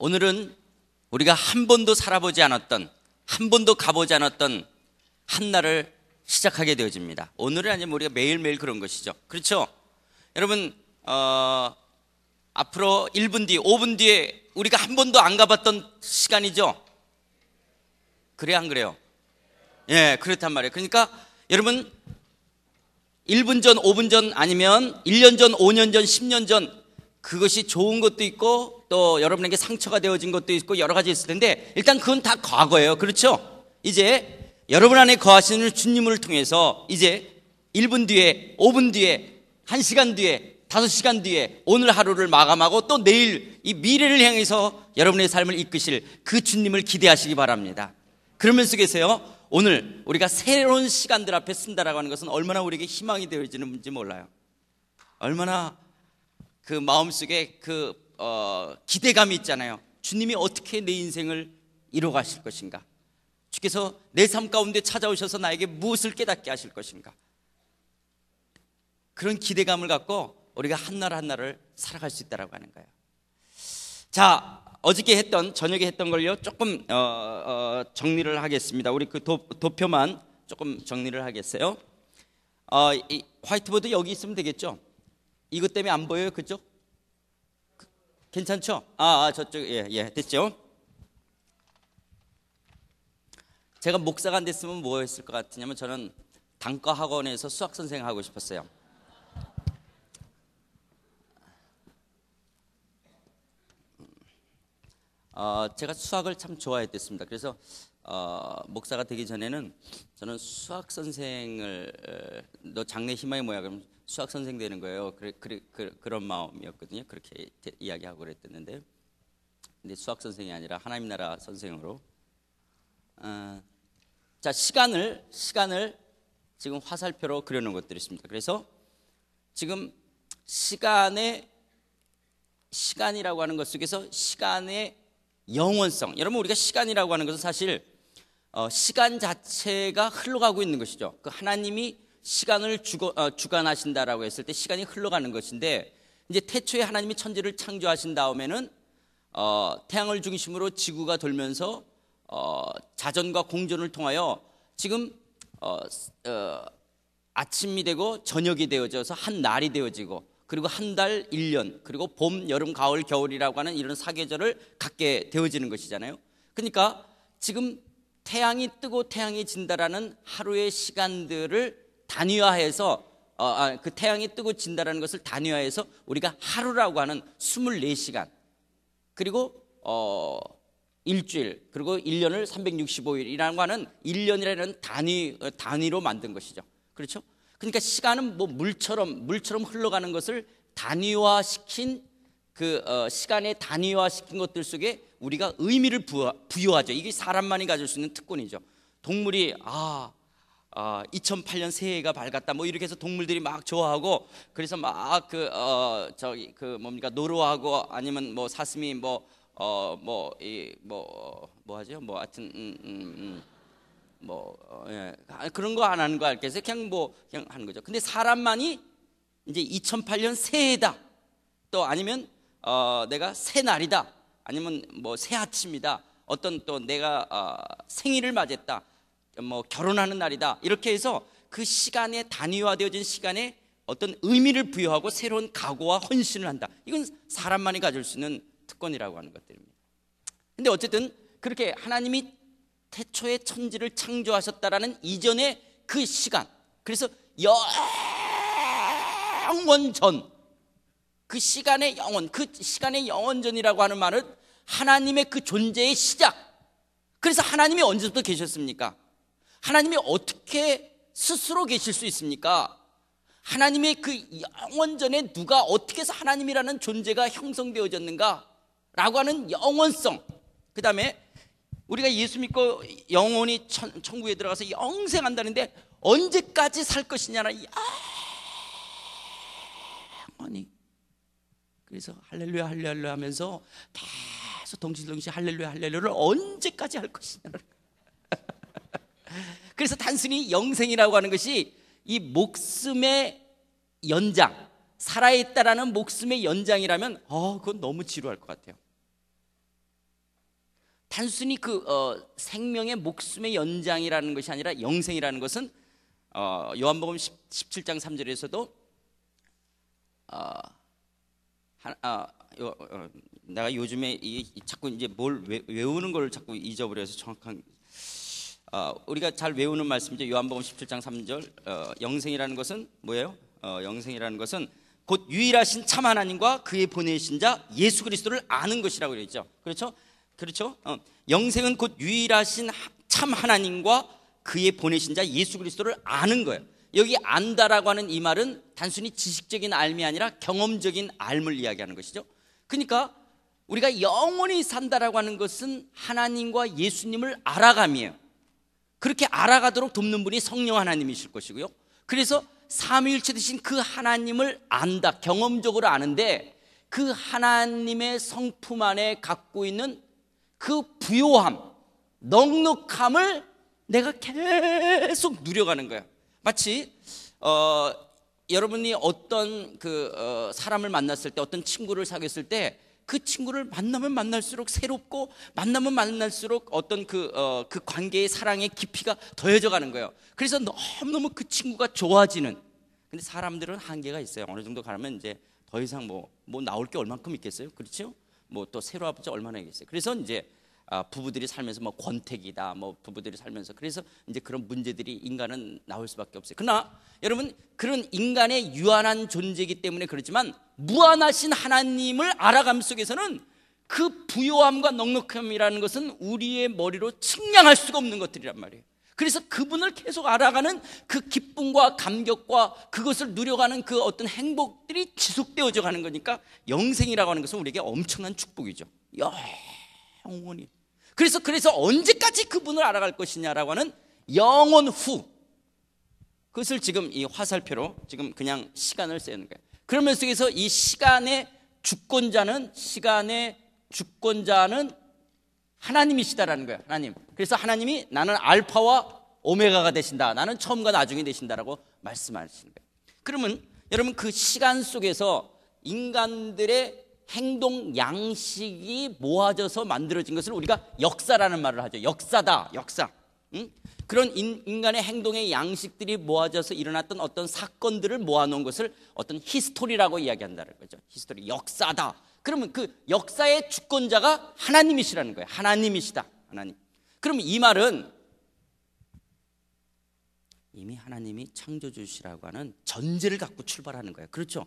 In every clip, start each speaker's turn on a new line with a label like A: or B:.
A: 오늘은 우리가 한 번도 살아보지 않았던, 한 번도 가보지 않았던 한 날을 시작하게 되어집니다. 오늘은 아니면 우리가 매일매일 그런 것이죠. 그렇죠? 여러분, 어, 앞으로 1분 뒤, 5분 뒤에 우리가 한 번도 안 가봤던 시간이죠? 그래, 안 그래요? 예, 그렇단 말이에요. 그러니까 여러분, 1분 전, 5분 전 아니면 1년 전, 5년 전, 10년 전 그것이 좋은 것도 있고 또 여러분에게 상처가 되어진 것도 있고 여러 가지 있을 텐데 일단 그건 다 과거예요. 그렇죠? 이제 여러분 안에 거하시는 주님을 통해서 이제 1분 뒤에, 5분 뒤에, 1시간 뒤에, 5시간 뒤에 오늘 하루를 마감하고 또 내일 이 미래를 향해서 여러분의 삶을 이끄실 그 주님을 기대하시기 바랍니다. 그러면서 계세요. 오늘 우리가 새로운 시간들 앞에 쓴다라고 하는 것은 얼마나 우리에게 희망이 되어지는지 몰라요. 얼마나 그 마음속에 그 어, 기대감이 있잖아요. 주님이 어떻게 내 인생을 이뤄 가실 것인가? 주께서 내 삶 가운데 찾아오셔서 나에게 무엇을 깨닫게 하실 것인가? 그런 기대감을 갖고 우리가 한 날 한날을 살아갈 수 있다라고 하는 거예요. 자, 어저께 했던 저녁에 했던 걸요 조금 어, 어, 정리를 하겠습니다. 우리 그 도, 표만 조금 정리를 하겠어요. 어, 화이트보드 여기 있으면 되겠죠? 이것 때문에 안 보여요? 그쪽? 그, 괜찮죠? 아, 아 저쪽 예, 예. 됐죠? 제가 목사가 안 됐으면 뭐 했을 것 같으냐면 저는 단과 학원에서 수학 선생 하고 싶었어요. 어, 제가 수학을 참 좋아했댔습니다. 그래서 어, 목사가 되기 전에는 저는 수학 선생을 어, 너 장래 희망이 뭐야? 그럼 수학 선생 되는 거예요. 그래, 그래, 그, 런 마음이었거든요. 그렇게 이야기하고 그랬었는데, 근데 수학 선생이 아니라 하나님 나라 선생으로. 어, 자 시간을 시간을 지금 화살표로 그려놓은 것들이 있습니다. 그래서 지금 시간의 시간이라고 하는 것 속에서 시간의 영원성. 여러분 우리가 시간이라고 하는 것은 사실 어, 시간 자체가 흘러가고 있는 것이죠. 그 하나님이 시간을 주거, 어, 주관하신다라고 했을 때 시간이 흘러가는 것인데 이제 태초에 하나님이 천지를 창조하신 다음에는 어, 태양을 중심으로 지구가 돌면서 어, 자전과 공전을 통하여 지금 어, 어, 아침이 되고 저녁이 되어져서 한 날이 되어지고 그리고 한 달, 1년 그리고 봄, 여름, 가을, 겨울이라고 하는 이런 사계절을 갖게 되어지는 것이잖아요. 그러니까 지금 태양이 뜨고 태양이 진다라는 하루의 시간들을 단위화해서 어, 아, 그 태양이 뜨고 진다라는 것을 단위화해서 우리가 하루라고 하는 24시간 그리고 어, 일주일 그리고 1년을 365일이라는 거는 1년이라는 단위 어, 단위로 만든 것이죠. 그렇죠? 그러니까 시간은 뭐 물처럼 물처럼 흘러가는 것을 단위화시킨 그 어, 시간에 단위화시킨 것들 속에 우리가 의미를 부여, 부여하죠. 이게 사람만이 가질 수 있는 특권이죠. 동물이 아 어, 2008년 새해가 밝았다 뭐 이렇게 해서 동물들이 막 좋아하고 그래서 막 그 어, 저기 그 뭡니까 노루하고 아니면 뭐 사슴이 뭐 어 뭐 이 뭐뭐 뭐 하죠 뭐 하여튼 음, 음, 음. 음. 뭐 어, 예. 아, 그런 거 안 하는 거 알겠어요 그냥 뭐 그냥 하는 거죠 근데 사람만이 이제 2008년 새해다 또 아니면 어, 내가 새 날이다 아니면 뭐새 아침이다 어떤 또 내가 어, 생일을 맞았다 뭐 결혼하는 날이다. 이렇게 해서 그 시간에 단위화되어진 시간에 어떤 의미를 부여하고 새로운 각오와 헌신을 한다. 이건 사람만이 가질 수 있는 특권이라고 하는 것들입니다. 근데 어쨌든 그렇게 하나님이 태초에 천지를 창조하셨다라는 이전의 그 시간. 그래서 영원 전. 그 시간의 영원, 그 시간의 영원전이라고 하는 말은 하나님의 그 존재의 시작. 그래서 하나님이 언제부터 계셨습니까? 하나님이 어떻게 스스로 계실 수 있습니까? 하나님의 그 영원 전에 누가 어떻게 해서 하나님이라는 존재가 형성되어졌는가? 라고 하는 영원성. 그 다음에 우리가 예수 믿고 영혼이 천, 천국에 들어가서 영생한다는데 언제까지 살 것이냐는 영원히. 그래서 할렐루야, 할렐루야 하면서 계속 덩실덩실 할렐루야, 할렐루야를 언제까지 할 것이냐는 그래서 단순히 영생이라고 하는 것이 이 목숨의 연장, 살아있다라는 목숨의 연장이라면 어, 그건 너무 지루할 것 같아요. 단순히 그 어, 생명의 목숨의 연장이라는 것이 아니라 영생이라는 것은 어, 요한복음 10, 17장 3절에서도 어, 하, 아, 요, 어, 내가 요즘에 이, 자꾸 이제 뭘 외, 우는걸 자꾸 잊어버려서 정확한 어, 우리가 잘 외우는 말씀이죠. 요한복음 17장 3절. 어, 영생이라는 것은 뭐예요? 어, 영생이라는 것은 곧 유일하신 참 하나님과 그의 보내신 자 예수 그리스도를 아는 것이라고 되어 죠 그렇죠? 그렇죠? 어, 영생은 곧 유일하신 참 하나님과 그의 보내신 자 예수 그리스도를 아는 거예요. 여기 안다라고 하는 이 말은 단순히 지식적인 알미 아니라 경험적인 알을 이야기하는 것이죠. 그러니까 우리가 영원히 산다라고 하는 것은 하나님과 예수님을 알아감이에요. 그렇게 알아가도록 돕는 분이 성령 하나님이실 것이고요. 그래서 삼위일체 되신 그 하나님을 안다, 경험적으로 아는데 그 하나님의 성품 안에 갖고 있는 그 부요함, 넉넉함을 내가 계속 누려가는 거야. 마치 어, 여러분이 어떤 그 어, 사람을 만났을 때 어떤 친구를 사귀었을 때그 친구를 만나면 만날수록 새롭고 만나면 만날수록 어떤 그, 어, 그 관계의 사랑의 깊이가 더해져 가는 거예요. 그래서 너무너무 그 친구가 좋아지는. 근데 사람들은 한계가 있어요. 어느 정도 가면 이제 더 이상 뭐, 뭐 나올 게 얼만큼 있겠어요? 그렇죠? 뭐 또 새로 아프자 얼마나 있겠어요? 그래서 이제 아, 부부들이 살면서 뭐 권태기다, 뭐 부부들이 살면서 그래서 이제 그런 문제들이 인간은 나올 수밖에 없어요. 그러나 여러분 그런 인간의 유한한 존재이기 때문에 그렇지만 무한하신 하나님을 알아감 속에서는 그 부요함과 넉넉함이라는 것은 우리의 머리로 측량할 수가 없는 것들이란 말이에요. 그래서 그분을 계속 알아가는 그 기쁨과 감격과 그것을 누려가는 그 어떤 행복들이 지속되어져 가는 거니까 영생이라고 하는 것은 우리에게 엄청난 축복이죠. 영원히. 그래서 그래서 언제까지 그분을 알아갈 것이냐라고 하는 영원 후 그것을 지금 이 화살표로 지금 그냥 시간을 세우는 거예요. 그러면 속에서 이 시간의 주권자는 시간의 주권자는 하나님이시다라는 거예요. 하나님. 그래서 하나님이 나는 알파와 오메가가 되신다. 나는 처음과 나중이 되신다라고 말씀하시는 거예요. 그러면 여러분 그 시간 속에서 인간들의 행동 양식이 모아져서 만들어진 것을 우리가 역사라는 말을 하죠. 역사다, 역사. 응? 그런 인, 간의 행동의 양식들이 모아져서 일어났던 어떤 사건들을 모아놓은 것을 어떤 히스토리라고 이야기한다는 거죠. 히스토리, 역사다. 그러면 그 역사의 주권자가 하나님이시라는 거예요. 하나님이시다, 하나님. 그럼 이 말은 이미 하나님이 창조주시라고 하는 전제를 갖고 출발하는 거예요. 그렇죠?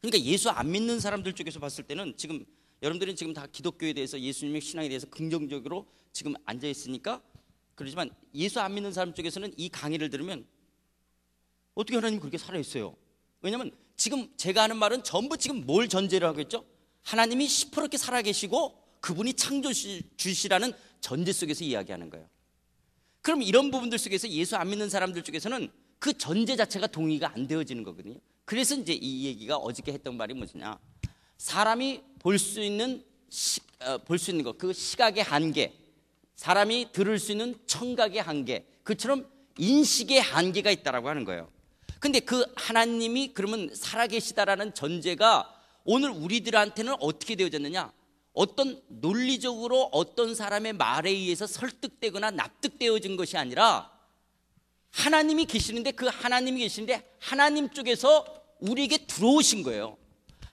A: 그러니까 예수 안 믿는 사람들 쪽에서 봤을 때는 지금 여러분들은 지금 다 기독교에 대해서 예수님의 신앙에 대해서 긍정적으로 지금 앉아 있으니까 그러지만 예수 안 믿는 사람 쪽에서는 이 강의를 들으면 어떻게 하나님 그렇게 살아 있어요? 왜냐면 지금 제가 하는 말은 전부 지금 뭘 전제로 하고 있죠? 하나님이 시퍼렇게 살아 계시고 그분이 창조 주시라는 전제 속에서 이야기하는 거예요. 그럼 이런 부분들 속에서 예수 안 믿는 사람들 쪽에서는 그 전제 자체가 동의가 안 되어지는 거거든요. 그래서 이제 이 얘기가 어저께 했던 말이 뭐냐? 사람이 볼 수 있는 어, 볼수 있는 것, 그 시각의 한계, 사람이 들을 수 있는 청각의 한계, 그처럼 인식의 한계가 있다라고 하는 거예요. 근데 그 하나님이 그러면 살아계시다라는 전제가 오늘 우리들한테는 어떻게 되어졌느냐? 어떤 논리적으로 어떤 사람의 말에 의해서 설득되거나 납득되어진 것이 아니라 하나님이 계시는데 그 하나님이 계시는데 하나님 쪽에서 우리에게 들어오신 거예요.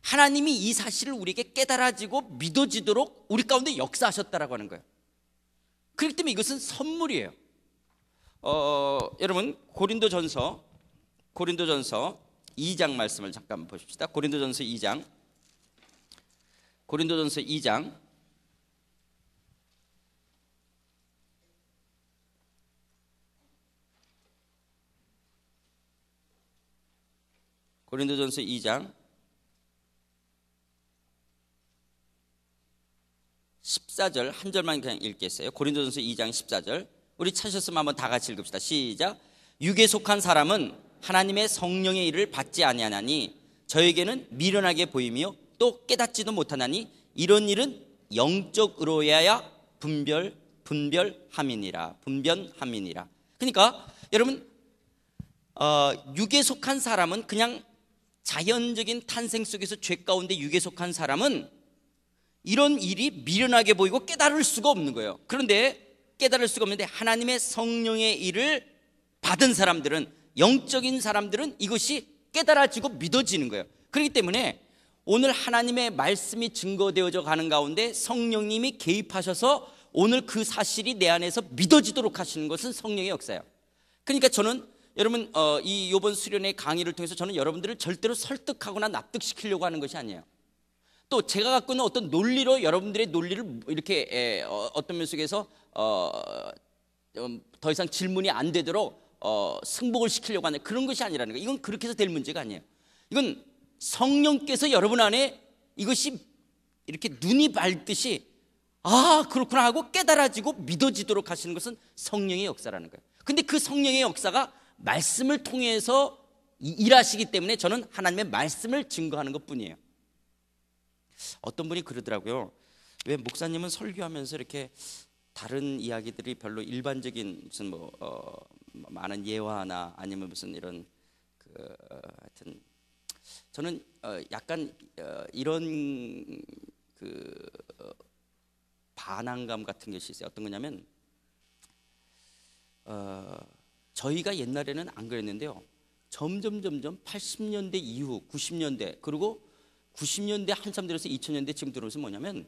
A: 하나님이 이 사실을 우리에게 깨달아지고 믿어지도록 우리 가운데 역사하셨다라고 하는 거예요. 그렇기 때문에 이것은 선물이에요. 어, 여러분 고린도전서 고린도전서 2장 말씀을 잠깐 보십시다. 고린도전서 2장 고린도전서 2장 고린도전서 2장 14절 한 절만 그냥 읽겠어요. 고린도전서 2장 14절. 우리 찾으셨으면 한번 다 같이 읽읍시다. 시작. 육에 속한 사람은 하나님의 성령의 일을 받지 아니하나니 저에게는 미련하게 보이며 또 깨닫지도 못하나니 이런 일은 영적으로 해야 분별 분별함이니라. 분별함이니라 그러니까 여러분 어, 육에 속한 사람은 그냥 자연적인 탄생 속에서 죄 가운데 육에 속한 사람은 이런 일이 미련하게 보이고 깨달을 수가 없는 거예요. 그런데 깨달을 수가 없는데 하나님의 성령의 일을 받은 사람들은 영적인 사람들은 이것이 깨달아지고 믿어지는 거예요. 그렇기 때문에 오늘 하나님의 말씀이 증거되어져 가는 가운데 성령님이 개입하셔서 오늘 그 사실이 내 안에서 믿어지도록 하시는 것은 성령의 역사예요. 그러니까 저는 여러분 어, 이 요번 수련회 강의를 통해서 저는 여러분들을 절대로 설득하거나 납득시키려고 하는 것이 아니에요. 또 제가 갖고 있는 어떤 논리로 여러분들의 논리를 이렇게 에, 어, 어떤 면 속에서 어, 더 이상 질문이 안 되도록 어, 승복을 시키려고 하는 그런 것이 아니라는 거예요. 이건 그렇게 해서 될 문제가 아니에요. 이건 성령께서 여러분 안에 이것이 이렇게 눈이 밝듯이 아 그렇구나 하고 깨달아지고 믿어지도록 하시는 것은 성령의 역사라는 거예요. 근데 그 성령의 역사가 말씀을 통해서 일하시기 때문에 저는 하나님의 말씀을 증거하는 것 뿐이에요. 어떤 분이 그러더라고요. 왜 목사님은 설교하면서 이렇게 다른 이야기들이 별로 일반적인 무슨 뭐 어, 뭐 많은 예화나 아니면 무슨 이런 그 어, 하여튼 저는 어, 약간 어, 이런 그 어, 반항감 같은 것이 있어요. 어떤 거냐면 어, 저희가 옛날에는 안 그랬는데요. 점점 점점 80년대 이후 90년대 그리고 90년대 한참 들어서 2000년대 지금 들어서 뭐냐면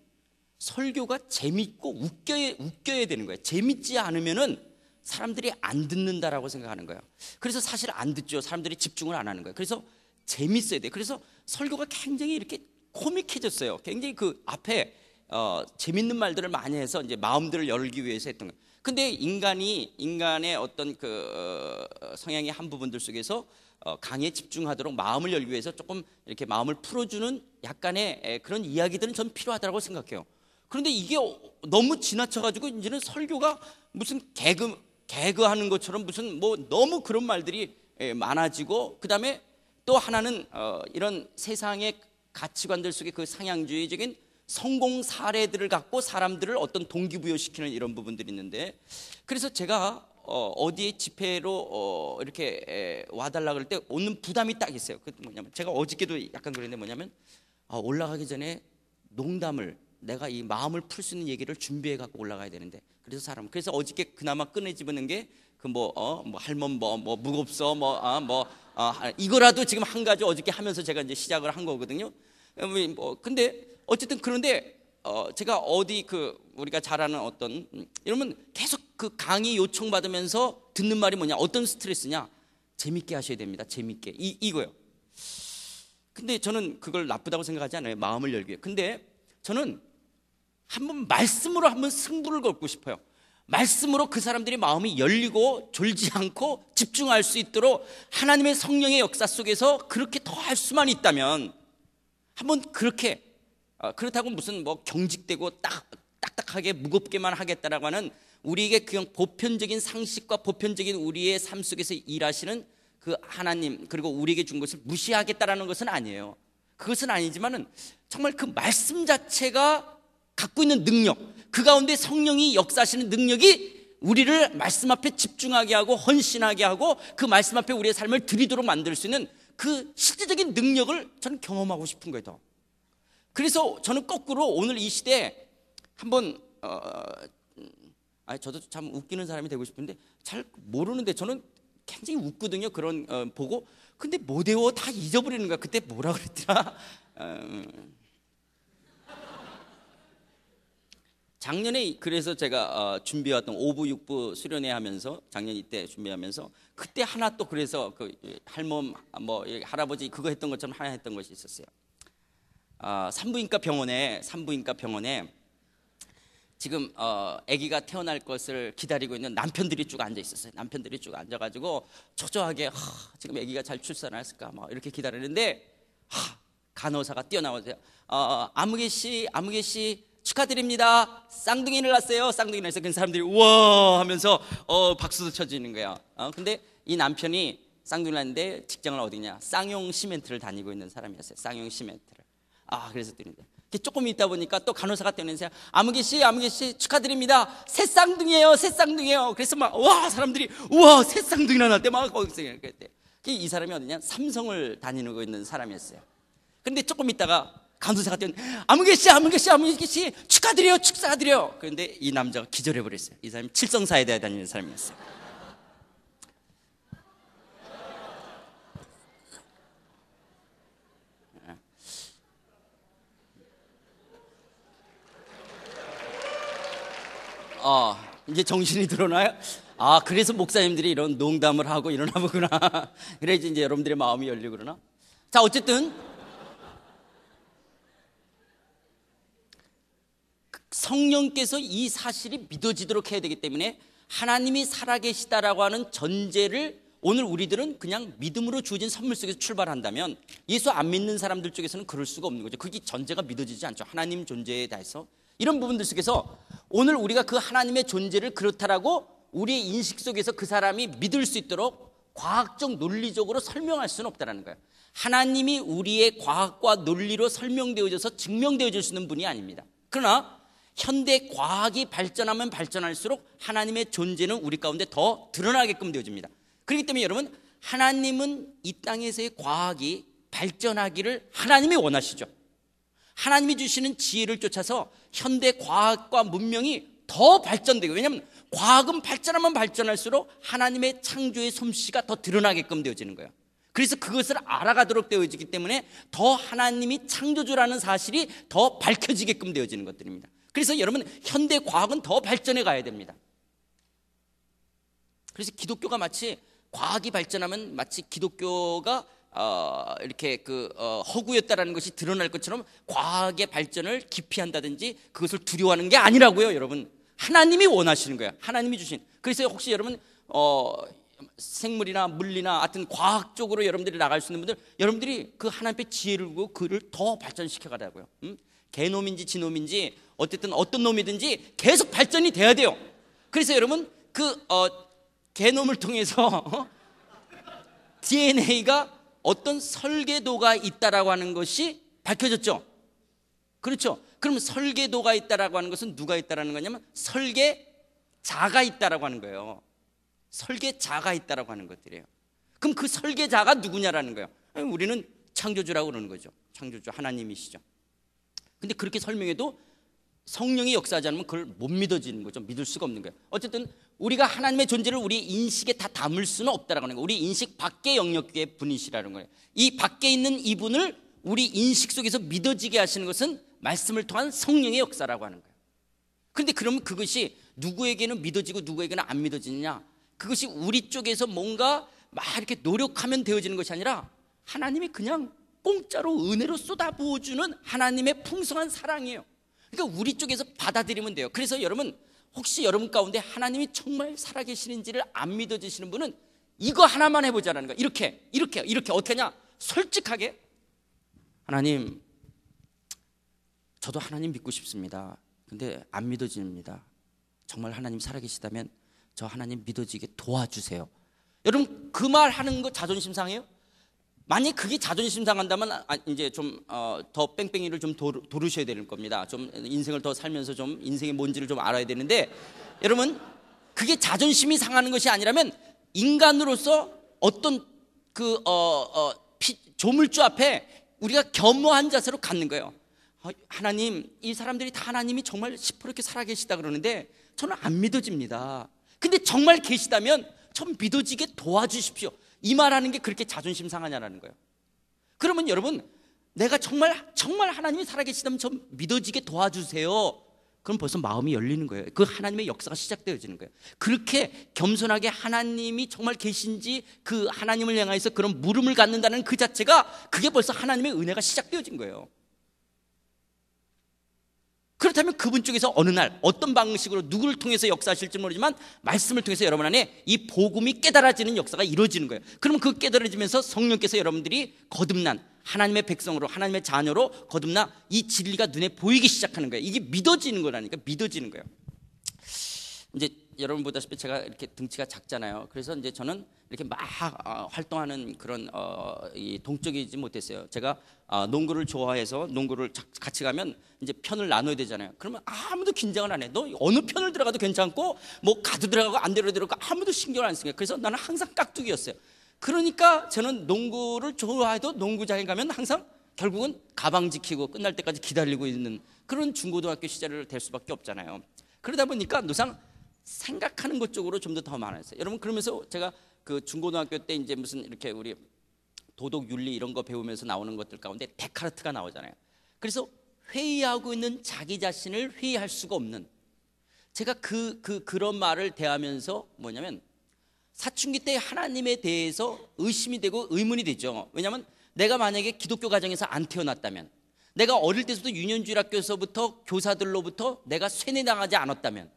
A: 설교가 재밌고 웃겨야, 웃겨야 되는 거예요. 재밌지 않으면은 사람들이 안 듣는다라고 생각하는 거예요. 그래서 사실 안 듣죠. 사람들이 집중을 안 하는 거예요. 그래서 재밌어야 돼. 그래서 설교가 굉장히 이렇게 코믹해졌어요. 굉장히 그 앞에 어, 재밌는 말들을 많이 해서 이제 마음들을 열기 위해서 했던 거예요. 근데 인간이 인간의 어떤 그 어, 성향의 한 부분들 속에서 어, 강에 집중하도록 마음을 열기 위해서 조금 이렇게 마음을 풀어주는 약간의 그런 이야기들은 전 필요하다고 생각해요. 그런데 이게 어, 너무 지나쳐가지고 이제는 설교가 무슨 개그 개그하는 것처럼 무슨 뭐 너무 그런 말들이 많아지고 그 다음에 또 하나는 이런 세상의 가치관들 속에 그 상향주의적인 성공 사례들을 갖고 사람들을 어떤 동기부여시키는 이런 부분들이 있는데 그래서 제가 어, 디에 집회로 어, 이렇게 와달라 그럴 때 오는 부담이 딱 있어요. 그 뭐냐면 제가 어저께도 약간 그랬는데 뭐냐면 아, 올라가기 전에 농담을 내가 이 마음을 풀 수 있는 얘기를 준비해 갖고 올라가야 되는데 그래서 사람 그래서 어저께 그나마 꺼내 집어는 게 그 뭐 어, 뭐 할멈 뭐, 뭐 무겁소 뭐아뭐 아, 뭐, 아, 아, 이거라도 지금 한 가지 어저께 하면서 제가 이제 시작을 한 거거든요. 뭐 근데 어쨌든 그런데 어 제가 어디 그 우리가 잘 아는 어떤 음, 이러면 계속 그 강의 요청 받으면서 듣는 말이 뭐냐? 어떤 스트레스냐? 재밌게 하셔야 됩니다. 재밌게 이 이거요. 근데 저는 그걸 나쁘다고 생각하지 않아요. 마음을 열게에 근데 저는 한번 말씀으로 한번 승부를 걸고 싶어요. 말씀으로 그 사람들이 마음이 열리고 졸지 않고 집중할 수 있도록 하나님의 성령의 역사 속에서 그렇게 더 할 수만 있다면 한번 그렇게 어, 그렇다고 무슨 뭐 경직되고 딱, 딱딱하게 무겁게만 하겠다라고 하는 우리에게 그냥 보편적인 상식과 보편적인 우리의 삶 속에서 일하시는 그 하나님 그리고 우리에게 준 것을 무시하겠다라는 것은 아니에요. 그것은 아니지만은 정말 그 말씀 자체가 갖고 있는 능력 그 가운데 성령이 역사하시는 능력이 우리를 말씀 앞에 집중하게 하고 헌신하게 하고 그 말씀 앞에 우리의 삶을 드리도록 만들 수 있는 그 실제적인 능력을 저는 경험하고 싶은 거예요. 그래서 저는 거꾸로 오늘 이 시대에 한번 어, 아 저도 참 웃기는 사람이 되고 싶은데 잘 모르는데 저는 굉장히 웃거든요. 그런 어, 보고 근데 뭐 외워 다 잊어버리는 거야. 그때 뭐라 그랬더라? 어, 작년에 그래서 제가 어, 준비해던 5부 6부 수련회 하면서 작년 이때 준비하면서 그때 하나 또 그래서 그 예, 할멈 뭐 예, 할아버지 그거 했던 것처럼 하나 했던 것이 있었어요. 어, 산부인과 병원에 산부인과 병원에 지금 어, 아기가 태어날 것을 기다리고 있는 남편들이 쭉 앉아 있었어요. 남편들이 쭉 앉아가지고 초조하게 하, 지금 아기가 잘 출산했을까 막 뭐 이렇게 기다리는데 하, 간호사가 뛰어나오세요 어, 아무개 씨, 아무개 씨 축하드립니다. 쌍둥이를 낳았어요. 쌍둥이 낳았어요. 그 사람들이 우와 하면서 어, 박수도 쳐지는 거예요. 어, 근데 이 남편이 쌍둥이 낳았는데 직장을 어디냐? 쌍용 시멘트를 다니고 있는 사람이었어요. 쌍용 시멘트를. 아, 그래서 드는데 조금 있다 보니까 또 간호사가 되는데 아무개 씨, 아무개 씨 축하드립니다. 새 쌍둥이에요, 새 쌍둥이에요. 그래서 막와 사람들이 우와 새 쌍둥이나 났대 막 거기서 그랬대. 이 사람이 어디냐? 삼성을 다니는 있는 사람이었어요. 근데 조금 있다가 간호사가 되는 아무개 씨, 아무개 씨, 아무개 씨 축하드려요, 축하드려요. 그런데 이 남자가 기절해버렸어요. 이 사람이 칠성사에 대해 다니는 사람이었어요. 어, 이제 정신이 들어나요? 아, 그래서 목사님들이 이런 농담을 하고 이러나 보구나. 그래야지 이제 여러분들의 마음이 열리고 그러나? 자, 어쨌든. 성령께서 이 사실이 믿어지도록 해야 되기 때문에 하나님이 살아계시다라고 하는 전제를 오늘 우리들은 그냥 믿음으로 주어진 선물 속에서 출발한다면 예수 안 믿는 사람들 쪽에서는 그럴 수가 없는 거죠. 그게 전제가 믿어지지 않죠. 하나님 존재에 대해서 이런 부분들 속에서 오늘 우리가 그 하나님의 존재를 그렇다라고 우리의 인식 속에서 그 사람이 믿을 수 있도록 과학적 논리적으로 설명할 수는 없다라는 거예요. 하나님이 우리의 과학과 논리로 설명되어져서 증명되어질 수 있는 분이 아닙니다. 그러나 현대 과학이 발전하면 발전할수록 하나님의 존재는 우리 가운데 더 드러나게끔 되어집니다. 그렇기 때문에 여러분 하나님은 이 땅에서의 과학이 발전하기를 하나님이 원하시죠. 하나님이 주시는 지혜를 쫓아서 현대 과학과 문명이 더 발전되고 왜냐하면 과학은 발전하면 발전할수록 하나님의 창조의 솜씨가 더 드러나게끔 되어지는 거예요. 그래서 그것을 알아가도록 되어지기 때문에 더 하나님이 창조주라는 사실이 더 밝혀지게끔 되어지는 것들입니다. 그래서 여러분 현대 과학은 더 발전해 가야 됩니다. 그래서 기독교가 마치 과학이 발전하면 마치 기독교가 어, 이렇게 그 어, 허구였다라는 것이 드러날 것처럼 과학의 발전을 기피한다든지 그것을 두려워하는 게 아니라고요, 여러분. 하나님이 원하시는 거예요. 하나님이 주신. 그래서 혹시 여러분 어, 생물이나 물리나 하여튼 과학적으로 여러분들이 나갈 수 있는 분들 여러분들이 그하나님께 지혜를 보고 그를 더 발전시켜 가라고요. 음? 개놈인지 지놈인지 어쨌든 어떤 놈이든지 계속 발전이 돼야 돼요. 그래서 여러분 그 어, 개놈을 통해서 어? DNA가 어떤 설계도가 있다라고 하는 것이 밝혀졌죠. 그렇죠. 그럼 설계도가 있다라고 하는 것은 누가 있다라는 거냐면 설계자가 있다라고 하는 거예요. 설계자가 있다라고 하는 것들이에요. 그럼 그 설계자가 누구냐라는 거예요. 우리는 창조주라고 그러는 거죠. 창조주 하나님이시죠. 근데 그렇게 설명해도 성령이 역사하지 않으면 그걸 못 믿어지는 거죠. 믿을 수가 없는 거예요. 어쨌든 우리가 하나님의 존재를 우리 인식에 다 담을 수는 없다라고 하는 거예요. 우리 인식 밖의 영역의 분이시라는 거예요. 이 밖에 있는 이분을 우리 인식 속에서 믿어지게 하시는 것은 말씀을 통한 성령의 역사라고 하는 거예요. 그런데 그러면 그것이 누구에게는 믿어지고 누구에게는 안 믿어지느냐? 그것이 우리 쪽에서 뭔가 막 이렇게 노력하면 되어지는 것이 아니라 하나님이 그냥 공짜로 은혜로 쏟아부어주는 하나님의 풍성한 사랑이에요. 그러니까 우리 쪽에서 받아들이면 돼요. 그래서 여러분 혹시 여러분 가운데 하나님이 정말 살아계시는지를 안 믿어지시는 분은 이거 하나만 해보자라는 거예요 이렇게, 이렇게, 이렇게 어떻게 하냐? 솔직하게 하나님, 저도 하나님 믿고 싶습니다. 근데 안 믿어집니다. 정말 하나님 살아계시다면 저 하나님 믿어지게 도와주세요. 여러분 그 말 하는 거 자존심 상해요? 만약 그게 자존심 상한다면 아, 이제 좀더 어, 뺑뺑이를 좀 도르, 셔야 되는 겁니다. 좀 인생을 더 살면서 좀 인생의 뭔지를 좀 알아야 되는데 여러분 그게 자존심이 상하는 것이 아니라면 인간으로서 어떤 그 어, 어, 피, 조물주 앞에 우리가 겸허한 자세로 갖는 거예요. 어, 하나님 이 사람들이 다 하나님이 정말 시0 이렇게 살아계시다 그러는데 저는 안 믿어집니다. 근데 정말 계시다면 참 믿어지게 도와주십시오. 이 말하는 게 그렇게 자존심 상하냐라는 거예요. 그러면 여러분 내가 정말 정말 하나님이 살아계시다면 좀 믿어지게 도와주세요. 그럼 벌써 마음이 열리는 거예요. 그 하나님의 역사가 시작되어지는 거예요. 그렇게 겸손하게 하나님이 정말 계신지 그 하나님을 향해서 그런 물음을 갖는다는 그 자체가 그게 벌써 하나님의 은혜가 시작되어진 거예요. 그렇다면 그분 쪽에서 어느 날 어떤 방식으로 누구를 통해서 역사하실지 모르지만 말씀을 통해서 여러분 안에 이 복음이 깨달아지는 역사가 이루어지는 거예요. 그러면 그 깨달아지면서 성령께서 여러분들이 거듭난 하나님의 백성으로 하나님의 자녀로 거듭나 이 진리가 눈에 보이기 시작하는 거예요. 이게 믿어지는 거라니까 믿어지는 거예요. 이제 여러분 보다시피 제가 이렇게 등치가 작잖아요. 그래서 이제 저는 이렇게 막 어, 활동하는 그런 어, 동적이지 못했어요. 제가 아, 농구를 좋아해서 농구를 같이 가면 이제 편을 나눠야 되잖아요. 그러면 아무도 긴장을 안 해. 너 어느 편을 들어가도 괜찮고 뭐 가도 들어가고 안들 되려 들어가고 아무도 신경을 안 쓰게. 그래서 나는 항상 깍두기였어요. 그러니까 저는 농구를 좋아해도 농구장에 가면 항상 결국은 가방 지키고 끝날 때까지 기다리고 있는 그런 중고등학교 시절을 될 수밖에 없잖아요. 그러다 보니까 노상 생각하는 것 쪽으로 좀 더 더 많았어요. 여러분 그러면서 제가 그 중고등학교 때 이제 무슨 이렇게 우리 도덕 윤리 이런 거 배우면서 나오는 것들 가운데 데카르트가 나오잖아요. 그래서 회의하고 있는 자기 자신을 회의할 수가 없는 제가 그, 그 그런 말을 대하면서 뭐냐면 사춘기 때 하나님에 대해서 의심이 되고 의문이 되죠. 왜냐하면 내가 만약에 기독교 가정에서 안 태어났다면 내가 어릴 때부터 유년주일 학교에서부터 교사들로부터 내가 세뇌당하지 않았다면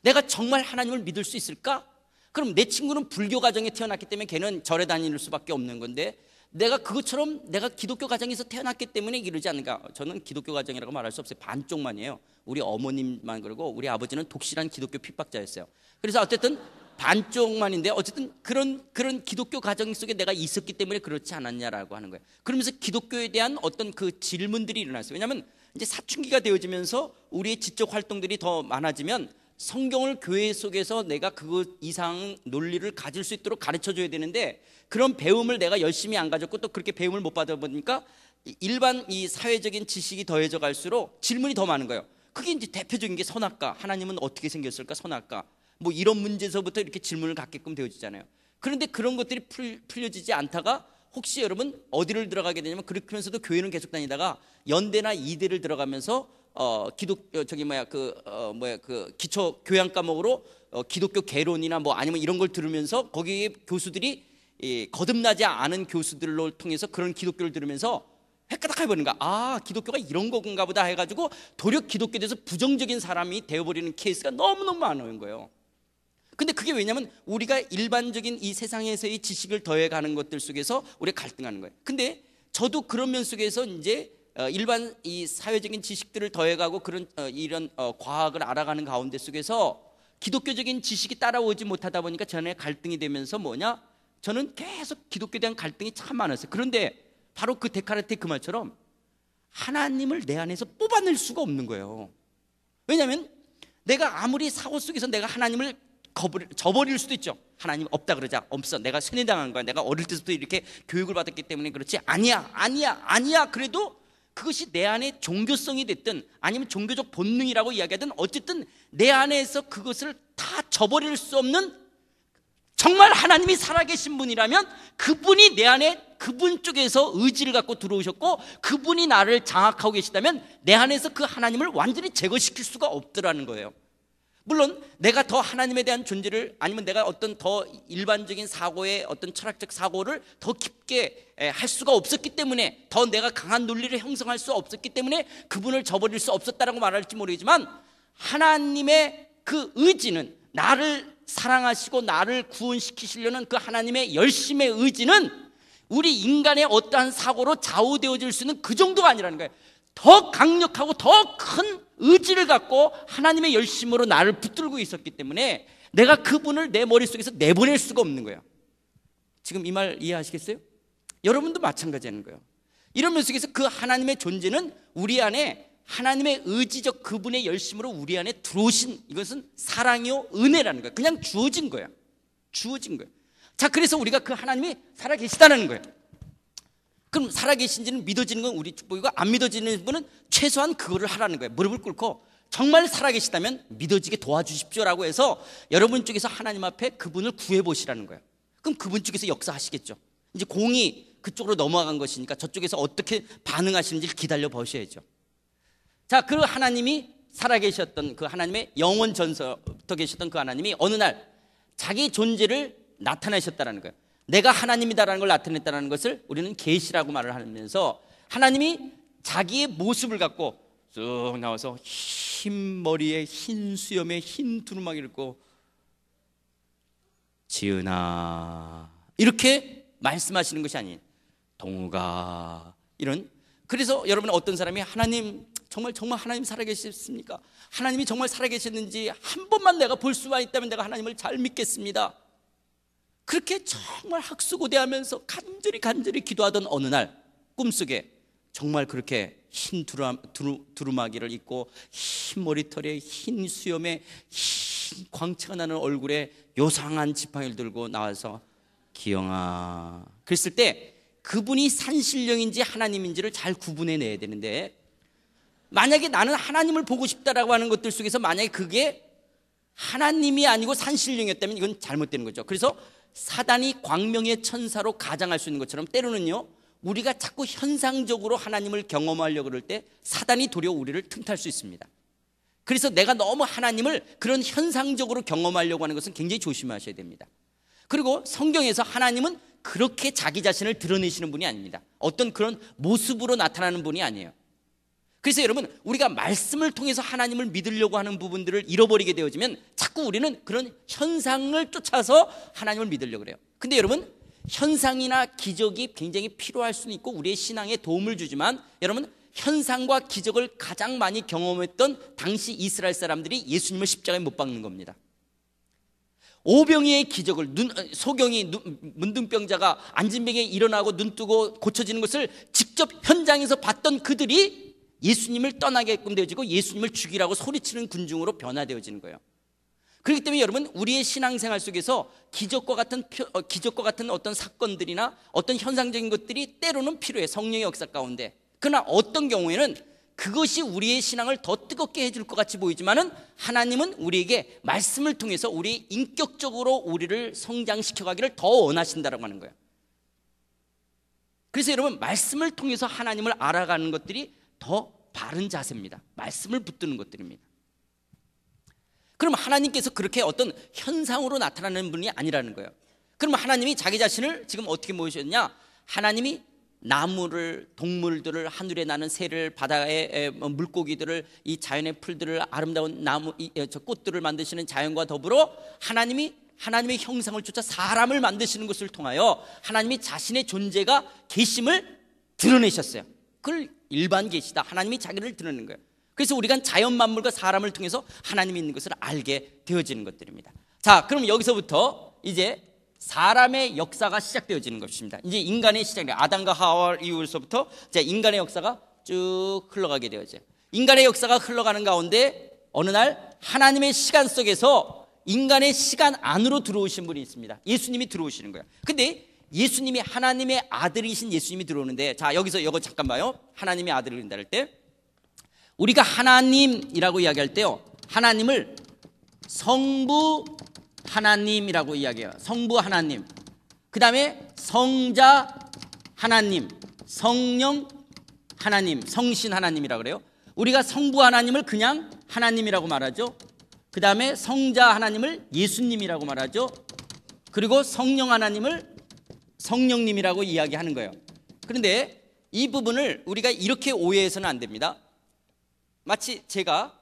A: 내가 정말 하나님을 믿을 수 있을까? 그럼 내 친구는 불교 가정에 태어났기 때문에 걔는 절에 다닐 수밖에 없는 건데 내가 그것처럼 내가 기독교 가정에서 태어났기 때문에 이러지 않는가? 저는 기독교 가정이라고 말할 수 없어요. 반쪽만이에요. 우리 어머님만 그러고 우리 아버지는 독실한 기독교 핍박자였어요. 그래서 어쨌든 반쪽만인데 어쨌든 그런 그런 기독교 가정 속에 내가 있었기 때문에 그렇지 않았냐라고 하는 거예요. 그러면서 기독교에 대한 어떤 그 질문들이 일어났어요. 왜냐하면 이제 사춘기가 되어지면서 우리의 지적 활동들이 더 많아지면 성경을 교회 속에서 내가 그것 이상 논리를 가질 수 있도록 가르쳐 줘야 되는데 그런 배움을 내가 열심히 안 가졌고 또 그렇게 배움을 못 받아 보니까 일반 이 사회적인 지식이 더해져 갈수록 질문이 더 많은 거예요. 그게 이제 대표적인 게선악과 하나님은 어떻게 생겼을까? 선악과뭐 이런 문제에서부터 이렇게 질문을 갖게끔 되어지잖아요. 그런데 그런 것들이 풀, 풀려지지 않다가 혹시 여러분 어디를 들어가게 되냐면 그렇게 하면서도 교회는 계속 다니다가 연대나 이대를 들어가면서 어, 기독 어, 저기 뭐야 그 어, 뭐야 그 기초 교양 과목으로 어, 기독교 개론이나 뭐 아니면 이런 걸 들으면서 거기 교수들이 예, 거듭나지 않은 교수들로 통해서 그런 기독교를 들으면서 헷가닥 해버리는 거야. 아, 기독교가 이런 거군가 보다 해가지고 도력 기독교에 대해서 부정적인 사람이 되어버리는 케이스가 너무너무 많은 거예요. 근데 그게 왜냐면 우리가 일반적인 이 세상에서의 지식을 더해가는 것들 속에서 우리가 갈등하는 거예요. 근데 저도 그런 면 속에서 이제 어, 일반 이 사회적인 지식들을 더해가고 그런 어, 이런 어, 과학을 알아가는 가운데 속에서 기독교적인 지식이 따라오지 못하다 보니까 전에 갈등이 되면서 뭐냐? 저는 계속 기독교에 대한 갈등이 참 많았어요. 그런데 바로 그 데카르트의 그 말처럼 하나님을 내 안에서 뽑아낼 수가 없는 거예요. 왜냐하면 내가 아무리 사고 속에서 내가 하나님을 저버릴 수도 있죠. 하나님 없다 그러자 없어. 내가 세뇌당한 거야. 내가 어릴 때부터 이렇게 교육을 받았기 때문에 그렇지. 아니야, 아니야, 아니야. 그래도 그것이 내 안에 종교성이 됐든 아니면 종교적 본능이라고 이야기하든 어쨌든 내 안에서 그것을 다 저버릴 수 없는 정말 하나님이 살아계신 분이라면 그분이 내 안에 그분 쪽에서 의지를 갖고 들어오셨고 그분이 나를 장악하고 계시다면 내 안에서 그 하나님을 완전히 제거시킬 수가 없더라는 거예요. 물론 내가 더 하나님에 대한 존재를 아니면 내가 어떤 더 일반적인 사고의 어떤 철학적 사고를 더 깊게 할 수가 없었기 때문에 더 내가 강한 논리를 형성할 수 없었기 때문에 그분을 저버릴 수 없었다라고 말할지 모르지만 하나님의 그 의지는 나를 사랑하시고 나를 구원시키시려는 그 하나님의 열심의 의지는 우리 인간의 어떠한 사고로 좌우되어질 수 있는 그 정도가 아니라는 거예요. 더 강력하고 더 큰 의지를 갖고 하나님의 열심으로 나를 붙들고 있었기 때문에 내가 그분을 내 머릿속에서 내보낼 수가 없는 거예요. 지금 이 말 이해하시겠어요? 여러분도 마찬가지라 거예요. 이런 면속에서 그 하나님의 존재는 우리 안에 하나님의 의지적 그분의 열심으로 우리 안에 들어오신 이것은 사랑이요 은혜라는 거예요. 그냥 주어진 거예요. 주어진 거예요. 자, 그래서 우리가 그 하나님이 살아 계시다는 거예요. 그럼 살아계신지는 믿어지는 건 우리 축복이고 안 믿어지는 분은 최소한 그거를 하라는 거예요. 무릎을 꿇고 정말 살아계시다면 믿어지게 도와주십시오라고 해서 여러분 쪽에서 하나님 앞에 그분을 구해보시라는 거예요. 그럼 그분 쪽에서 역사하시겠죠. 이제 공이 그쪽으로 넘어간 것이니까 저쪽에서 어떻게 반응하시는지를 기다려 보셔야죠. 자, 그 하나님이 살아계셨던 그 하나님의 영원 전서부터 계셨던 그 하나님이 어느 날 자기 존재를 나타내셨다라는 거예요. 내가 하나님이다라는 걸 나타냈다는 것을 우리는 계시라고 말을 하면서 하나님이 자기의 모습을 갖고 쭉 나와서 흰 머리에 흰 수염에 흰 두루마기를 입고 지은아 이렇게 말씀하시는 것이 아닌 동우가 이런 그래서 여러분 어떤 사람이 하나님 정말 정말 하나님 살아계십니까? 하나님이 정말 살아계셨는지한 번만 내가 볼 수만 있다면 내가 하나님을 잘 믿겠습니다. 그렇게 정말 학수고대하면서 간절히 간절히 기도하던 어느 날 꿈속에 정말 그렇게 흰 두루, 두루, 두루마기를 입고 흰 머리털에 흰 수염에 흰 광채가 나는 얼굴에 요상한 지팡이를 들고 나와서 기영아 그랬을 때 그분이 산신령인지 하나님인지를 잘 구분해 내야 되는데 만약에 나는 하나님을 보고 싶다라고 하는 것들 속에서 만약에 그게 하나님이 아니고 산신령이었다면 이건 잘못되는 거죠. 그래서 사단이 광명의 천사로 가장할 수 있는 것처럼 때로는요 우리가 자꾸 현상적으로 하나님을 경험하려고 그럴 때 사단이 도리어 우리를 틈탈 수 있습니다 그래서 내가 너무 하나님을 그런 현상적으로 경험하려고 하는 것은 굉장히 조심하셔야 됩니다 그리고 성경에서 하나님은 그렇게 자기 자신을 드러내시는 분이 아닙니다 어떤 그런 모습으로 나타나는 분이 아니에요 그래서 여러분 우리가 말씀을 통해서 하나님을 믿으려고 하는 부분들을 잃어버리게 되어지면 자꾸 우리는 그런 현상을 쫓아서 하나님을 믿으려고 그래요. 근데 여러분 현상이나 기적이 굉장히 필요할 수는 있고 우리의 신앙에 도움을 주지만 여러분 현상과 기적을 가장 많이 경험했던 당시 이스라엘 사람들이 예수님을 십자가에 못 박는 겁니다. 오병이의 기적을 눈 어, 소경이 눈, 문둥병자가 안진병에 일어나고 눈 뜨고 고쳐지는 것을 직접 현장에서 봤던 그들이 예수님을 떠나게끔 되어지고 예수님을 죽이라고 소리치는 군중으로 변화되어지는 거예요. 그렇기 때문에 여러분 우리의 신앙생활 속에서 기적과 같은 어, 기적과 같은 어떤 사건들이나 어떤 현상적인 것들이 때로는 필요해 성령의 역사 가운데. 그러나 어떤 경우에는 그것이 우리의 신앙을 더 뜨겁게 해줄 것 같이 보이지만은 하나님은 우리에게 말씀을 통해서 우리 인격적으로 우리를 성장시켜 가기를 더 원하신다라고 하는 거예요. 그래서 여러분 말씀을 통해서 하나님을 알아가는 것들이 더 바른 자세입니다. 말씀을 붙드는 것들입니다. 그럼 하나님께서 그렇게 어떤 현상으로 나타나는 분이 아니라는 거예요. 그럼 하나님이 자기 자신을 지금 어떻게 모셨냐? 하나님이 나무를 동물들을 하늘에 나는 새를 바다의 뭐 물고기들을 이 자연의 풀들을 아름다운 나무 저 꽃들을 만드시는 자연과 더불어 하나님이 하나님의 형상을 쫓아 사람을 만드시는 것을 통하여 하나님이 자신의 존재가 계심을 드러내셨어요. 그걸 일반 계시다. 하나님이 자기를 드러내는 거예요. 그래서 우리가 자연 만물과 사람을 통해서 하나님이 있는 것을 알게 되어지는 것들입니다. 자, 그럼 여기서부터 이제 사람의 역사가 시작되어지는 것입니다. 이제 인간의 시작이 아담과 하와 이후에서부터 이제 인간의 역사가 쭉 흘러가게 되어져요. 인간의 역사가 흘러가는 가운데 어느 날 하나님의 시간 속에서 인간의 시간 안으로 들어오신 분이 있습니다. 예수님이 들어오시는 거예요. 근데 예수님이 하나님의 아들이신 예수님이 들어오는데 자 여기서 이거 잠깐 봐요. 하나님의 아들이다 할때 우리가 하나님이라고 이야기할 때요. 하나님을 성부 하나님이라고 이야기해요. 성부 하나님. 그다음에 성자 하나님, 성령 하나님, 성신 하나님이라 그래요. 우리가 성부 하나님을 그냥 하나님이라고 말하죠. 그다음에 성자 하나님을 예수님이라고 말하죠. 그리고 성령 하나님을 성령님이라고 이야기하는 거예요. 그런데 이 부분을 우리가 이렇게 오해해서는 안 됩니다. 마치 제가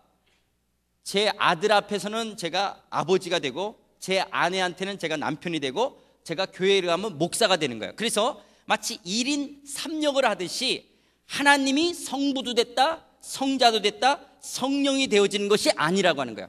A: 제 아들 앞에서는 제가 아버지가 되고 제 아내한테는 제가 남편이 되고 제가 교회를 가면 목사가 되는 거예요. 그래서 마치 1인 3역을 하듯이 하나님이 성부도 됐다, 성자도 됐다, 성령이 되어지는 것이 아니라고 하는 거예요.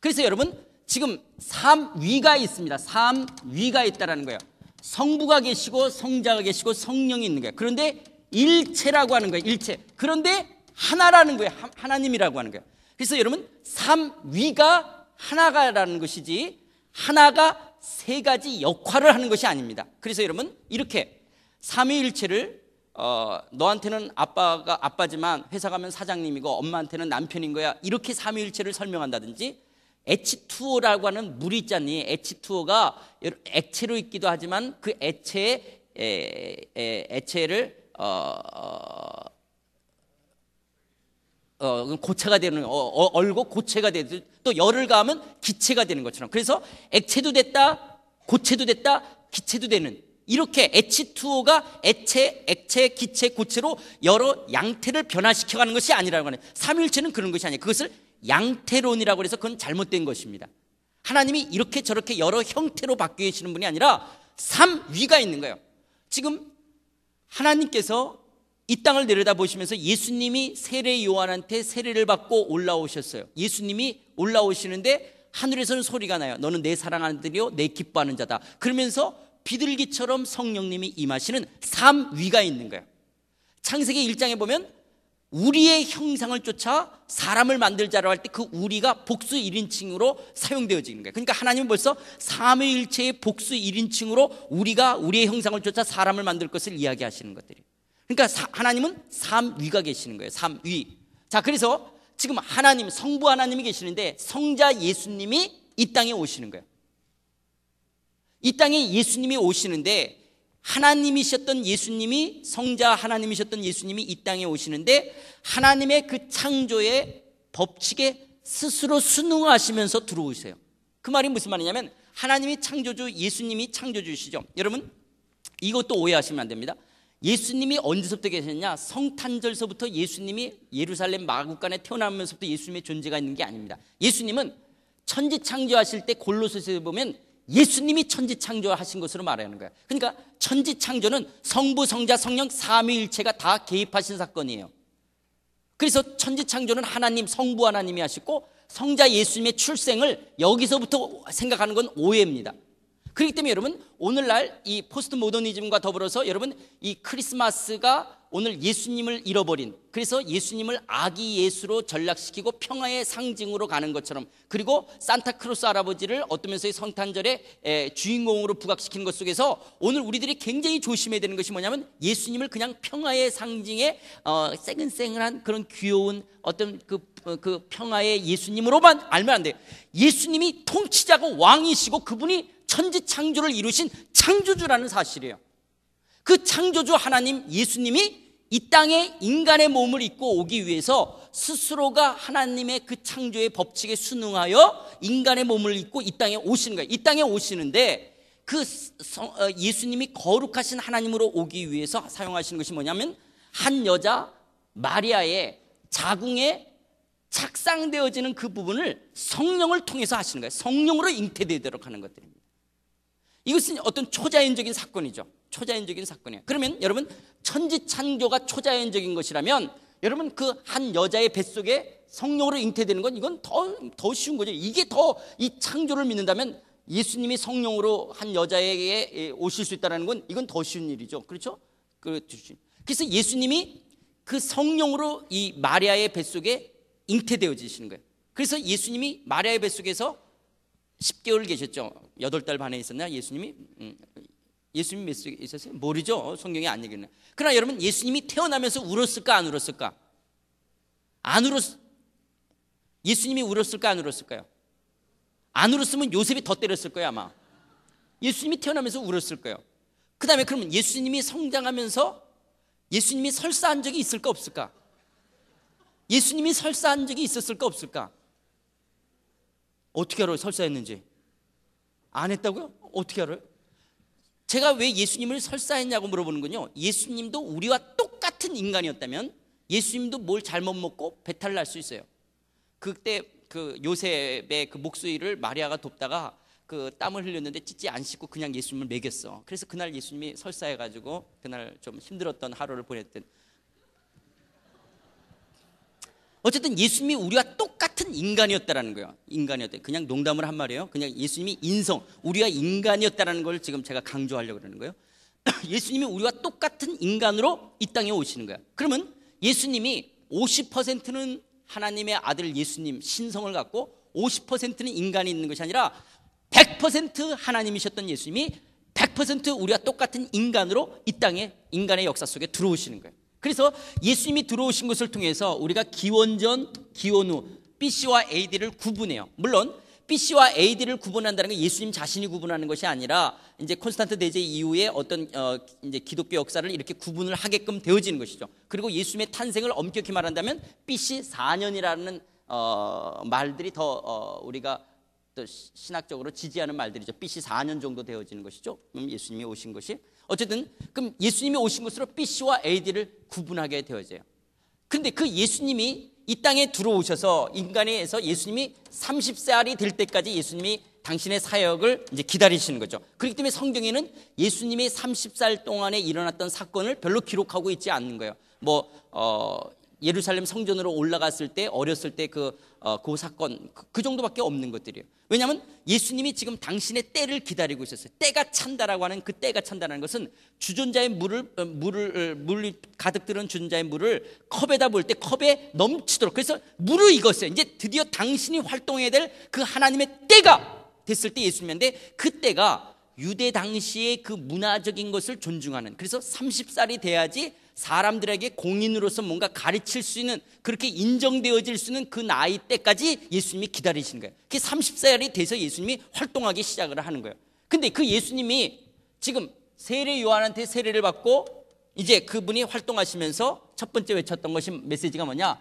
A: 그래서 여러분 지금 3위가 있습니다. 3위가 있다라는 거예요. 성부가 계시고 성자가 계시고 성령이 있는 거예요. 그런데 일체라고 하는 거예요. 일체. 그런데 하나라는 거예요. 하나님이라고 하는 거예요. 그래서 여러분 삼위가 하나가라는 것이지 하나가 세 가지 역할을 하는 것이 아닙니다. 그래서 여러분 이렇게 삼위일체를 어, 너한테는 아빠가 아빠지만 회사 가면 사장님이고 엄마한테는 남편인 거야. 이렇게 삼위일체를 설명한다든지 H2O라고 하는 물이 있잖니. H2O가 액체로 있기도 하지만 그액체 에, 액체를 어, 어, 어 고체가 되는 어, 어, 얼고 고체가 되고 또 열을 가하면 기체가 되는 것처럼 그래서 액체도 됐다 고체도 됐다 기체도 되는 이렇게 H2O가 액체, 액체, 기체, 고체로 여러 양태를 변화시켜가는 것이 아니라고 하는 삼일체는 그런 것이 아니에요. 그것을 양태론이라고 해서 그건 잘못된 것입니다. 하나님이 이렇게 저렇게 여러 형태로 바뀌시는 분이 아니라 삼위가 있는 거예요. 지금 하나님께서 이 땅을 내려다보시면서 예수님이 세례 요한한테 세례를 받고 올라오셨어요. 예수님이 올라오시는데 하늘에서는 소리가 나요. 너는 내 사랑하는 들요내 기뻐하는 자다. 그러면서 비둘기처럼 성령님이 임하시는 삼위가 있는 거예요. 창세기 1장에 보면 우리의 형상을 쫓아 사람을 만들자라고 할 때 그 우리가 복수 1인칭으로 사용되어지는 거예요. 그러니까 하나님은 벌써 삼위일체의 복수 1인칭으로 우리가 우리의 형상을 쫓아 사람을 만들 것을 이야기하시는 것들이. 그러니까 사, 하나님은 삼위가 계시는 거예요. 삼위. 자, 그래서 지금 하나님, 성부 하나님이 계시는데 성자 예수님이 이 땅에 오시는 거예요. 이 땅에 예수님이 오시는데 하나님이셨던 예수님이 성자 하나님이셨던 예수님이 이 땅에 오시는데 하나님의 그 창조의 법칙에 스스로 순응하시면서 들어오세요. 그 말이 무슨 말이냐면 하나님이 창조주 예수님이 창조주시죠. 여러분 이것도 오해하시면 안 됩니다. 예수님이 언제서부터 계셨냐? 성탄절서부터 예수님이 예루살렘 마구간에 태어나면서부터 예수님의 존재가 있는 게 아닙니다. 예수님은 천지 창조하실 때 골로새서에 보면 예수님이 천지 창조하신 것으로 말하는 거예요. 그러니까 천지 창조는 성부, 성자, 성령 삼위일체가 다 개입하신 사건이에요. 그래서 천지 창조는 하나님 성부 하나님이 하시고 성자 예수님의 출생을 여기서부터 생각하는 건 오해입니다. 그렇기 때문에 여러분 오늘날 이 포스트 모더니즘과 더불어서 여러분 이 크리스마스가 오늘 예수님을 잃어버린 그래서 예수님을 아기 예수로 전락시키고 평화의 상징으로 가는 것처럼 그리고 산타크로스 할아버지를 어떤 면서의 성탄절에 주인공으로 부각시키는 것 속에서 오늘 우리들이 굉장히 조심해야 되는 것이 뭐냐면 예수님을 그냥 평화의 상징에 어, 쌩글쌩글한 그런 귀여운 어떤 그, 어, 그 평화의 예수님으로만 알면 안 돼요. 예수님이 통치자고 왕이시고 그분이 천지 창조를 이루신 창조주라는 사실이에요. 그 창조주 하나님 예수님이 이 땅에 인간의 몸을 입고 오기 위해서 스스로가 하나님의 그 창조의 법칙에 순응하여 인간의 몸을 입고 이 땅에 오시는 거예요. 이 땅에 오시는데 그 어, 예수님이 거룩하신 하나님으로 오기 위해서 사용하시는 것이 뭐냐면 한 여자 마리아의 자궁에 착상되어지는 그 부분을 성령을 통해서 하시는 거예요. 성령으로 잉태되도록 하는 것들입니다. 이것은 어떤 초자연적인 사건이죠. 초자연적인 사건이에요. 그러면 여러분 천지창조가 초자연적인 것이라면 여러분 그 한 여자의 뱃속에 성령으로 잉태되는 건 이건 더, 더 쉬운 거죠. 이게 더 이 창조를 믿는다면 예수님이 성령으로 한 여자에게 오실 수 있다는 건 이건 더 쉬운 일이죠. 그렇죠? 그 그래서 예수님이 그 성령으로 이 마리아의 뱃속에 잉태되어지시는 거예요. 그래서 예수님이 마리아의 뱃속에서 10개월 계셨죠. 8달 반에 있었나 예수님이? 음, 예수님이 몇 속에 있었어요? 모르죠. 성경이 안 얘기는. 그러나 여러분 예수님이 태어나면서 울었을까 안 울었을까? 안 울었. 예수님이 울었을까 안 울었을까요? 안 울었으면 요셉이 더 때렸을 거예요 아마. 예수님이 태어나면서 울었을 거예요. 그 다음에 그러면 예수님이 성장하면서 예수님이 설사한 적이 있을까 없을까? 예수님이 설사한 적이 있었을까 없을까? 어떻게 알아요? 설사했는지. 안 했다고요? 어떻게 알아요? 제가 왜 예수님을 설사했냐고 물어보는군요. 예수님도 우리와 똑같은 인간이었다면 예수님도 뭘 잘못 먹고 배탈 날 수 있어요. 그때 그 요셉의 그 목수일을 마리아가 돕다가 그 땀을 흘렸는데 찢지 안 씻고 그냥 예수님을 먹였어. 그래서 그날 예수님이 설사해가지고 그날 좀 힘들었던 하루를 보냈던 어쨌든 예수님이 우리와 똑같은 인간이었다라는 거예요. 인간이었대. 그냥 농담을 한 말이에요. 그냥 예수님이 인성, 우리와 인간이었다라는 걸 지금 제가 강조하려고 그러는 거예요. 예수님이 우리와 똑같은 인간으로 이 땅에 오시는 거야. 그러면 예수님이 50%는 하나님의 아들 예수님 신성을 갖고 50%는 인간이 있는 것이 아니라 100% 하나님이셨던 예수님이 100% 우리와 똑같은 인간으로 이 땅에 인간의 역사 속에 들어오시는 거예요. 그래서 예수님이 들어오신 것을 통해서 우리가 기원전, 기원 후 BC와 AD를 구분해요. 물론 BC와 AD를 구분한다는 건 예수님 자신이 구분하는 것이 아니라 이제 콘스탄트 대제 이후에 어떤 어, 이제 기독교 역사를 이렇게 구분을 하게끔 되어지는 것이죠. 그리고 예수님의 탄생을 엄격히 말한다면 BC 4년이라는 어, 말들이 더 어, 우리가 또 신학적으로 지지하는 말들이죠. BC 4년 정도 되어지는 것이죠. 예수님이 오신 것이 어쨌든 그럼 예수님이 오신 것으로 BC와 AD를 구분하게 되어져요. 근데 그 예수님이 이 땅에 들어오셔서 인간에서 예수님이 30살이 될 때까지 예수님이 당신의 사역을 이제 기다리시는 거죠. 그렇기 때문에 성경에는 예수님이 30살 동안에 일어났던 사건을 별로 기록하고 있지 않는 거예요. 뭐, 어, 예루살렘 성전으로 올라갔을 때 어렸을 때그 어, 그 사건 그, 그, 정도밖에 없는 것들이에요. 왜냐하면 예수님이 지금 당신의 때를 기다리고 있었어요. 때가 찬다라고 하는 그 때가 찬다는 것은 주전자의 물을 어, 물을 어, 물이 가득 들은 주전자의 물을 컵에다 부을 때 컵에 넘치도록 그래서 물을 익었어요. 이제 드디어 당신이 활동해야 될 그 하나님의 때가 됐을 때 예수님인데 그 때가 유대 당시의 그 문화적인 것을 존중하는 그래서 30살이 돼야지 사람들에게 공인으로서 뭔가 가르칠 수 있는 그렇게 인정되어질 수 있는 그 나이 때까지 예수님이 기다리신 거예요. 그게 30살이 돼서 예수님이 활동하기 시작을 하는 거예요. 근데 그 예수님이 지금 세례 요한한테 세례를 받고 이제 그분이 활동하시면서 첫 번째 외쳤던 것이 메시지가 뭐냐?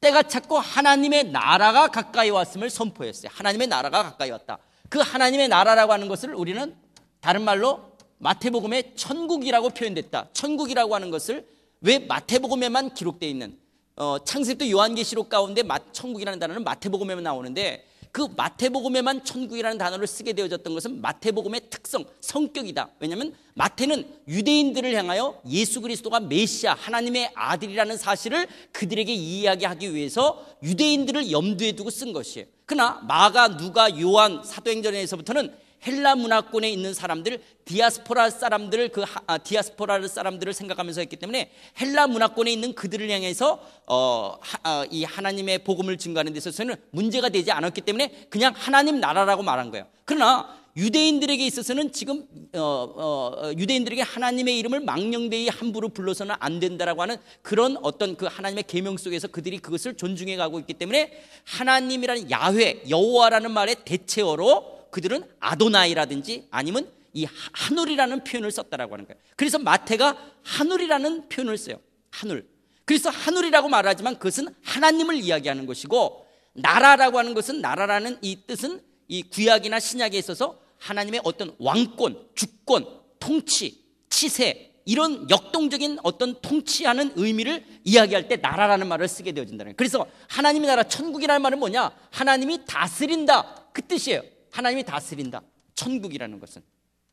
A: 때가 찼고 하나님의 나라가 가까이 왔음을 선포했어요. 하나님의 나라가 가까이 왔다. 그 하나님의 나라라고 하는 것을 우리는 다른 말로 마태복음의 천국이라고 표현됐다. 천국이라고 하는 것을 왜 마태복음에만 기록되어 있는 어, 창세도 요한계시록 가운데 마, 천국이라는 단어는 마태복음에만 나오는데 그 마태복음에만 천국이라는 단어를 쓰게 되어졌던 것은 마태복음의 특성, 성격이다. 왜냐하면 마태는 유대인들을 향하여 예수 그리스도가 메시아, 하나님의 아들이라는 사실을 그들에게 이야기하기 위해서 유대인들을 염두에 두고 쓴 것이에요. 그러나 마가, 누가, 요한, 사도행전에서부터는 헬라 문화권에 있는 사람들, 디아스포라 사람들을 그 아, 디아스포라 사람들을 생각하면서 했기 때문에 헬라 문화권에 있는 그들을 향해서 어, 하, 어, 이 하나님의 복음을 증거하는 데 있어서는 문제가 되지 않았기 때문에 그냥 하나님 나라라고 말한 거예요. 그러나 유대인들에게 있어서는 지금 어, 어, 유대인들에게 하나님의 이름을 망령되이 함부로 불러서는 안 된다라고 하는 그런 어떤 그 하나님의 계명 속에서 그들이 그것을 존중해 가고 있기 때문에 하나님이라는 야훼 여호와라는 말의 대체어로 그들은 아도나이라든지 아니면 이 하늘이라는 표현을 썼다라고 하는 거예요. 그래서 마태가 하늘이라는 표현을 써요. 하늘. 그래서 하늘이라고 말하지만 그것은 하나님을 이야기하는 것이고 나라라고 하는 것은 나라라는 이 뜻은 이 구약이나 신약에 있어서 하나님의 어떤 왕권, 주권, 통치, 치세 이런 역동적인 어떤 통치하는 의미를 이야기할 때 나라라는 말을 쓰게 되어진다는 거예요. 그래서 하나님의 나라 천국이라는 말은 뭐냐? 하나님이 다스린다 그 뜻이에요. 하나님이 다스린다. 천국이라는 것은.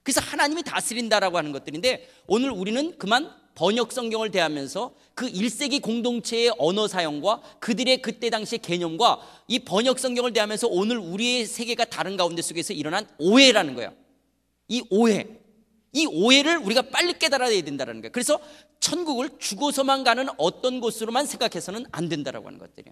A: 그래서 하나님이 다스린다라고 하는 것들인데 오늘 우리는 그만 번역 성경을 대하면서 그 1세기 공동체의 언어 사용과 그들의 그때 당시의 개념과 이 번역 성경을 대하면서 오늘 우리의 세계가 다른 가운데 속에서 일어난 오해라는 거야. 이 오해. 이 오해를 우리가 빨리 깨달아야 된다는 거야. 그래서 천국을 죽어서만 가는 어떤 곳으로만 생각해서는 안 된다라고 하는 것들이야.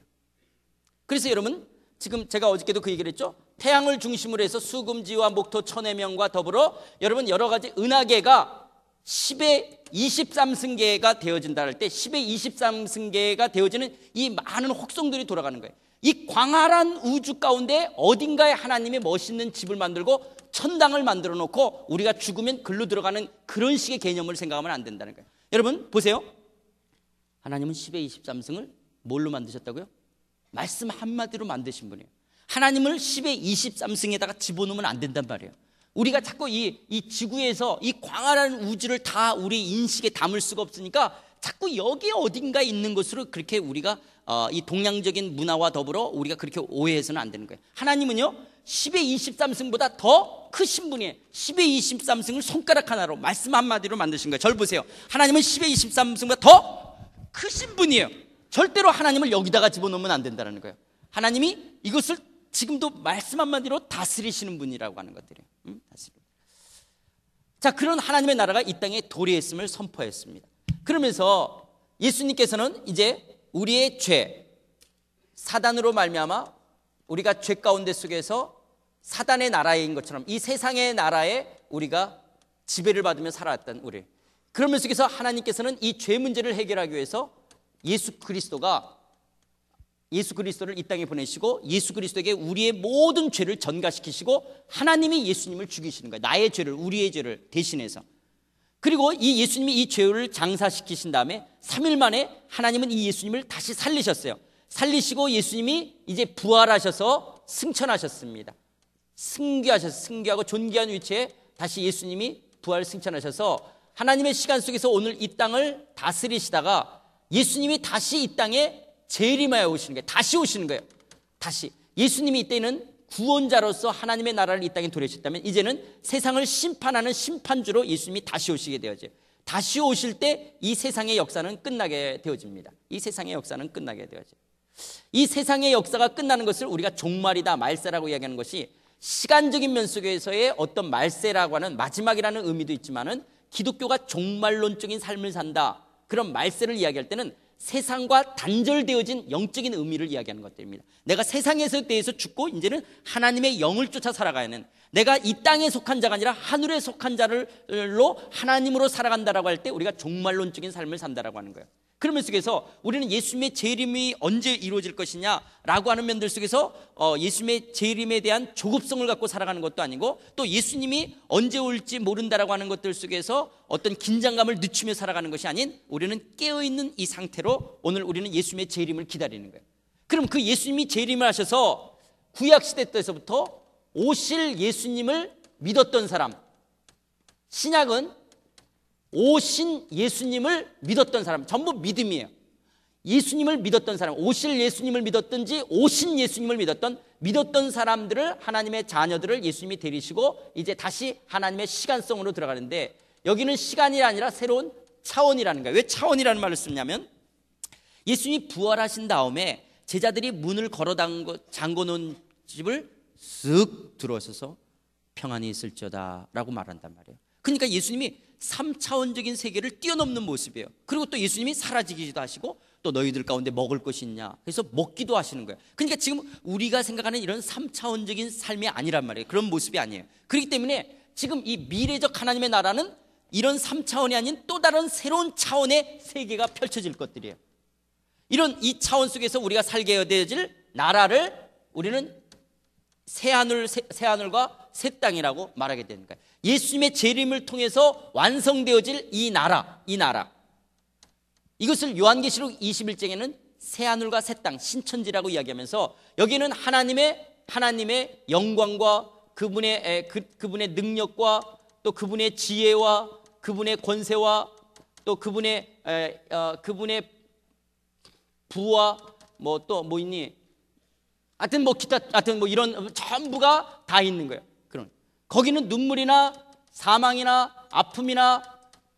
A: 그래서 여러분 지금 제가 어저께도 그 얘기를 했죠. 태양을 중심으로 해서 수금지와 목토 천해명과 더불어 여러분 여러 가지 은하계가 10의 23승계가 되어진다 할 때 10의 23승계가 되어지는 이 많은 혹성들이 돌아가는 거예요. 이 광활한 우주 가운데 어딘가에 하나님의 멋있는 집을 만들고 천당을 만들어 놓고 우리가 죽으면 글로 들어가는 그런 식의 개념을 생각하면 안 된다는 거예요. 여러분 보세요. 하나님은 10의 23승을 뭘로 만드셨다고요? 말씀 한마디로 만드신 분이에요. 하나님을 10의 23승에다가 집어넣으면 안 된단 말이에요. 우리가 자꾸 이, 이 지구에서 이 광활한 우주를 다 우리 인식에 담을 수가 없으니까 자꾸 여기에 어딘가 있는 것으로 그렇게 우리가 어, 이 동양적인 문화와 더불어 우리가 그렇게 오해해서는 안 되는 거예요. 하나님은요, 10의 23승보다 더 크신 분이에요. 10의 23승을 손가락 하나로, 말씀 한마디로 만드신 거예요. 절 보세요. 하나님은 10의 23승보다 더 크신 분이에요. 절대로 하나님을 여기다가 집어넣으면 안 된다는 거예요. 하나님이 이것을 지금도 말씀 한마디로 다스리시는 분이라고 하는 것들이에요. 음? 다스리 자, 그런 하나님의 나라가 이 땅에 도래했음을 선포했습니다. 그러면서 예수님께서는 이제 우리의 죄, 사단으로 말미암아 우리가 죄 가운데 속에서 사단의 나라인 것처럼 이 세상의 나라에 우리가 지배를 받으며 살아왔던 우리. 그러면서 하나님께서는 이 죄 문제를 해결하기 위해서 예수 그리스도가 예수 그리스도를 이 땅에 보내시고 예수 그리스도에게 우리의 모든 죄를 전가시키시고 하나님이 예수님을 죽이시는 거예요. 나의 죄를 우리의 죄를 대신해서. 그리고 이 예수님이 이 죄를 장사시키신 다음에 3일 만에 하나님은 이 예수님을 다시 살리셨어요. 살리시고 예수님이 이제 부활하셔서 승천하셨습니다. 승귀하셔서 승귀하고 존귀한 위치에 다시 예수님이 부활 승천하셔서 하나님의 시간 속에서 오늘 이 땅을 다스리시다가 예수님이 다시 이 땅에 재림하여 오시는 거예요. 다시 오시는 거예요. 다시. 예수님이 이때는 구원자로서 하나님의 나라를 이 땅에 돌려셨다면 이제는 세상을 심판하는 심판주로 예수님이 다시 오시게 되어져요. 다시 오실 때 이 세상의 역사는 끝나게 되어집니다. 이 세상의 역사는 끝나게 되어져요. 이 세상의 역사가 끝나는 것을 우리가 종말이다, 말세라고 이야기하는 것이 시간적인 면 속에서의 어떤 말세라고 하는 마지막이라는 의미도 있지만은 기독교가 종말론적인 삶을 산다. 그런 말세를 이야기할 때는 세상과 단절되어진 영적인 의미를 이야기하는 것들입니다. 내가 세상에서 대해서 죽고 이제는 하나님의 영을 쫓아 살아가는 내가 이 땅에 속한 자가 아니라 하늘에 속한 자를로 하나님으로 살아간다라고 할 때 우리가 종말론적인 삶을 산다라고 하는 거예요. 그러면 속에서 우리는 예수님의 재림이 언제 이루어질 것이냐라고 하는 면들 속에서 어, 예수님의 재림에 대한 조급성을 갖고 살아가는 것도 아니고 또 예수님이 언제 올지 모른다라고 하는 것들 속에서 어떤 긴장감을 늦추며 살아가는 것이 아닌 우리는 깨어 있는 이 상태로 오늘 우리는 예수님의 재림을 기다리는 거예요. 그럼 그 예수님이 재림을 하셔서 구약 시대 때서부터 오실 예수님을 믿었던 사람 신약은 오신 예수님을 믿었던 사람 전부 믿음이에요. 예수님을 믿었던 사람, 오실 예수님을 믿었든지 오신 예수님을 믿었던 믿었던 사람들을 하나님의 자녀들을 예수님이 데리시고 이제 다시 하나님의 시간성으로 들어가는데 여기는 시간이 아니라 새로운 차원이라는 거예요. 왜 차원이라는 말을 쓰냐면 예수님이 부활하신 다음에 제자들이 문을 걸어 담고 잠궈 놓은 집을 쓱 들어서서 평안히 있을지어다라고 말한단 말이에요. 그러니까 예수님이 3차원적인 세계를 뛰어넘는 모습이에요. 그리고 또 예수님이 사라지기도 하시고 또 너희들 가운데 먹을 것이 냐 그래서 먹기도 하시는 거예요. 그러니까 지금 우리가 생각하는 이런 3차원적인 삶이 아니란 말이에요. 그런 모습이 아니에요. 그렇기 때문에 지금 이 미래적 하나님의 나라는 이런 3차원이 아닌 또 다른 새로운 차원의 세계가 펼쳐질 것들이에요. 이런 이 차원 속에서 우리가 살게 되어질 나라를 우리는 새하늘, 새, 하늘과 새 땅이라고 말하게 되는 거예요. 예수님의 재림을 통해서 완성되어질 이 나라, 이 나라. 이것을 요한계시록 21장에는 새하늘과 새 땅, 신천지라고 이야기하면서 여기는 하나님의 하나님의 영광과 그분의 그, 그분의 능력과 또 그분의 지혜와 그분의 권세와 또 그분의 에, 어, 그분의 부와 뭐 또뭐 뭐 있니? 하여튼 뭐 기타 하여튼 뭐 이런 전부가 다 있는 거예요. 거기는 눈물이나 사망이나 아픔이나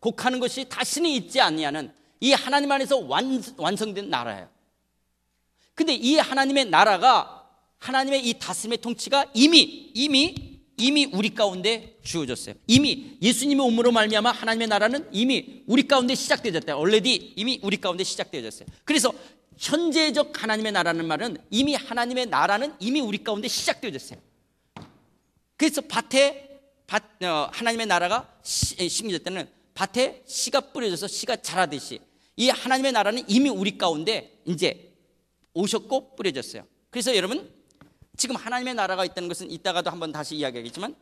A: 곡하는 것이 다시는 있지 않냐는 이 하나님 안에서 완, 완성된 나라예요. 근데 이 하나님의 나라가 하나님의 이 다스림의 통치가 이미 이미 이미 우리 가운데 주어졌어요. 이미 예수님의 오으로 말미암아 하나님의 나라는 이미 우리 가운데 시작되어졌다. 얼레디 이미 우리 가운데 시작되어졌어요. 그래서 현재적 하나님의 나라는 말은 이미 하나님의 나라는 이미 우리 가운데 시작되어졌어요. 그래서 밭에 밭, 어, 하나님의 나라가 심겨질 때는 밭에 씨가 뿌려져서 씨가 자라듯이 이 하나님의 나라는 이미 우리 가운데 이제 오셨고 뿌려졌어요. 그래서 여러분 지금 하나님의 나라가 있다는 것은 이따가도 한번 다시 이야기하겠지만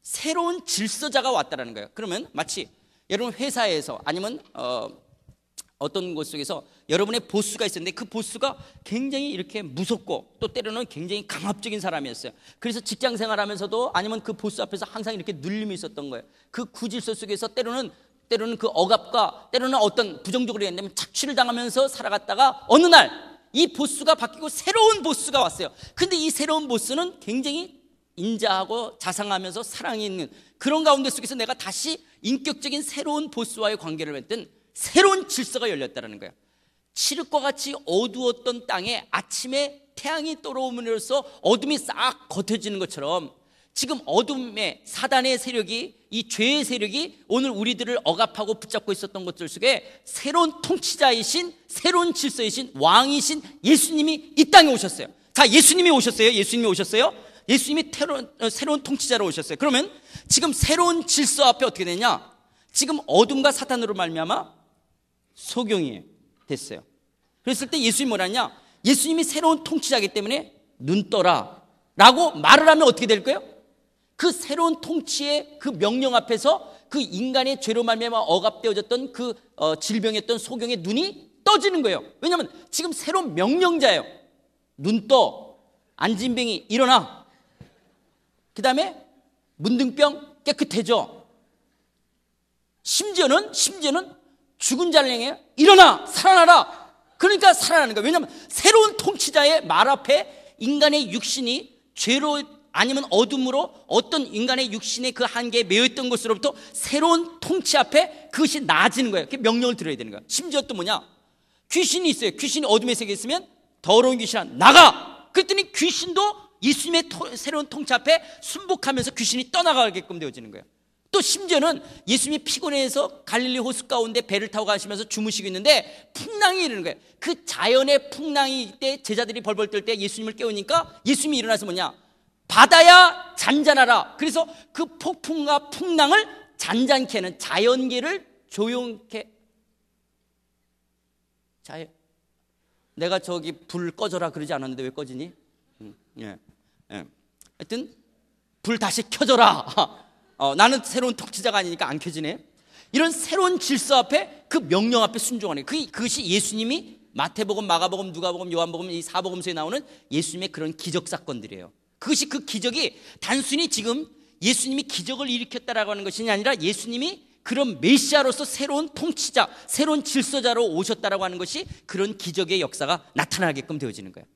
A: 새로운 질서자가 왔다라는 거예요. 그러면 마치 여러분 회사에서 아니면 어, 어떤 곳 속에서 여러분의 보스가 있었는데 그 보스가 굉장히 이렇게 무섭고 또 때로는 굉장히 강압적인 사람이었어요. 그래서 직장 생활하면서도 아니면 그 보스 앞에서 항상 이렇게 눌림이 있었던 거예요. 그 구질서 속에서 때로는 때로는 그 억압과 때로는 어떤 부정적으로 얘기하면 착취를 당하면서 살아갔다가 어느 날 이 보스가 바뀌고 새로운 보스가 왔어요. 근데 이 새로운 보스는 굉장히 인자하고 자상하면서 사랑이 있는 그런 가운데 속에서 내가 다시 인격적인 새로운 보스와의 관계를 맺든 새로운 질서가 열렸다는 거예요 칠흑과 같이 어두웠던 땅에 아침에 태양이 떠오르면서 어둠이 싹 걷혀지는 것처럼 지금 어둠의 사단의 세력이 이 죄의 세력이 오늘 우리들을 억압하고 붙잡고 있었던 것들 속에 새로운 통치자이신 새로운 질서이신 왕이신 예수님이 이 땅에 오셨어요. 자, 예수님이 오셨어요. 예수님이 오셨어요. 예수님이 테러, 어, 새로운 통치자로 오셨어요. 그러면 지금 새로운 질서 앞에 어떻게 되냐? 지금 어둠과 사탄으로 말미암아 소경이 됐어요. 그랬을 때 예수님이 뭐라냐? 예수님이 새로운 통치자기 때문에 눈 떠라. 라고 말을 하면 어떻게 될까요? 그 새로운 통치의 그 명령 앞에서 그 인간의 죄로 말미암아 억압되어졌던 그 어, 질병이던 소경의 눈이 떠지는 거예요. 왜냐하면 지금 새로운 명령자예요. 눈 떠, 안진뱅이 일어나. 그 다음에 문둥병 깨끗해져. 심지어는 심지어는 죽은 자를 향해 일어나 살아나라. 그러니까 살아나는 거예요. 왜냐하면 새로운 통치자의 말 앞에 인간의 육신이 죄로 아니면 어둠으로 어떤 인간의 육신의 그 한계에 매여던 것으로부터 새로운 통치 앞에 그것이 나아지는 거예요. 명령을 들어야 되는 거예요. 심지어 또 뭐냐? 귀신이 있어요. 귀신이 어둠의 세계에 있으면 더러운 귀신아 나가. 그랬더니 귀신도 예수님의 새로운 통치 앞에 순복하면서 귀신이 떠나가게끔 되어지는 거예요. 또 심지어는 예수님이 피곤해서 갈릴리 호수 가운데 배를 타고 가시면서 주무시고 있는데 풍랑이 이르는 거예요. 그 자연의 풍랑이 때 제자들이 벌벌 떨 때 예수님을 깨우니까 예수님이 일어나서 뭐냐? 바다야 잔잔하라. 그래서 그 폭풍과 풍랑을 잔잔케 하는 자연계를 조용케 자연 내가 저기 불 꺼져라 그러지 않았는데 왜 꺼지니? 음, 예, 예. 하여튼 불 다시 켜져라. 어, 나는 새로운 통치자가 아니니까 안 켜지네. 이런 새로운 질서 앞에 그 명령 앞에 순종하는 그, 그것이 예수님이 마태복음, 마가복음, 누가복음, 요한복음 이 사복음서에 나오는 예수님의 그런 기적 사건들이에요. 그것이 그 기적이 단순히 지금 예수님이 기적을 일으켰다라고 하는 것이 아니라 예수님이 그런 메시아로서 새로운 통치자, 새로운 질서자로 오셨다라고 하는 것이 그런 기적의 역사가 나타나게끔 되어지는 거예요.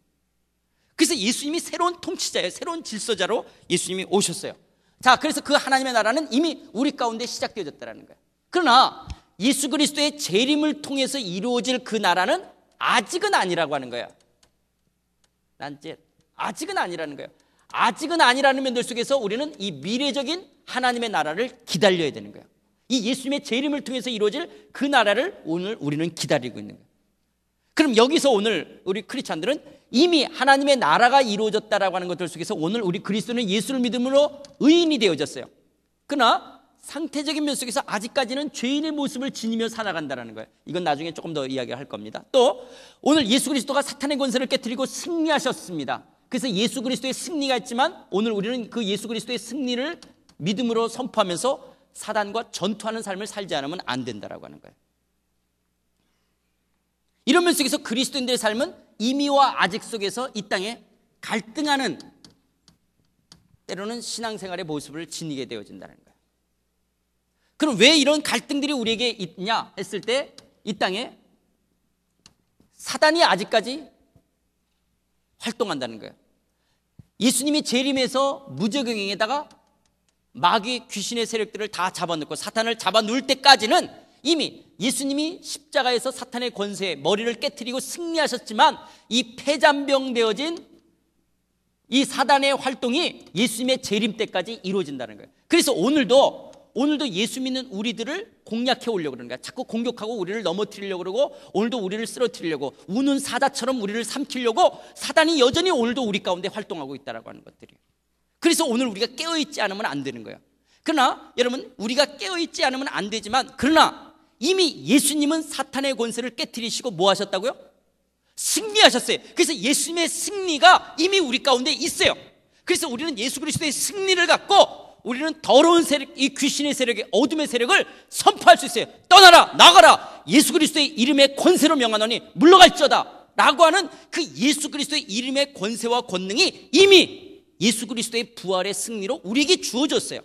A: 그래서 예수님이 새로운 통치자예요. 새로운 질서자로 예수님이 오셨어요. 자, 그래서 그 하나님의 나라는 이미 우리 가운데 시작되어졌다라는 거예요. 그러나 예수 그리스도의 재림을 통해서 이루어질 그 나라는 아직은 아니라고 하는 거예요. 난 이제 아직은 아니라는 거예요. 아직은 아니라는 면들 속에서 우리는 이 미래적인 하나님의 나라를 기다려야 되는 거예요. 이 예수님의 재림을 통해서 이루어질 그 나라를 오늘 우리는 기다리고 있는 거예요. 그럼 여기서 오늘 우리 크리스천들은 이미 하나님의 나라가 이루어졌다라고 하는 것들 속에서 오늘 우리 그리스도는 예수를 믿음으로 의인이 되어졌어요. 그러나 상태적인 면 속에서 아직까지는 죄인의 모습을 지니며 살아간다라는 거예요. 이건 나중에 조금 더 이야기할 를 겁니다. 또 오늘 예수 그리스도가 사탄의 권세를 깨뜨리고 승리하셨습니다. 그래서 예수 그리스도의 승리가 있지만 오늘 우리는 그 예수 그리스도의 승리를 믿음으로 선포하면서 사단과 전투하는 삶을 살지 않으면 안 된다라고 하는 거예요. 이런 면 속에서 그리스도인들의 삶은 이미와 아직 속에서 이 땅에 갈등하는 때로는 신앙생활의 모습을 지니게 되어진다는 거예요. 그럼 왜 이런 갈등들이 우리에게 있냐 했을 때 이 땅에 사단이 아직까지 활동한다는 거예요. 예수님이 재림해서 무적응행에다가 마귀 귀신의 세력들을 다 잡아넣고 사탄을 잡아놓을 때까지는 이미 예수님이 십자가에서 사탄의 권세에 머리를 깨뜨리고 승리하셨지만 이 폐잔병 되어진 이 사단의 활동이 예수님의 재림 때까지 이루어진다는 거예요. 그래서 오늘도 오늘도 예수 믿는 우리들을 공략해 오려고 그러는 거야. 자꾸 공격하고 우리를 넘어뜨리려고 그러고 오늘도 우리를 쓰러뜨리려고 우는 사자처럼 우리를 삼키려고 사단이 여전히 오늘도 우리 가운데 활동하고 있다라고 하는 것들이. 그래서 오늘 우리가 깨어 있지 않으면 안 되는 거야. 그러나 여러분 우리가 깨어 있지 않으면 안 되지만 그러나 이미 예수님은 사탄의 권세를 깨뜨리시고 뭐 하셨다고요? 승리하셨어요. 그래서 예수님의 승리가 이미 우리 가운데 있어요. 그래서 우리는 예수 그리스도의 승리를 갖고 우리는 더러운 세력, 이 귀신의 세력의 어둠의 세력을 선포할 수 있어요. 떠나라, 나가라. 예수 그리스도의 이름의 권세로 명하노니 물러갈지어다. 라고 하는 그 예수 그리스도의 이름의 권세와 권능이 이미 예수 그리스도의 부활의 승리로 우리에게 주어졌어요.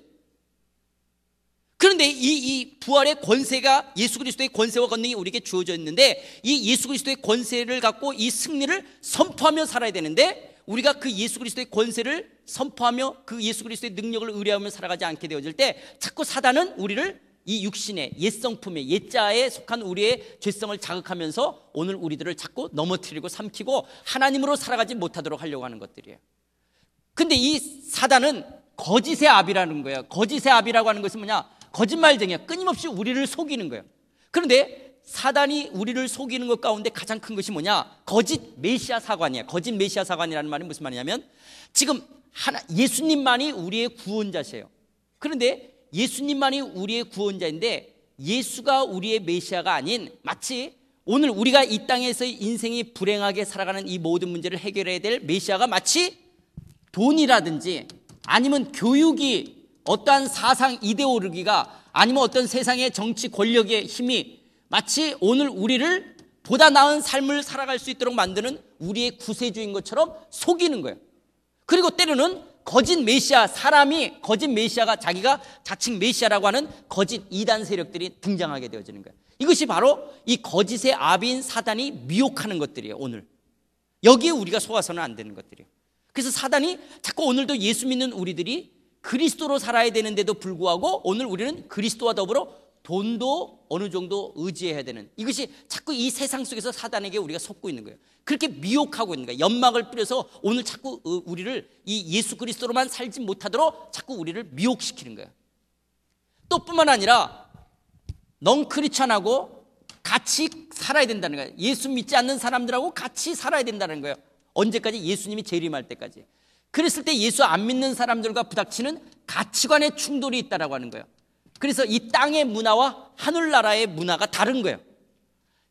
A: 그런데 이, 이 부활의 권세가 예수 그리스도의 권세와 권능이 우리에게 주어져 있는데 이 예수 그리스도의 권세를 갖고 이 승리를 선포하며 살아야 되는데 우리가 그 예수 그리스도의 권세를 선포하며 그 예수 그리스도의 능력을 의뢰하며 살아가지 않게 되어질 때 자꾸 사단은 우리를 이 육신의 옛성품의 옛자에 속한 우리의 죄성을 자극하면서 오늘 우리들을 자꾸 넘어뜨리고 삼키고 하나님으로 살아가지 못하도록 하려고 하는 것들이에요. 근데 이 사단은 거짓의 압이라는 거예요. 거짓의 압이라고 하는 것은 뭐냐? 거짓말쟁이야. 끊임없이 우리를 속이는 거예요. 그런데 사단이 우리를 속이는 것 가운데 가장 큰 것이 뭐냐? 거짓 메시아 사관이야. 거짓 메시아 사관이라는 말이 무슨 말이냐면 지금 하나 예수님만이 우리의 구원자세요. 그런데 예수님만이 우리의 구원자인데 예수가 우리의 메시아가 아닌 마치 오늘 우리가 이 땅에서 인생이 불행하게 살아가는 이 모든 문제를 해결해야 될 메시아가 마치 돈이라든지 아니면 교육이 어떠한 사상 이데올로기가 아니면 어떤 세상의 정치 권력의 힘이 마치 오늘 우리를 보다 나은 삶을 살아갈 수 있도록 만드는 우리의 구세주인 것처럼 속이는 거예요. 그리고 때로는 거짓 메시아 사람이 거짓 메시아가 자기가 자칭 메시아라고 하는 거짓 이단 세력들이 등장하게 되어지는 거예요. 이것이 바로 이 거짓의 아비인 사단이 미혹하는 것들이에요. 오늘 여기에 우리가 속아서는 안 되는 것들이에요. 그래서 사단이 자꾸 오늘도 예수 믿는 우리들이 그리스도로 살아야 되는데도 불구하고 오늘 우리는 그리스도와 더불어 돈도 어느 정도 의지해야 되는 이것이 자꾸 이 세상 속에서 사단에게 우리가 속고 있는 거예요. 그렇게 미혹하고 있는 거예요. 연막을 뿌려서 오늘 자꾸 우리를 이 예수 그리스도로만 살지 못하도록 자꾸 우리를 미혹시키는 거예요. 또 뿐만 아니라 넌크리찬하고 같이 살아야 된다는 거예요. 예수 믿지 않는 사람들하고 같이 살아야 된다는 거예요. 언제까지 예수님이 재림할 때까지. 그랬을 때 예수 안 믿는 사람들과 부닥치는 가치관의 충돌이 있다라고 하는 거예요. 그래서 이 땅의 문화와 하늘나라의 문화가 다른 거예요.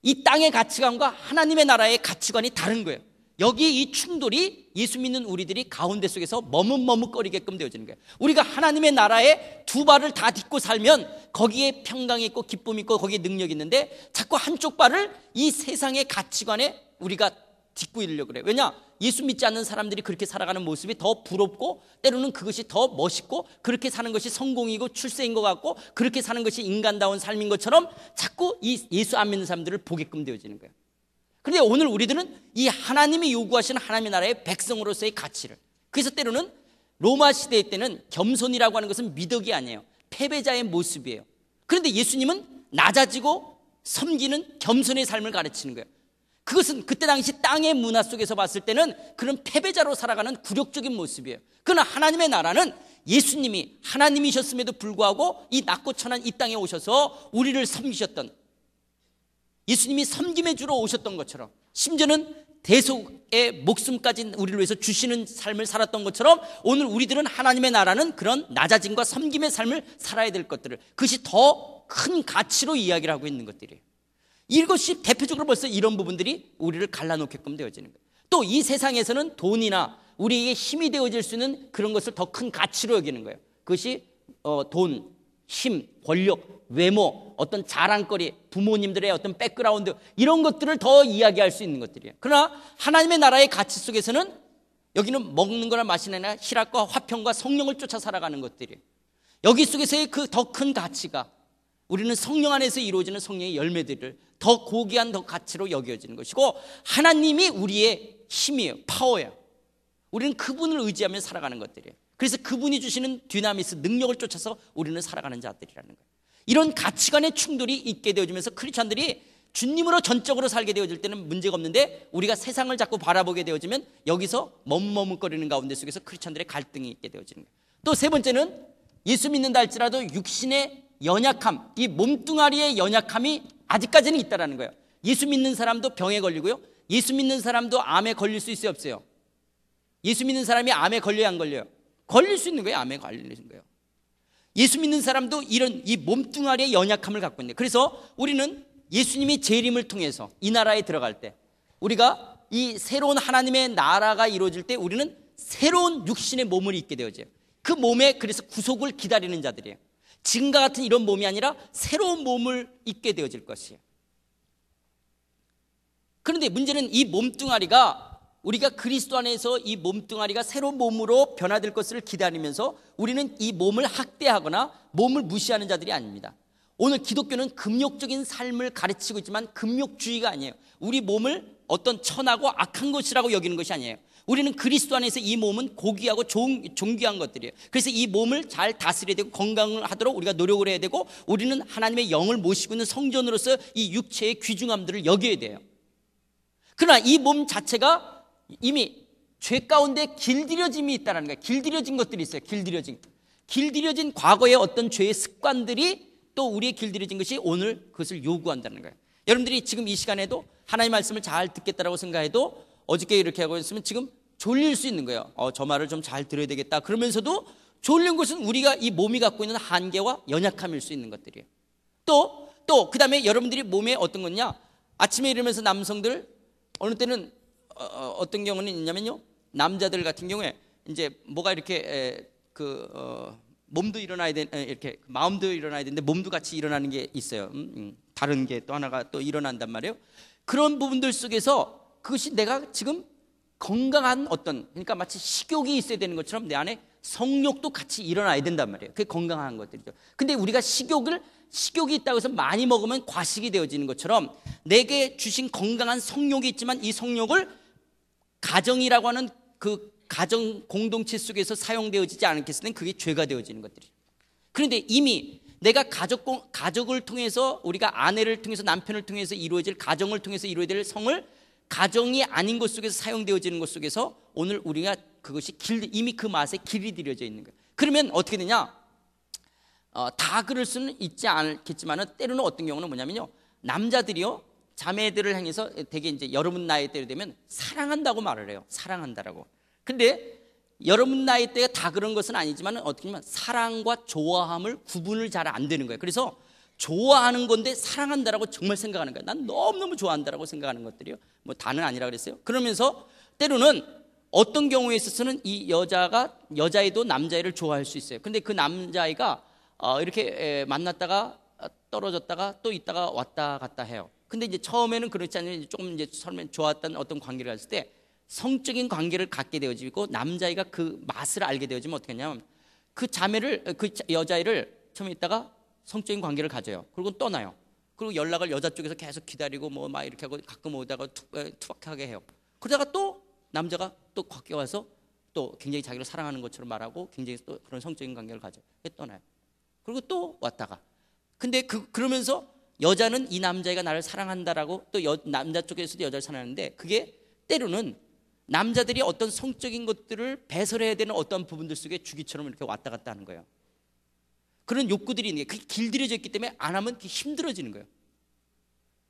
A: 이 땅의 가치관과 하나님의 나라의 가치관이 다른 거예요. 여기 이 충돌이 예수 믿는 우리들이 가운데 속에서 머뭇머뭇거리게끔 되어지는 거예요. 우리가 하나님의 나라에 두 발을 다 딛고 살면 거기에 평강이 있고 기쁨이 있고 거기에 능력이 있는데 자꾸 한쪽 발을 이 세상의 가치관에 우리가 딛고 이르려고 그래요. 왜냐? 예수 믿지 않는 사람들이 그렇게 살아가는 모습이 더 부럽고 때로는 그것이 더 멋있고 그렇게 사는 것이 성공이고 출세인 것 같고 그렇게 사는 것이 인간다운 삶인 것처럼 자꾸 이 예수 안 믿는 사람들을 보게끔 되어지는 거예요. 그런데 오늘 우리들은 이 하나님이 요구하시는 하나님의 나라의 백성으로서의 가치를 그래서 때로는 로마 시대 때는 겸손이라고 하는 것은 미덕이 아니에요. 패배자의 모습이에요. 그런데 예수님은 낮아지고 섬기는 겸손의 삶을 가르치는 거예요. 그것은 그때 당시 땅의 문화 속에서 봤을 때는 그런 패배자로 살아가는 굴욕적인 모습이에요. 그러나 하나님의 나라는 예수님이 하나님이셨음에도 불구하고 이 낮고 천한 이 땅에 오셔서 우리를 섬기셨던 예수님이 섬김에 주로 오셨던 것처럼 심지어는 대속의 목숨까지 우리를 위해서 주시는 삶을 살았던 것처럼 오늘 우리들은 하나님의 나라는 그런 낮아짐과 섬김의 삶을 살아야 될 것들을 그것이 더 큰 가치로 이야기를 하고 있는 것들이에요. 이것이 대표적으로 벌써 이런 부분들이 우리를 갈라놓게끔 되어지는 거예요. 또 이 세상에서는 돈이나 우리에게 힘이 되어질 수 있는 그런 것을 더 큰 가치로 여기는 거예요. 그것이 어, 돈, 힘, 권력, 외모, 어떤 자랑거리, 부모님들의 어떤 백그라운드 이런 것들을 더 이야기할 수 있는 것들이에요. 그러나 하나님의 나라의 가치 속에서는 여기는 먹는 거나 마시는 거나 희락과 화평과 성령을 쫓아 살아가는 것들이에요. 여기 속에서의 그 더 큰 가치가 우리는 성령 안에서 이루어지는 성령의 열매들을 더 고귀한 더 가치로 여겨지는 것이고 하나님이 우리의 힘이에요. 파워야. 우리는 그분을 의지하며 살아가는 것들이에요. 그래서 그분이 주시는 뒤나미스 능력을 쫓아서 우리는 살아가는 자들이라는 거예요. 이런 가치관의 충돌이 있게 되어지면서 크리스천들이 주님으로 전적으로 살게 되어질 때는 문제가 없는데 우리가 세상을 자꾸 바라보게 되어지면 여기서 머뭇머뭇거리는 가운데 속에서 크리스천들의 갈등이 있게 되어지는 거예요. 또 세 번째는 예수 믿는다 할지라도 육신의 연약함, 이 몸뚱아리의 연약함이 아직까지는 있다라는 거예요. 예수 믿는 사람도 병에 걸리고요. 예수 믿는 사람도 암에 걸릴 수 있어요, 없어요? 예수 믿는 사람이 암에 걸려야 안 걸려요? 걸릴 수 있는 거예요, 암에 걸리는 거예요. 예수 믿는 사람도 이런 이 몸뚱아리의 연약함을 갖고 있는데 그래서 우리는 예수님이 재림을 통해서 이 나라에 들어갈 때 우리가 이 새로운 하나님의 나라가 이루어질 때 우리는 새로운 육신의 몸을 입게 되어져요. 그 몸에 그래서 구속을 기다리는 자들이에요. 지금과 같은 이런 몸이 아니라 새로운 몸을 입게 되어질 것이에요. 그런데 문제는 이 몸뚱아리가 우리가 그리스도 안에서 이 몸뚱아리가 새로운 몸으로 변화될 것을 기다리면서 우리는 이 몸을 학대하거나 몸을 무시하는 자들이 아닙니다. 오늘 기독교는 금욕적인 삶을 가르치고 있지만 금욕주의가 아니에요. 우리 몸을 어떤 천하고 악한 것이라고 여기는 것이 아니에요. 우리는 그리스도 안에서 이 몸은 고귀하고 종, 존귀한 것들이에요. 그래서 이 몸을 잘 다스려야 되고 건강을 하도록 우리가 노력을 해야 되고 우리는 하나님의 영을 모시고 있는 성전으로서 이 육체의 귀중함들을 여겨야 돼요. 그러나 이 몸 자체가 이미 죄 가운데 길들여짐이 있다는 거예요. 길들여진 것들이 있어요. 길들여진. 길들여진 과거의 어떤 죄의 습관들이 또 우리의 길들여진 것이 오늘 그것을 요구한다는 거예요. 여러분들이 지금 이 시간에도 하나님 말씀을 잘 듣겠다라고 생각해도 어저께 이렇게 하고 있으면 지금 졸릴 수 있는 거예요. 어, 저 말을 좀 잘 들어야 되겠다. 그러면서도 졸린 것은 우리가 이 몸이 갖고 있는 한계와 연약함일 수 있는 것들이에요. 또, 또, 그 다음에 여러분들이 몸에 어떤 거냐? 아침에 일어나면서 남성들, 어느 때는, 어, 어 떤 경우는 있냐면요. 남자들 같은 경우에 이제 뭐가 이렇게, 에, 그, 어, 몸도 일어나야 되, 에, 이렇게, 마음도 일어나야 되는데 몸도 같이 일어나는 게 있어요. 음, 음. 다른 게 또 하나가 또 일어난단 말이에요. 그런 부분들 속에서 그것이 내가 지금 건강한 어떤 그러니까 마치 식욕이 있어야 되는 것처럼 내 안에 성욕도 같이 일어나야 된단 말이에요. 그게 건강한 것들이죠. 근데 우리가 식욕을 식욕이 있다고 해서 많이 먹으면 과식이 되어지는 것처럼 내게 주신 건강한 성욕이 있지만 이 성욕을 가정이라고 하는 그 가정 공동체 속에서 사용되어지지 않겠으면 그게 죄가 되어지는 것들이죠. 그런데 이미 내가 가족 가족을 통해서 우리가 아내를 통해서 남편을 통해서 이루어질 가정을 통해서 이루어질 성을 가정이 아닌 것 속에서 사용되어지는 것 속에서 오늘 우리가 그것이 길, 이미 그 맛에 길이 들여져 있는 거예요. 그러면 어떻게 되냐? 어, 다 그럴 수는 있지 않겠지만 때로는 어떤 경우는 뭐냐면요. 남자들이요. 자매들을 향해서 되게 이제 여러분 나이 때로 되면 사랑한다고 말을 해요. 사랑한다라고. 근데 여러분 나이 때가 다 그런 것은 아니지만 어떻게 보면 사랑과 좋아함을 구분을 잘 안 되는 거예요. 그래서 좋아하는 건데 사랑한다라고 정말 생각하는 거야. 난 너무너무 좋아한다라고 생각하는 것들이요. 뭐 다는 아니라 그랬어요. 그러면서 때로는 어떤 경우에 있어서는 이 여자가 여자애도 남자애를 좋아할 수 있어요. 근데 그 남자애가 어, 이렇게 만났다가 어, 떨어졌다가 또 있다가 왔다 갔다 해요. 근데 이제 처음에는 그렇지 않으면 조금 이제 처음에 좋았던 어떤 관계를 했을때 성적인 관계를 갖게 되어지고 남자애가 그 맛을 알게 되어지면 어떻게 하냐면 그 자매를 그 여자애를 처음에 있다가 성적인 관계를 가져요. 그리고 떠나요. 그리고 연락을 여자 쪽에서 계속 기다리고 뭐 막 이렇게 하고 가끔 오다가 투, 박하게 해요. 그러다가 또 남자가 또 꺾여와서 또 굉장히 자기를 사랑하는 것처럼 말하고 굉장히 또 그런 성적인 관계를 가져요. 떠나요. 그리고 또 왔다가. 근데 그, 그러면서 여자는 이 남자애가 나를 사랑한다라고 또 여, 남자 쪽에서도 여자를 사랑하는데 그게 때로는 남자들이 어떤 성적인 것들을 배설해야 되는 어떤 부분들 속에 주기처럼 이렇게 왔다 갔다 하는 거예요. 그런 욕구들이 있는 게 그게 길들여져 있기 때문에 안 하면 힘들어지는 거예요.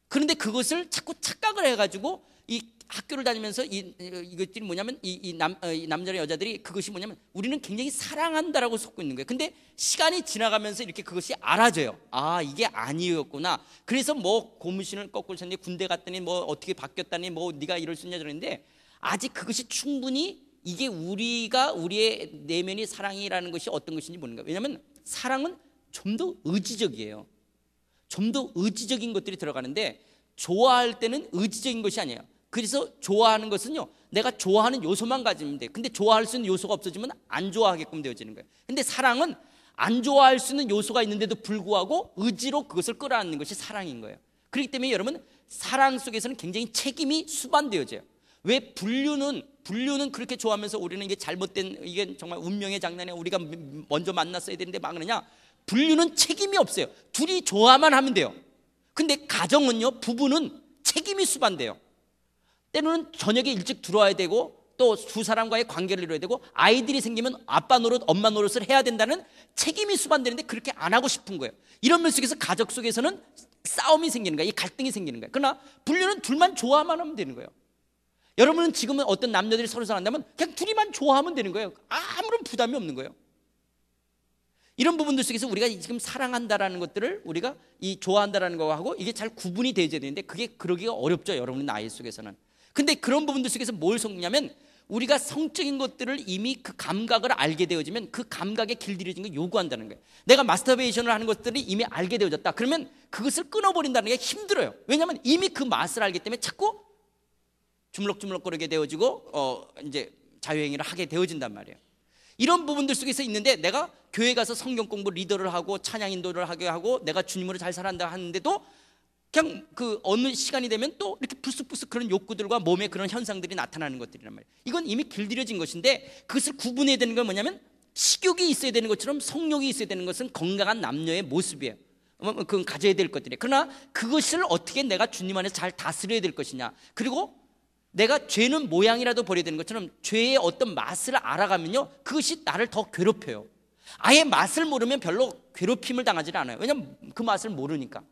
A: 그런데 그것을 자꾸 착각을 해가지고 이 학교를 다니면서 이, 이것들이 뭐냐면 이, 이 남, 어, 이 남자나 여자들이 그것이 뭐냐면 우리는 굉장히 사랑한다라고 속고 있는 거예요. 근데 시간이 지나가면서 이렇게 그것이 알아져요. 아, 이게 아니었구나. 그래서 뭐 고무신을 꺾고 쳤는데 군대 갔더니 뭐 어떻게 바뀌었다니 뭐 네가 이럴 수 있냐 저러는데 아직 그것이 충분히 이게 우리가 우리의 내면이 사랑이라는 것이 어떤 것인지 모르는 거예요. 왜냐하면 사랑은 좀 더 의지적이에요. 좀 더 의지적인 것들이 들어가는데 좋아할 때는 의지적인 것이 아니에요. 그래서 좋아하는 것은요, 내가 좋아하는 요소만 가지면 돼. 근데 좋아할 수 있는 요소가 없어지면 안 좋아하게끔 되어지는 거예요. 근데 사랑은 안 좋아할 수 있는 요소가 있는데도 불구하고 의지로 그것을 끌어안는 것이 사랑인 거예요. 그렇기 때문에 여러분, 사랑 속에서는 굉장히 책임이 수반되어져요. 왜 분류는 분류는 그렇게 좋아하면서 우리는 이게 잘못된 이게 정말 운명의 장난에 우리가 먼저 만났어야 되는데 막그러냐 분류는 책임이 없어요. 둘이 좋아만 하면 돼요. 근데 가정은요, 부부는 책임이 수반돼요. 때로는 저녁에 일찍 들어와야 되고 또 두 사람과의 관계를 이뤄야 되고 아이들이 생기면 아빠 노릇, 엄마 노릇을 해야 된다는 책임이 수반되는데 그렇게 안 하고 싶은 거예요. 이런 면 속에서 가족 속에서는 싸움이 생기는 거예요. 이 갈등이 생기는 거예요. 그러나 분류는 둘만 좋아만 하면 되는 거예요. 여러분은 지금은 어떤 남녀들이 서로 사랑한다면 그냥 둘이만 좋아하면 되는 거예요. 아무런 부담이 없는 거예요. 이런 부분들 속에서 우리가 지금 사랑한다라는 것들을 우리가 이 좋아한다라는 거하고 이게 잘 구분이 되어야 되는데 그게 그러기가 어렵죠. 여러분의 나이 속에서는. 근데 그런 부분들 속에서 뭘 섞냐면 우리가 성적인 것들을 이미 그 감각을 알게 되어지면 그 감각에 길들여진 걸 요구한다는 거예요. 내가 마스터베이션을 하는 것들이 이미 알게 되어졌다. 그러면 그것을 끊어버린다는 게 힘들어요. 왜냐하면 이미 그 맛을 알기 때문에 자꾸 주물럭주물럭거리게 되어지고 어 이제 자유행위를 하게 되어진단 말이에요. 이런 부분들 속에서 있는데 내가 교회 가서 성경 공부 리더를 하고 찬양 인도를 하게 하고 내가 주님으로 잘 살한다 하는데도 그냥 그 어느 시간이 되면 또 이렇게 불쑥불쑥 그런 욕구들과 몸의 그런 현상들이 나타나는 것들이란 말이에요. 이건 이미 길들여진 것인데 그것을 구분해야 되는 건 뭐냐면 식욕이 있어야 되는 것처럼 성욕이 있어야 되는 것은 건강한 남녀의 모습이에요. 어, 그건 가져야 될 것들이에요. 그러나 그것을 어떻게 내가 주님 안에서 잘 다스려야 될 것이냐. 그리고 내가 죄는 모양이라도 버려야 되는 것처럼 죄의 어떤 맛을 알아가면요 그것이 나를 더 괴롭혀요 아예 맛을 모르면 별로 괴롭힘을 당하지 않아요 왜냐면 하그 맛을 모르니까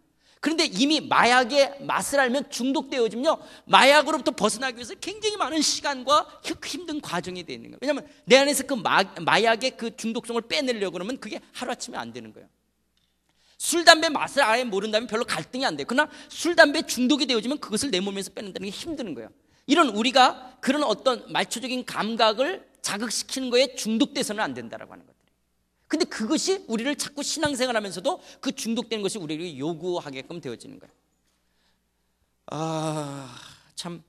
A: 그런데 이미 마약의 맛을 알면 중독되어지면요 마약으로부터 벗어나기 위해서 굉장히 많은 시간과 힘든 과정이 되어 있는 거예요 왜냐면 하내 안에서 그 마, 마약의 그 중독성을 빼내려고 그러면 그게 하루아침에 안 되는 거예요 술, 담배 맛을 아예 모른다면 별로 갈등이 안 돼요 그러나 술, 담배 중독이 되어지면 그것을 내 몸에서 빼낸다는 게힘든 거예요 이런 우리가 그런 어떤 말초적인 감각을 자극시키는 거에 중독돼서는 안 된다라고 하는 것들. 근데 그것이 우리를 자꾸 신앙생활 하면서도 그 중독된 것이 우리를 요구하게끔 되어지는 거예요. 아, 참.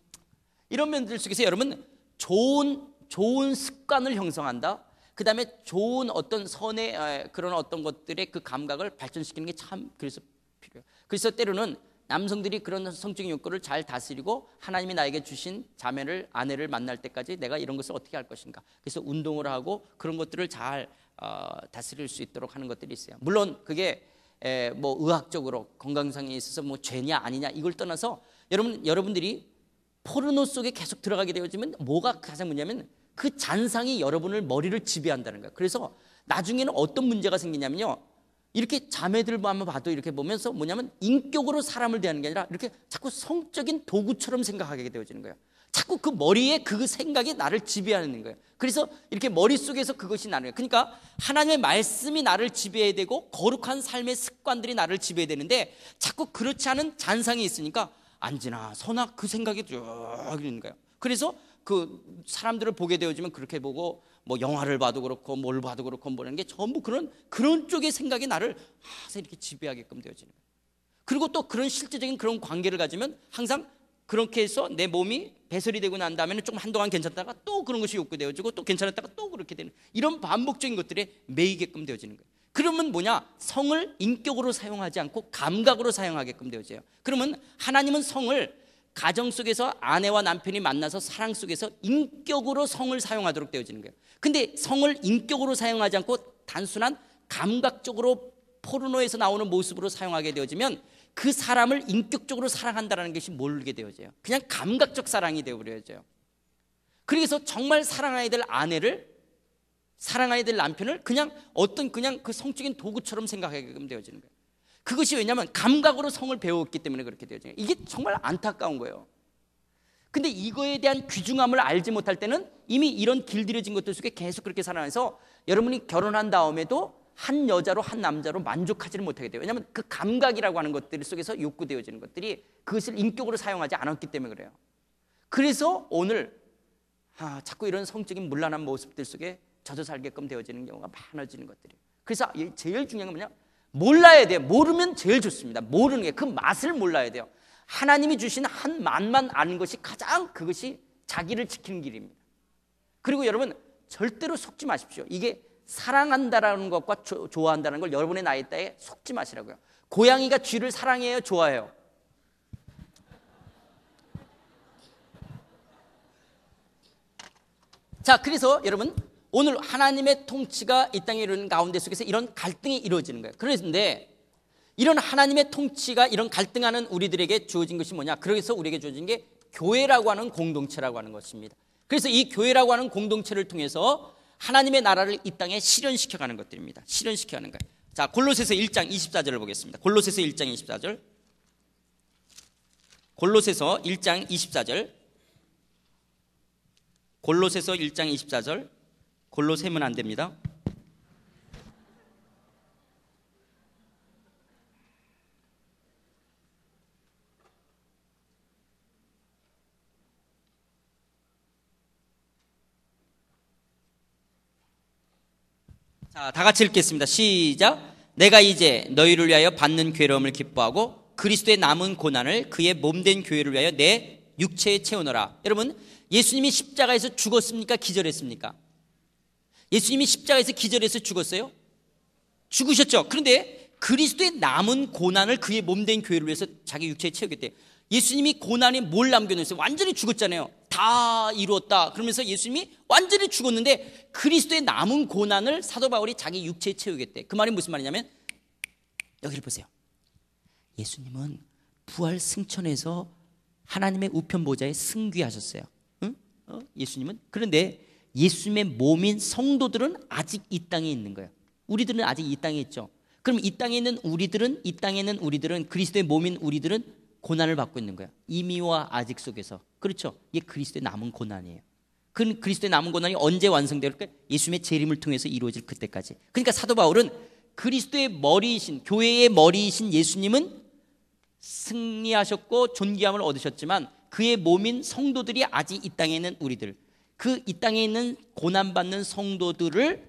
A: 이런 면들 속에서 여러분 좋은 좋은 습관을 형성한다. 그다음에 좋은 어떤 선의 그런 어떤 것들의 그 감각을 발전시키는 게 참 그래서 필요해요. 그래서 때로는 남성들이 그런 성적인 욕구를 잘 다스리고 하나님이 나에게 주신 자매를 아내를 만날 때까지 내가 이런 것을 어떻게 할 것인가. 그래서 운동을 하고 그런 것들을 잘 어, 다스릴 수 있도록 하는 것들이 있어요. 물론 그게 에, 뭐 의학적으로 건강상에 있어서 뭐 죄냐 아니냐 이걸 떠나서 여러분 여러분들이 포르노 속에 계속 들어가게 되어지면 뭐가 가장 문제냐면 그 잔상이 여러분을 머리를 지배한다는 거예요. 그래서 나중에는 어떤 문제가 생기냐면요. 이렇게 자매들만 봐도 이렇게 보면서 뭐냐면 인격으로 사람을 대하는 게 아니라 이렇게 자꾸 성적인 도구처럼 생각하게 되어지는 거예요. 자꾸 그 머리에 그 생각이 나를 지배하는 거예요. 그래서 이렇게 머릿속에서 그것이 나는 거예요. 그러니까 하나님의 말씀이 나를 지배해야 되고 거룩한 삶의 습관들이 나를 지배해야 되는데 자꾸 그렇지 않은 잔상이 있으니까 안지나 선악 그 생각이 쭉 있는 거예요. 그래서 그 사람들을 보게 되어지면 그렇게 보고 뭐 영화를 봐도 그렇고 뭘 봐도 그렇고 뭐라는 게 전부 그런 그런 쪽의 생각이 나를 항상 이렇게 지배하게끔 되어지는 거예요. 그리고 또 그런 실제적인 그런 관계를 가지면 항상 그렇게 해서 내 몸이 배설이 되고 난 다음에는 조금 한동안 괜찮다가 또 그런 것이 욕구되어지고 또 괜찮았다가 또 그렇게 되는 이런 반복적인 것들에 매이게끔 되어지는 거예요. 그러면 뭐냐? 성을 인격으로 사용하지 않고 감각으로 사용하게끔 되어져요. 그러면 하나님은 성을 가정 속에서 아내와 남편이 만나서 사랑 속에서 인격으로 성을 사용하도록 되어지는 거예요. 근데 성을 인격으로 사용하지 않고 단순한 감각적으로 포르노에서 나오는 모습으로 사용하게 되어지면 그 사람을 인격적으로 사랑한다는 것이 모르게 되어져요. 그냥 감각적 사랑이 되어버려져요. 그래서 정말 사랑해야 될 아내를 사랑해야 될 남편을 그냥 어떤 그냥 그 성적인 도구처럼 생각하게끔 되어지는 거예요. 그것이 왜냐하면 감각으로 성을 배웠기 때문에 그렇게 되어져요. 이게 정말 안타까운 거예요. 근데 이거에 대한 귀중함을 알지 못할 때는 이미 이런 길들여진 것들 속에 계속 그렇게 살아나서 여러분이 결혼한 다음에도 한 여자로 한 남자로 만족하지를 못하게 돼요. 왜냐하면 그 감각이라고 하는 것들 속에서 욕구되어지는 것들이 그것을 인격으로 사용하지 않았기 때문에 그래요. 그래서 오늘 아, 자꾸 이런 성적인 물란한 모습들 속에 젖어 살게끔 되어지는 경우가 많아지는 것들이. 에요 그래서 제일 중요한 건 뭐냐? 몰라야 돼요. 모르면 제일 좋습니다. 모르는 게 그 맛을 몰라야 돼요. 하나님이 주신 한 만만 아는 것이 가장 그것이 자기를 지키는 길입니다. 그리고 여러분 절대로 속지 마십시오. 이게 사랑한다라는 것과 조, 좋아한다는 걸 여러분의 나이 때에 속지 마시라고요. 고양이가 쥐를 사랑해요, 좋아해요. 자, 그래서 여러분 오늘 하나님의 통치가 이 땅에 이루는 가운데 속에서 이런 갈등이 이루어지는 거예요. 그런데 이런 하나님의 통치가 이런 갈등하는 우리들에게 주어진 것이 뭐냐? 그래서 우리에게 주어진 게 교회라고 하는 공동체라고 하는 것입니다. 그래서 이 교회라고 하는 공동체를 통해서 하나님의 나라를 이 땅에 실현시켜 가는 것들입니다. 실현시켜 가는 거예요. 자, 골로새서 1장 24절을 보겠습니다. 골로새서 1장 24절. 골로새서 1장 24절. 골로새서 1장 24절. 골로 세면 안 됩니다. 자, 다 같이 읽겠습니다. 시작. 내가 이제 너희를 위하여 받는 괴로움을 기뻐하고 그리스도의 남은 고난을 그의 몸 된 교회를 위하여 내 육체에 채우너라. 여러분, 예수님이 십자가에서 죽었습니까? 기절했습니까? 예수님이 십자가에서 기절해서 죽었어요? 죽으셨죠? 그런데 그리스도의 남은 고난을 그의 몸 된 교회를 위해서 자기 육체에 채우겠대요. 예수님이 고난에뭘 남겨놓으세요? 완전히 죽었잖아요. 다 이루었다. 그러면서 예수님이 완전히 죽었는데 그리스도의 남은 고난을 사도 바울이 자기 육체에 채우겠대. 그 말이 무슨 말이냐면 여기를 보세요. 예수님은 부활 승천에서 하나님의 우편 보좌에 승귀하셨어요. 응? 어? 예수님은 그런데 예수님의 몸인 성도들은 아직 이 땅에 있는 거예요. 우리들은 아직 이 땅에 있죠. 그럼 이 땅에 있는 우리들은 이 땅에 있는 우리들은 그리스도의 몸인 우리들은 고난을 받고 있는 거야. 이미와 아직 속에서. 그렇죠. 이게 그리스도의 남은 고난이에요. 그 그리스도의 남은 고난이 언제 완성될까? 예수님의 재림을 통해서 이루어질 그때까지. 그러니까 사도 바울은 그리스도의 머리이신 교회의 머리이신 예수님은 승리하셨고 존귀함을 얻으셨지만 그의 몸인 성도들이 아직 이 땅에 있는 우리들 그 이 땅에 있는 고난받는 성도들을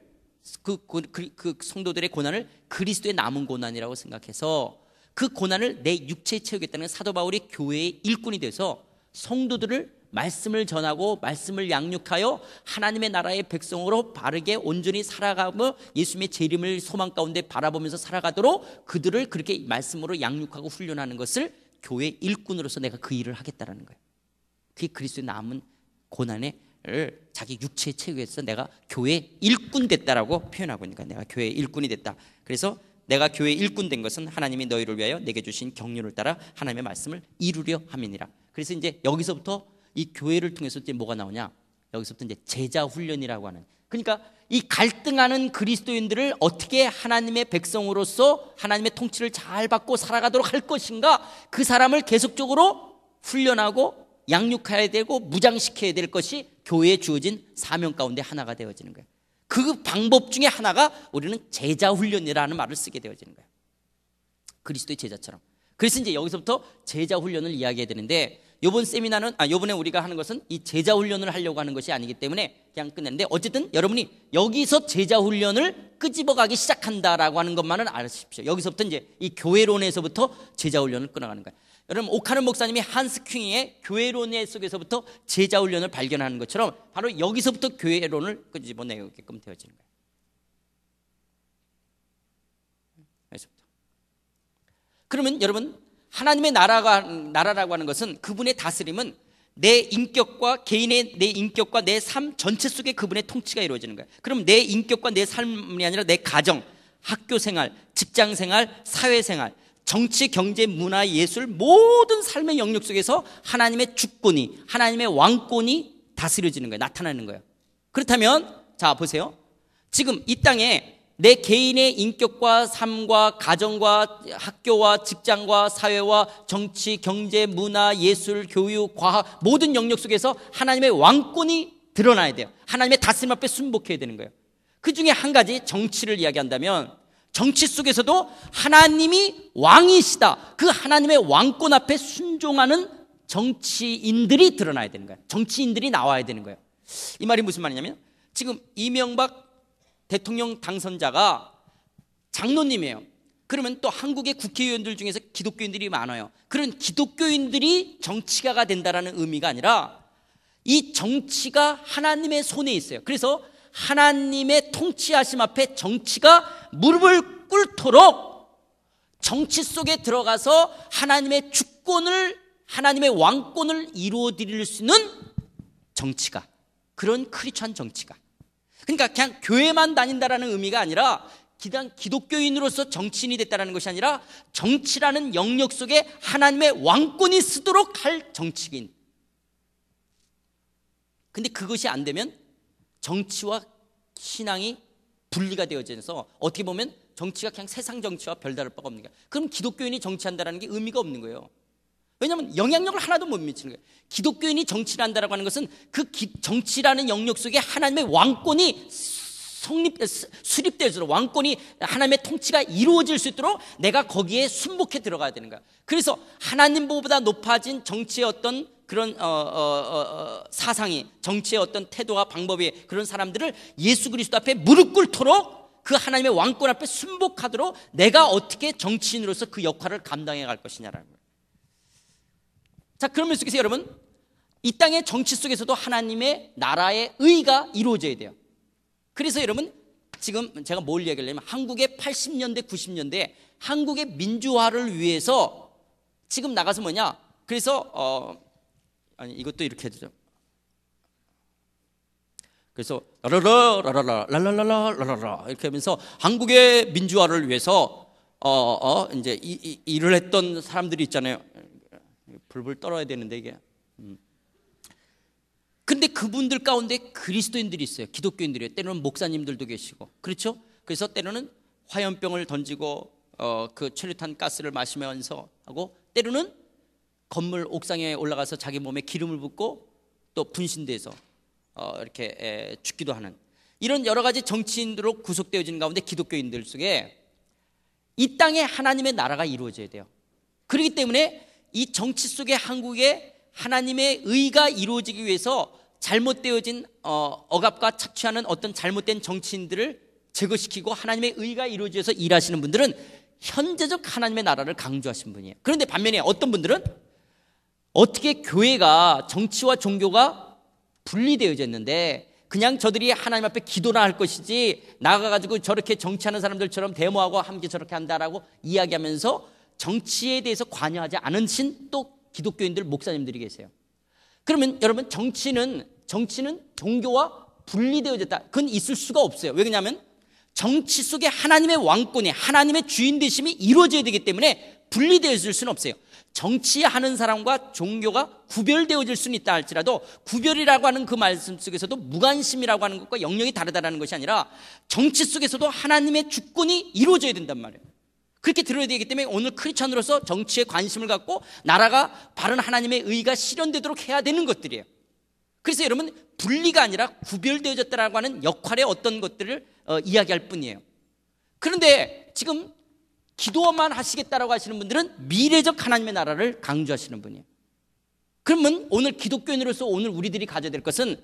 A: 그, 그, 그 성도들의 고난을 그리스도의 남은 고난이라고 생각해서 그 고난을 내 육체에 채우겠다는 사도 바울이 교회의 일꾼이 돼서 성도들을 말씀을 전하고 말씀을 양육하여 하나님의 나라의 백성으로 바르게 온전히 살아가며 예수님의 재림을 소망 가운데 바라보면서 살아가도록 그들을 그렇게 말씀으로 양육하고 훈련하는 것을 교회 일꾼으로서 내가 그 일을 하겠다라는 거예요. 그게 그리스도의 남은 고난의 자기 육체에 채우해서 내가 교회 일꾼 됐다라고 표현하고 있는 거예요. 내가 교회 일꾼이 됐다. 그래서 내가 교회 일꾼 된 것은 하나님이 너희를 위하여 내게 주신 경륜을 따라 하나님의 말씀을 이루려 함이니라. 그래서 이제 여기서부터 이 교회를 통해서 이제 뭐가 나오냐? 여기서부터 이제 제자 훈련이라고 하는. 그러니까 이 갈등하는 그리스도인들을 어떻게 하나님의 백성으로서 하나님의 통치를 잘 받고 살아가도록 할 것인가? 그 사람을 계속적으로 훈련하고 양육해야 되고 무장시켜야 될 것이 교회에 주어진 사명 가운데 하나가 되어지는 거예요. 그 방법 중에 하나가 우리는 제자 훈련이라는 말을 쓰게 되어지는 거예요. 그리스도의 제자처럼. 그래서 이제 여기서부터 제자 훈련을 이야기해야 되는데 요번 세미나는 아 요번에 우리가 하는 것은 이 제자 훈련을 하려고 하는 것이 아니기 때문에 그냥 끝냈는데 어쨌든 여러분이 여기서 제자 훈련을 끄집어 가기 시작한다라고 하는 것만은 아십시오. 여기서부터 이제 이 교회론에서부터 제자 훈련을 끊어가는 거예요. 여러분 오카르 목사님이 한스 킹의 교회론의 속에서부터 제자 훈련을 발견하는 것처럼 바로 여기서부터 교회론을 끄집어내게끔 되어지는 거예요. 여기서부터. 그러면 여러분 하나님의 나라가 나라라고 하는 것은 그분의 다스림은 내 인격과 개인의 내 인격과 내 삶 전체 속에 그분의 통치가 이루어지는 거예요. 그럼 내 인격과 내 삶이 아니라 내 가정, 학교 생활, 직장 생활, 사회 생활 정치, 경제, 문화, 예술 모든 삶의 영역 속에서 하나님의 주권이 하나님의 왕권이 다스려지는 거예요. 나타나는 거예요. 그렇다면 자 보세요. 지금 이 땅에 내 개인의 인격과 삶과 가정과 학교와 직장과 사회와 정치, 경제, 문화, 예술, 교육, 과학 모든 영역 속에서 하나님의 왕권이 드러나야 돼요. 하나님의 다스림 앞에 순복해야 되는 거예요. 그 중에 한 가지 정치를 이야기한다면 정치 속에서도 하나님이 왕이시다. 그 하나님의 왕권 앞에 순종하는 정치인들이 드러나야 되는 거예요. 정치인들이 나와야 되는 거예요. 이 말이 무슨 말이냐면 지금 이명박 대통령 당선자가 장로님이에요. 그러면 또 한국의 국회의원들 중에서 기독교인들이 많아요. 그런 기독교인들이 정치가가 된다라는 의미가 아니라 이 정치가 하나님의 손에 있어요. 그래서 하나님의 통치하심 앞에 정치가 무릎을 꿇도록 정치 속에 들어가서 하나님의 주권을 하나님의 왕권을 이루어드릴 수 있는 정치가 그런 크리스천 정치가 그러니까 그냥 교회만 다닌다라는 의미가 아니라 기단 기독교인으로서 정치인이 됐다라는 것이 아니라 정치라는 영역 속에 하나님의 왕권이 쓰도록 할 정치인 근데 그것이 안 되면 정치와 신앙이 분리가 되어져서 어떻게 보면 정치가 그냥 세상 정치와 별다를 바가 없는 거야. 그럼 기독교인이 정치한다라는 게 의미가 없는 거예요. 왜냐하면 영향력을 하나도 못 미치는 거예요. 기독교인이 정치를 한다라고 하는 것은 그 기, 정치라는 영역 속에 하나님의 왕권이 성립 수립될수록 왕권이 하나님의 통치가 이루어질 수 있도록 내가 거기에 순복해 들어가야 되는 거야. 그래서 하나님보다 높아진 정치의 어떤 그런 어, 어, 어, 어, 사상이 정치의 어떤 태도와 방법이 그런 사람들을 예수 그리스도 앞에 무릎 꿇도록 그 하나님의 왕권 앞에 순복하도록 내가 어떻게 정치인으로서 그 역할을 감당해 갈 것이냐라는 자 그러면 속에서 여러분 이 땅의 정치 속에서도 하나님의 나라의 의가 이루어져야 돼요. 그래서 여러분 지금 제가 뭘 얘기하려면 한국의 80년대 90년대 한국의 민주화를 위해서 지금 나가서 뭐냐 그래서 어, 아니 이것도 이렇게 해주죠. 그래서 라라라 라라라 라라라라 라라라 이렇게 하면서 한국의 민주화를 위해서 어, 어 이제 이, 이, 일을 했던 사람들이 있잖아요. 불불 떨어야 되는데 이게. 음. 근데 그분들 가운데 그리스도인들이 있어요. 기독교인들이 때로는 목사님들도 계시고. 그렇죠? 그래서 때로는 화염병을 던지고 어, 그 최루탄 가스를 마시면서 하고 때로는 건물 옥상에 올라가서 자기 몸에 기름을 붓고 또 분신돼서 어, 이렇게 죽기도 하는 이런 여러 가지 정치인으로 구속되어지는 가운데 기독교인들 속에 이 땅에 하나님의 나라가 이루어져야 돼요. 그렇기 때문에 이 정치 속에 한국에 하나님의 의가 이루어지기 위해서 잘못되어진 어, 억압과 착취하는 어떤 잘못된 정치인들을 제거시키고 하나님의 의가 이루어져서 일하시는 분들은 현재적 하나님의 나라를 강조하신 분이에요. 그런데 반면에 어떤 분들은 어떻게 교회가 정치와 종교가 분리되어져 있는데 그냥 저들이 하나님 앞에 기도나 할 것이지 나가가지고 저렇게 정치하는 사람들처럼 데모하고 함께 저렇게 한다라고 이야기하면서 정치에 대해서 관여하지 않으신 또 기독교인들 목사님들이 계세요. 그러면 여러분 정치는 정치는 종교와 분리되어졌다. 그건 있을 수가 없어요. 왜 그러냐면 정치 속에 하나님의 왕권이 하나님의 주인 되심이 이루어져야 되기 때문에 분리되어질 수는 없어요. 정치하는 사람과 종교가 구별되어질 수는 있다 할지라도 구별이라고 하는 그 말씀 속에서도 무관심이라고 하는 것과 영역이 다르다는 것이 아니라 정치 속에서도 하나님의 주권이 이루어져야 된단 말이에요. 그렇게 들어야 되기 때문에 오늘 크리스천으로서 정치에 관심을 갖고 나라가 바른 하나님의 의가 실현되도록 해야 되는 것들이에요. 그래서 여러분 분리가 아니라 구별되어졌다라고 하는 역할의 어떤 것들을 어, 이야기할 뿐이에요. 그런데 지금 기도만 하시겠다라고 하시는 분들은 미래적 하나님의 나라를 강조하시는 분이에요. 그러면 오늘 기독교인으로서 오늘 우리들이 가져야 될 것은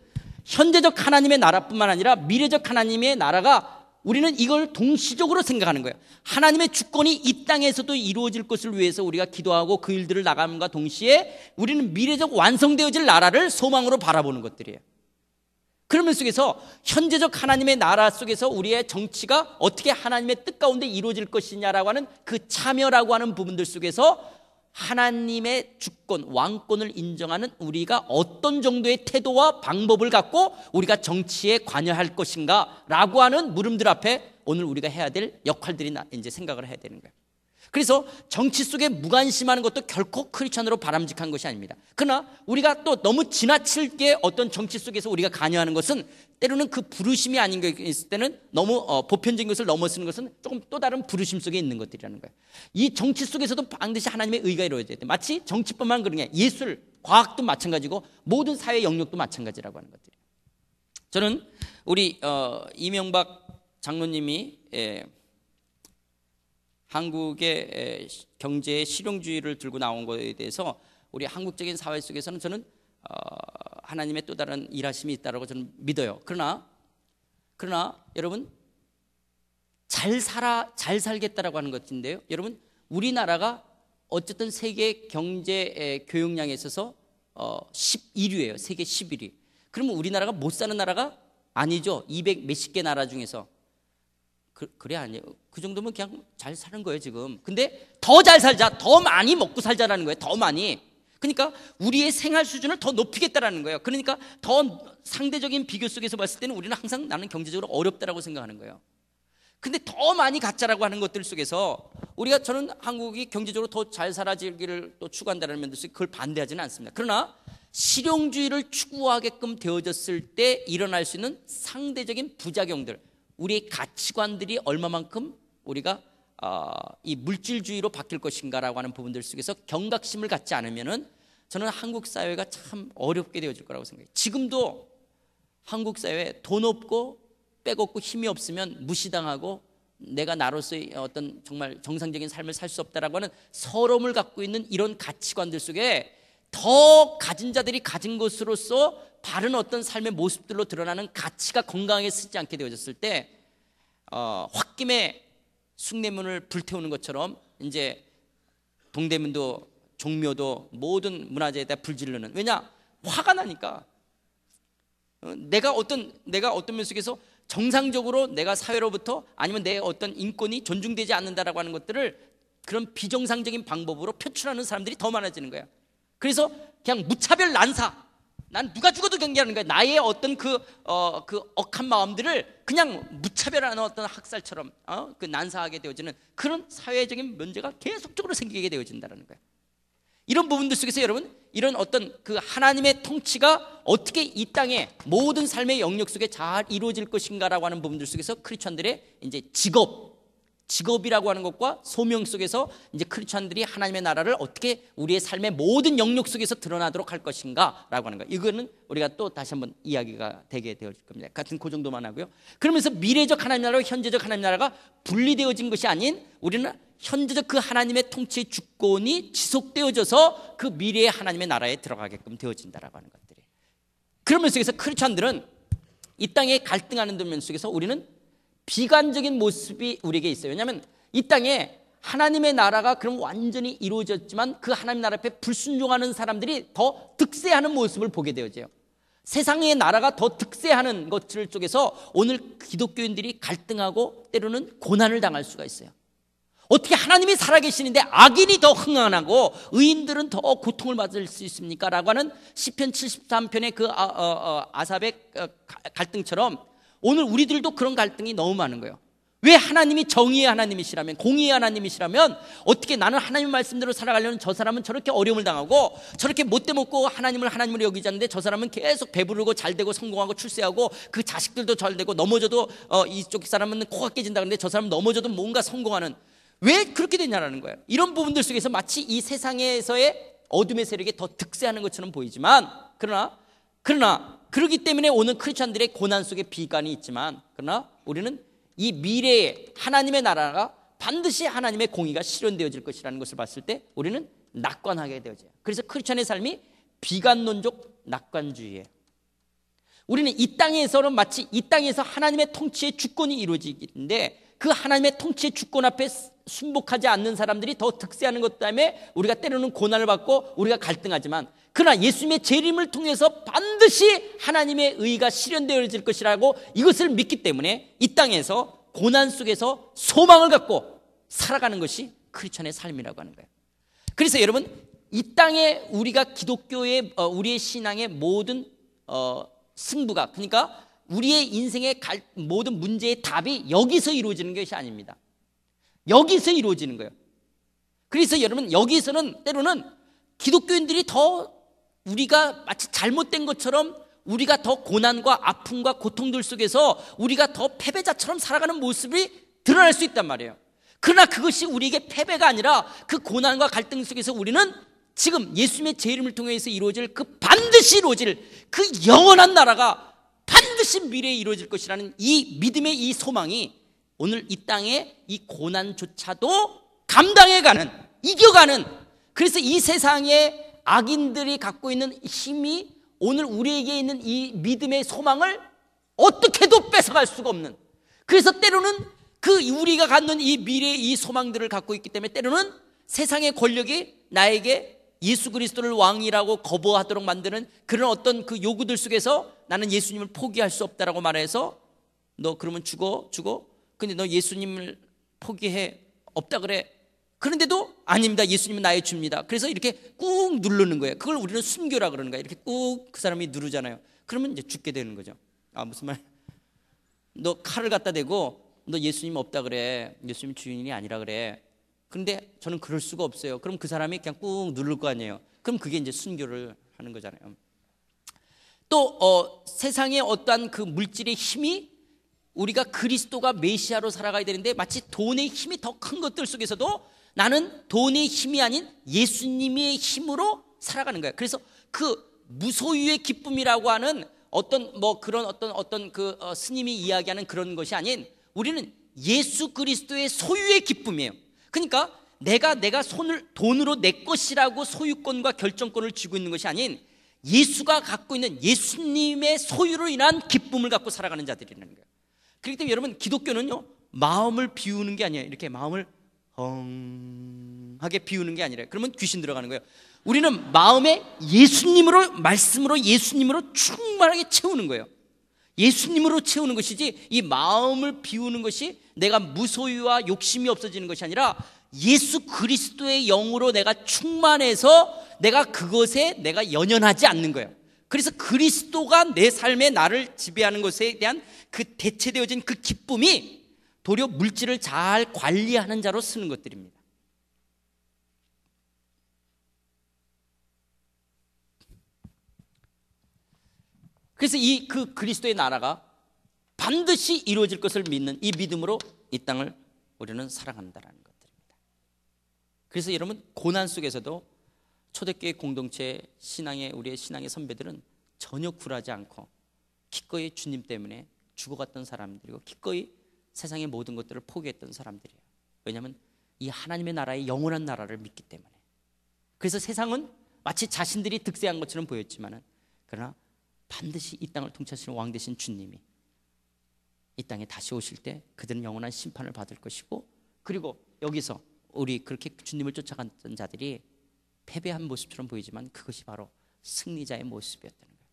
A: 현재적 하나님의 나라뿐만 아니라 미래적 하나님의 나라가 우리는 이걸 동시적으로 생각하는 거예요. 하나님의 주권이 이 땅에서도 이루어질 것을 위해서 우리가 기도하고 그 일들을 나감과 동시에 우리는 미래적 완성되어질 나라를 소망으로 바라보는 것들이에요. 그러면 속에서 현재적 하나님의 나라 속에서 우리의 정치가 어떻게 하나님의 뜻 가운데 이루어질 것이냐라고 하는 그 참여라고 하는 부분들 속에서 하나님의 주권, 왕권을 인정하는 우리가 어떤 정도의 태도와 방법을 갖고 우리가 정치에 관여할 것인가 라고 하는 물음들 앞에 오늘 우리가 해야 될 역할들이 이제 생각을 해야 되는 거예요. 그래서 정치 속에 무관심하는 것도 결코 크리스천으로 바람직한 것이 아닙니다. 그러나 우리가 또 너무 지나칠게 어떤 정치 속에서 우리가 관여하는 것은 때로는 그 부르심이 아닌 게 있을 때는 너무 어, 보편적인 것을 넘어서는 것은 조금 또 다른 부르심 속에 있는 것들이라는 거예요. 이 정치 속에서도 반드시 하나님의 의가 이루어져야 돼. 마치 정치뿐만 그런 게 예술, 과학도 마찬가지고 모든 사회 영역도 마찬가지라고 하는 것들이에요. 저는 우리 어, 이명박 장로님이 예, 한국의 경제의 실용주의를 들고 나온 것에 대해서 우리 한국적인 사회 속에서는 저는 어, 하나님의 또 다른 일하심이 있다라고 저는 믿어요. 그러나 그러나 여러분 잘 살아 잘 살겠다라고 하는 것인데요. 여러분 우리나라가 어쨌든 세계 경제 교육량에 있어서 어, 11위예요. 세계 11위. 그러면 우리나라가 못 사는 나라가 아니죠. 200 몇십 개 나라 중에서 그, 래 아니에요. 그 정도면 그냥 잘 사는 거예요, 지금. 근데 더 잘 살자. 더 많이 먹고 살자라는 거예요. 더 많이. 그러니까 우리의 생활 수준을 더 높이겠다라는 거예요. 그러니까 더 상대적인 비교 속에서 봤을 때는 우리는 항상 나는 경제적으로 어렵다라고 생각하는 거예요. 근데 더 많이 갖자라고 하는 것들 속에서 우리가 저는 한국이 경제적으로 더 잘 살아지기를 또 추구한다는 면에서 그걸 반대하지는 않습니다. 그러나 실용주의를 추구하게끔 되어졌을 때 일어날 수 있는 상대적인 부작용들 우리의 가치관들이 얼마만큼 우리가 어, 이 물질주의로 바뀔 것인가라고 하는 부분들 속에서 경각심을 갖지 않으면은 저는 한국 사회가 참 어렵게 되어질 거라고 생각해요. 지금도 한국 사회 돈 없고 빼곡고 힘이 없으면 무시당하고 내가 나로서의 어떤 정말 정상적인 삶을 살 수 없다라고 하는 서러움을 갖고 있는 이런 가치관들 속에 더 가진 자들이 가진 것으로서 바른 어떤 삶의 모습들로 드러나는 가치가 건강하게 쓰지 않게 되어졌을 때 어, 홧김에 숭례문을 불태우는 것처럼 이제 동대문도 종묘도 모든 문화재에다 불지르는 왜냐 화가 나니까 어, 내가 어떤 내가 어떤 면 속에서 정상적으로 내가 사회로부터 아니면 내 어떤 인권이 존중되지 않는다라고 하는 것들을 그런 비정상적인 방법으로 표출하는 사람들이 더 많아지는 거야. 그래서 그냥 무차별 난사. 난 누가 죽어도 경계하는 거야. 나의 어떤 그, 어, 그 억한 마음들을 그냥 무차별한 어떤 학살처럼 어? 그 난사하게 되어지는 그런 사회적인 문제가 계속적으로 생기게 되어진다는 거야. 이런 부분들 속에서 여러분 이런 어떤 그 하나님의 통치가 어떻게 이 땅의 모든 삶의 영역 속에 잘 이루어질 것인가라고 하는 부분들 속에서 크리스천들의 이제 직업 직업이라고 하는 것과 소명 속에서 이제 크리스천들이 하나님의 나라를 어떻게 우리의 삶의 모든 영역 속에서 드러나도록 할 것인가라고 하는 거. 이거는 우리가 또 다시 한번 이야기가 되게 되어질 겁니다. 같은 그 정도만 하고요. 그러면서 미래적 하나님 나라와 현재적 하나님 나라가 분리되어진 것이 아닌 우리는 현재적 그 하나님의 통치의 주권이 지속되어져서 그 미래의 하나님의 나라에 들어가게끔 되어진다라고 하는 것들이. 그러면서 크리스천들은 이 땅에 갈등하는 면면속에서 우리는 비관적인 모습이 우리에게 있어요. 왜냐하면 이 땅에 하나님의 나라가 그럼 완전히 이루어졌지만 그 하나님 나라 앞에 불순종하는 사람들이 더 득세하는 모습을 보게 되어져요. 세상의 나라가 더 득세하는 것들 쪽에서 오늘 기독교인들이 갈등하고 때로는 고난을 당할 수가 있어요. 어떻게 하나님이 살아계시는데 악인이 더 흥한하고 의인들은 더 고통을 받을 수 있습니까? 라고 하는 시편 73편의 그 아, 아, 아 사백 갈등처럼 오늘 우리들도 그런 갈등이 너무 많은 거예요. 왜 하나님이 정의의 하나님이시라면 공의의 하나님이시라면 어떻게 나는 하나님 말씀대로 살아가려는 저 사람은 저렇게 어려움을 당하고 저렇게 못돼 먹고 하나님을 하나님으로 여기지 않는데 저 사람은 계속 배부르고 잘되고 성공하고 출세하고 그 자식들도 잘되고 넘어져도 어, 이쪽 사람은 코가 깨진다 그러는데 저 사람은 넘어져도 뭔가 성공하는 왜 그렇게 되냐라는 거예요 이런 부분들 속에서 마치 이 세상에서의 어둠의 세력이더 득세하는 것처럼 보이지만 그러나 그러나 그렇기 때문에 오는 크리스천들의 고난 속에 비관이 있지만 그러나 우리는 이 미래에 하나님의 나라가 반드시 하나님의 공의가 실현되어질 것이라는 것을 봤을 때 우리는 낙관하게 되어져요. 그래서 크리스천의 삶이 비관론적 낙관주의예요. 우리는 이 땅에서는 마치 이 땅에서 하나님의 통치의 주권이 이루어지는데 그 하나님의 통치의 주권 앞에 순복하지 않는 사람들이 더 득세하는 것 때문에 우리가 때로는 고난을 받고 우리가 갈등하지만 그러나 예수님의 재림을 통해서 반드시 하나님의 의가 실현되어질 것이라고 이것을 믿기 때문에 이 땅에서 고난 속에서 소망을 갖고 살아가는 것이 크리스천의 삶이라고 하는 거예요. 그래서 여러분 이 땅에 우리가 기독교의 어, 우리의 신앙의 모든 어, 승부가 그러니까 우리의 인생의 모든 문제의 답이 여기서 이루어지는 것이 아닙니다. 여기서 이루어지는 거예요. 그래서 여러분 여기서는 때로는 기독교인들이 더 우리가 마치 잘못된 것처럼 우리가 더 고난과 아픔과 고통들 속에서 우리가 더 패배자처럼 살아가는 모습이 드러날 수 있단 말이에요. 그러나 그것이 우리에게 패배가 아니라 그 고난과 갈등 속에서 우리는 지금 예수님의 제 이름을 통해서 이루어질 그 반드시 이루어질 그 영원한 나라가 반드시 미래에 이루어질 것이라는 이 믿음의 이 소망이 오늘 이 땅에 이 고난조차도 감당해가는 이겨가는 그래서 이 세상에 악인들이 갖고 있는 힘이 오늘 우리에게 있는 이 믿음의 소망을 어떻게도 뺏어갈 수가 없는 그래서 때로는 그 우리가 갖는 이 미래의 이 소망들을 갖고 있기 때문에 때로는 세상의 권력이 나에게 예수 그리스도를 왕이라고 거부하도록 만드는 그런 어떤 그 요구들 속에서 나는 예수님을 포기할 수 없다라고 말해서 너 그러면 죽어 죽어 근데 너 예수님을 포기해 없다 그래 그런데도 아닙니다. 예수님은 나의 주입니다. 그래서 이렇게 꾹 누르는 거예요. 그걸 우리는 순교라 그러는 거예요. 이렇게 꾹 그 사람이 누르잖아요. 그러면 이제 죽게 되는 거죠. 아, 무슨 말? 너 칼을 갖다 대고 너 예수님 없다 그래. 예수님 주인이 아니라 그래. 근데 저는 그럴 수가 없어요. 그럼 그 사람이 그냥 꾹 누를 거 아니에요. 그럼 그게 이제 순교를 하는 거잖아요. 또 어, 세상의 어떠한 그 물질의 힘이 우리가 그리스도가 메시아로 살아가야 되는데 마치 돈의 힘이 더 큰 것들 속에서도 나는 돈의 힘이 아닌 예수님의 힘으로 살아가는 거야. 그래서 그 무소유의 기쁨이라고 하는 어떤 뭐 그런 어떤 어떤 그 어, 스님이 이야기하는 그런 것이 아닌 우리는 예수 그리스도의 소유의 기쁨이에요. 그러니까 내가 내가 손을 돈으로 내 것이라고 소유권과 결정권을 쥐고 있는 것이 아닌 예수가 갖고 있는 예수님의 소유로 인한 기쁨을 갖고 살아가는 자들이라는 거예요. 그렇기 때문에 여러분 기독교는요 마음을 비우는 게 아니에요. 이렇게 마음을 엉하게 비우는 게 아니라 그러면 귀신 들어가는 거예요. 우리는 마음에 예수님으로 말씀으로 예수님으로 충만하게 채우는 거예요. 예수님으로 채우는 것이지 이 마음을 비우는 것이 내가 무소유와 욕심이 없어지는 것이 아니라 예수 그리스도의 영으로 내가 충만해서 내가 그것에 내가 연연하지 않는 거예요. 그래서 그리스도가 내 삶에 나를 지배하는 것에 대한 그 대체되어진 그 기쁨이 도리어 물질을 잘 관리하는 자로 쓰는 것들입니다. 그래서 이 그 그리스도의 나라가 반드시 이루어질 것을 믿는 이 믿음으로 이 땅을 우리는 사랑한다라는 것들입니다. 그래서 여러분 고난 속에서도 초대교회 공동체 신앙의 우리의 신앙의 선배들은 전혀 굴하지 않고 기꺼이 주님 때문에 죽어갔던 사람들이고 기꺼이 세상의 모든 것들을 포기했던 사람들이에요. 왜냐하면 이 하나님의 나라의 영원한 나라를 믿기 때문에. 그래서 세상은 마치 자신들이 득세한 것처럼 보였지만은 그러나 반드시 이 땅을 통치하시는 왕 대신 주님이 이 땅에 다시 오실 때 그들은 영원한 심판을 받을 것이고 그리고 여기서 우리 그렇게 주님을 쫓아갔던 자들이 패배한 모습처럼 보이지만 그것이 바로 승리자의 모습이었다는 거예요.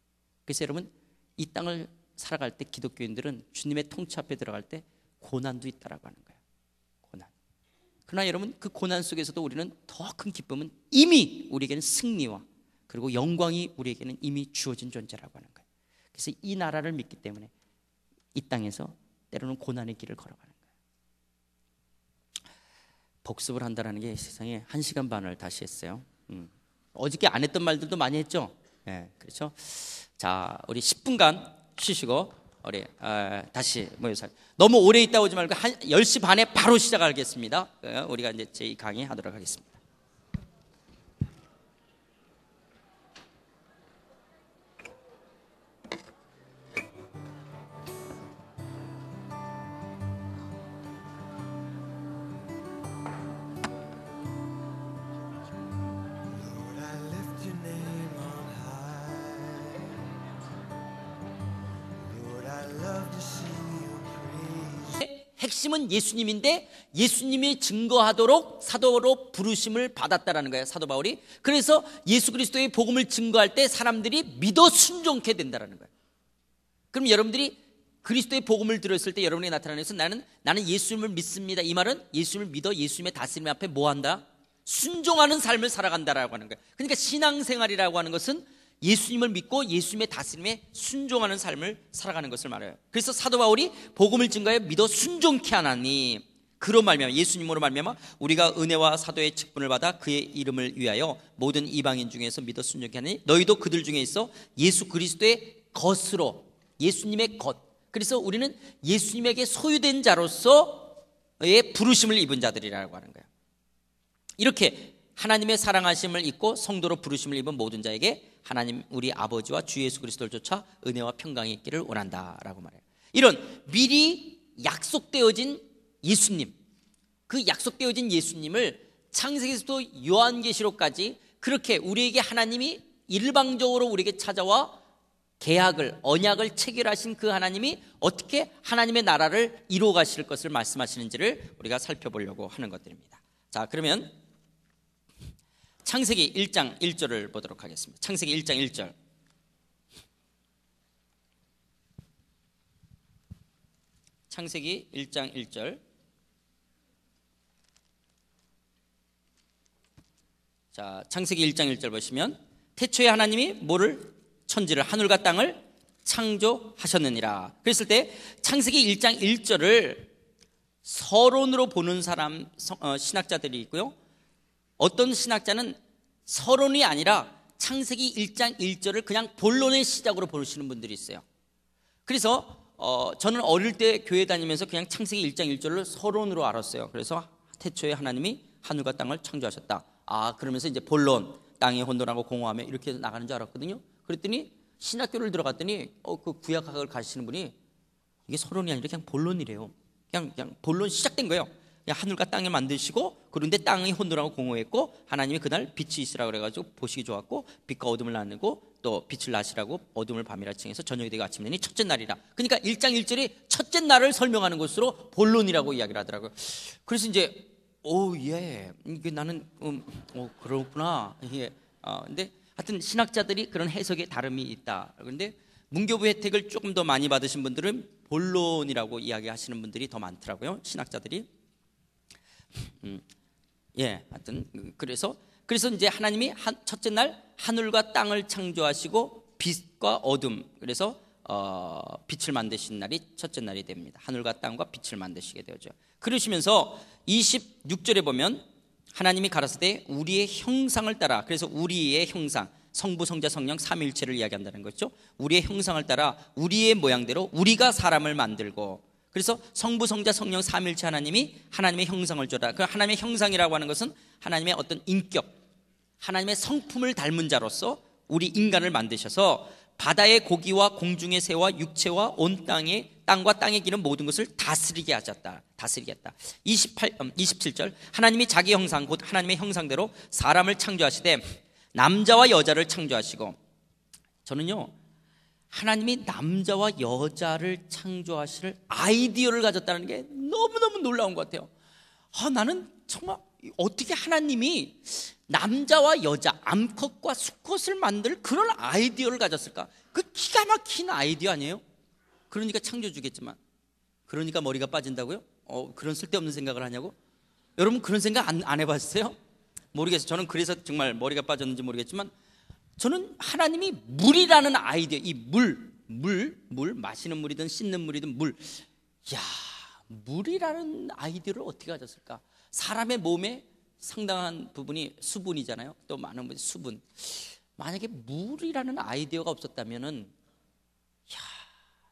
A: 그래서 여러분 이 땅을 살아갈 때 기독교인들은 주님의 통치 앞에 들어갈 때 고난도 있다라고 하는 거야. 고난. 그러나 여러분 그 고난 속에서도 우리는 더 큰 기쁨은 이미 우리에게는 승리와 그리고 영광이 우리에게는 이미 주어진 존재라고 하는 거야. 그래서 이 나라를 믿기 때문에 이 땅에서 때로는 고난의 길을 걸어가는 거야. 복습을 한다라는 게 세상에 한 시간 반을 다시 했어요. 음. 어저께 안 했던 말들도 많이 했죠. 예, 네, 그렇죠. 자, 우리 10분간 쉬시고 우리 어, 다시 모여서 너무 오래 있다 오지 말고 한 10시 반에 바로 시작하겠습니다. 어, 우리가 이제 제 강의 하도록 하겠습니다. 핵심은 예수님인데 예수님이 증거하도록 사도로 부르심을 받았다라는 거예요. 사도 바울이. 그래서 예수 그리스도의 복음을 증거할 때 사람들이 믿어 순종케 된다라는 거예요. 그럼 여러분들이 그리스도의 복음을 들었을 때 여러분이 나타나는 것은 나는 나는 예수님을 믿습니다. 이 말은 예수님을 믿어 예수님의 다스림 앞에 뭐 한다? 순종하는 삶을 살아간다라고 하는 거예요. 그러니까 신앙생활이라고 하는 것은 예수님을 믿고 예수님의 다스림에 순종하는 삶을 살아가는 것을 말해요. 그래서 사도 바울이 복음을 증가해 믿어 순종케 하나니 그런 말미암아 예수님으로 말미암아 우리가 은혜와 사도의 직분을 받아 그의 이름을 위하여 모든 이방인 중에서 믿어 순종케 하니 너희도 그들 중에 있어 예수 그리스도의 것으로 예수님의 것 그래서 우리는 예수님에게 소유된 자로서의 부르심을 입은 자들이라고 하는 거예요. 이렇게 하나님의 사랑하심을 입고 성도로 부르심을 입은 모든 자에게 하나님 우리 아버지와 주 예수 그리스도를 쫓아 은혜와 평강이 있기를 원한다라고 말해요. 이런 미리 약속되어진 예수님 그 약속되어진 예수님을 창세기에서부 요한계시록까지 그렇게 우리에게 하나님이 일방적으로 우리에게 찾아와 계약을 언약을 체결하신 그 하나님이 어떻게 하나님의 나라를 이루어 가실 것을 말씀하시는지를 우리가 살펴보려고 하는 것들입니다. 자, 그러면 창세기 1장 1절을 보도록 하겠습니다. 창세기 1장 1절. 창세기 1장 1절. 자, 창세기 1장 1절 보시면 태초에 하나님이 뭐를 천지를 하늘과 땅을 창조하셨느니라. 그랬을 때 창세기 1장 1절을 서론으로 보는 사람 어, 신학자들이 있고요. 어떤 신학자는 서론이 아니라 창세기 1장 1절을 그냥 본론의 시작으로 보시는 분들이 있어요. 그래서 어, 저는 어릴 때 교회 다니면서 그냥 창세기 1장 1절을 서론으로 알았어요. 그래서 태초에 하나님이 하늘과 땅을 창조하셨다. 아, 그러면서 이제 본론, 땅의 혼돈하고 공허함에 이렇게 나가는 줄 알았거든요. 그랬더니 신학교를 들어갔더니 어, 그 구약학을 가시는 분이 이게 서론이 아니라 그냥 본론이래요. 그냥, 그냥 본론 시작된 거예요. 하늘과 땅을 만드시고 그런데 땅이 혼돈하고 공허했고 하나님이 그날 빛이 있으라 그래가지고 보시기 좋았고 빛과 어둠을 나누고 또 빛을 나시라고 어둠을 밤이라 칭해서 저녁이 되고 아침이 되니 첫째 날이라 그러니까 1장 1절이 첫째 날을 설명하는 것으로 본론이라고 이야기를 하더라고요 그래서 이제 오예 이게 나는 음, 어, 그렇구나 예. 어, 근데 하여튼 신학자들이 그런 해석의 다름이 있다 그런데 문교부 혜택을 조금 더 많이 받으신 분들은 본론이라고 이야기하시는 분들이 더 많더라고요 신학자들이 음. 예, 하여튼 그, 그래서 그래서 이제 하나님이 한, 첫째 날 하늘과 땅을 창조하시고 빛과 어둠 그래서 어, 빛을 만드신 날이 첫째 날이 됩니다. 하늘과 땅과 빛을 만드시게 되죠. 그러시면서 26절에 보면 하나님이 가라사대 우리의 형상을 따라 그래서 우리의 형상 성부 성자 성령 삼일체를 이야기한다는 거죠. 우리의 형상을 따라 우리의 모양대로 우리가 사람을 만들고 그래서 성부, 성자, 성령 삼일체 하나님이 하나님의 형상을 줘다그 하나님의 형상이라고 하는 것은 하나님의 어떤 인격, 하나님의 성품을 닮은 자로서 우리 인간을 만드셔서 바다의 고기와 공중의 새와 육체와 온 땅의 땅과 땅의 기는 모든 것을 다스리게 하셨다. 다스리겠다. 28, 27절. 하나님이 자기 형상, 곧 하나님의 형상대로 사람을 창조하시되, 남자와 여자를 창조하시고, 저는요, 하나님이 남자와 여자를 창조하실 아이디어를 가졌다는 게 너무너무 놀라운 것 같아요. 아, 나는 정말 어떻게 하나님이 남자와 여자, 암컷과 수컷을 만들 그런 아이디어를 가졌을까? 그 기가 막힌 아이디어 아니에요? 그러니까 창조주겠지만. 그러니까 머리가 빠진다고요? 어, 그런 쓸데없는 생각을 하냐고? 여러분 그런 생각 안, 안 해봤어요? 모르겠어요. 저는 그래서 정말 머리가 빠졌는지 모르겠지만 저는 하나님이 물이라는 아이디어, 이 물, 물, 물, 마시는 물이든 씻는 물이든 물. 야, 물이라는 아이디어를 어떻게 가졌을까? 사람의 몸에 상당한 부분이 수분이잖아요. 또 많은 부분이 수분. 만약에 물이라는 아이디어가 없었다면 야,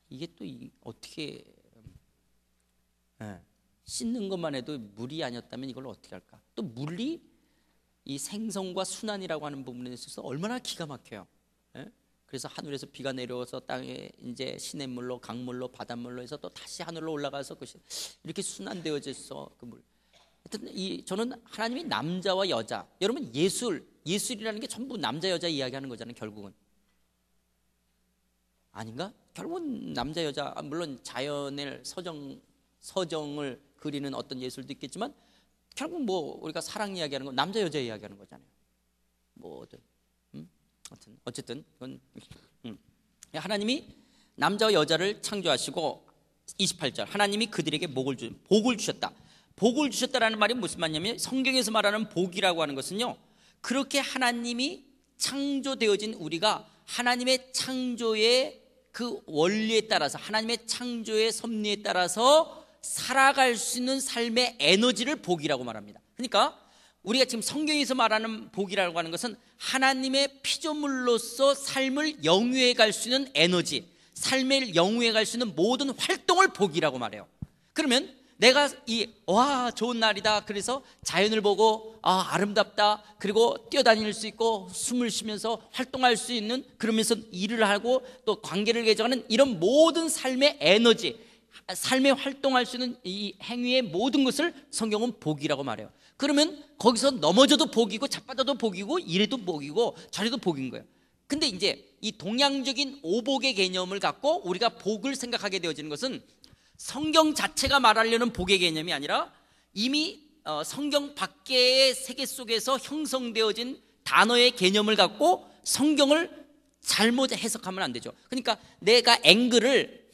A: 이게 또 이, 어떻게 네. 씻는 것만 해도 물이 아니었다면 이걸 어떻게 할까? 또 물이 이 생성과 순환이라고 하는 부분에 있어서 얼마나 기가 막혀요. 예? 그래서 하늘에서 비가 내려와서 땅에 이제 시냇물로 강물로 바닷물로 해서 또 다시 하늘로 올라가서 그것이 이렇게 순환되어져서 그 물. 하여튼 이 저는 하나님이 남자와 여자 여러분 예술 예술이라는 게 전부 남자 여자 이야기하는 거잖아요 결국은 아닌가? 결국은 남자 여자 아, 물론 자연을 서정 서정을 그리는 어떤 예술도 있겠지만 결국 뭐 우리가 사랑 이야기하는 건 남자 여자 이야기하는 거잖아요. 뭐든 음? 어쨌든 어쨌든 그건 음. 하나님이 남자와 여자를 창조하시고 28절 하나님이 그들에게 목을 주 복을 주셨다. 복을 주셨다라는 말이 무슨 말이냐면 성경에서 말하는 복이라고 하는 것은요. 그렇게 하나님이 창조되어진 우리가 하나님의 창조의 그 원리에 따라서 하나님의 창조의 섭리에 따라서 살아갈 수 있는 삶의 에너지를 복이라고 말합니다. 그러니까 우리가 지금 성경에서 말하는 복이라고 하는 것은 하나님의 피조물로서 삶을 영위해 갈 수 있는 에너지, 삶을 영위해 갈 수 있는 모든 활동을 복이라고 말해요. 그러면 내가 이, 와, 좋은 날이다. 그래서 자연을 보고, 아, 아름답다. 그리고 뛰어다닐 수 있고, 숨을 쉬면서 활동할 수 있는, 그러면서 일을 하고, 또 관계를 개정하는 이런 모든 삶의 에너지, 삶에 활동할 수 있는 이 행위의 모든 것을 성경은 복이라고 말해요. 그러면 거기서 넘어져도 복이고 자빠져도 복이고 이래도 복이고 저래도 복인 거예요. 근데 이제 이 동양적인 오복의 개념을 갖고 우리가 복을 생각하게 되어지는 것은 성경 자체가 말하려는 복의 개념이 아니라 이미 어, 성경 밖의 세계 속에서 형성되어진 단어의 개념을 갖고 성경을 잘못 해석하면 안 되죠. 그러니까 내가 앵글을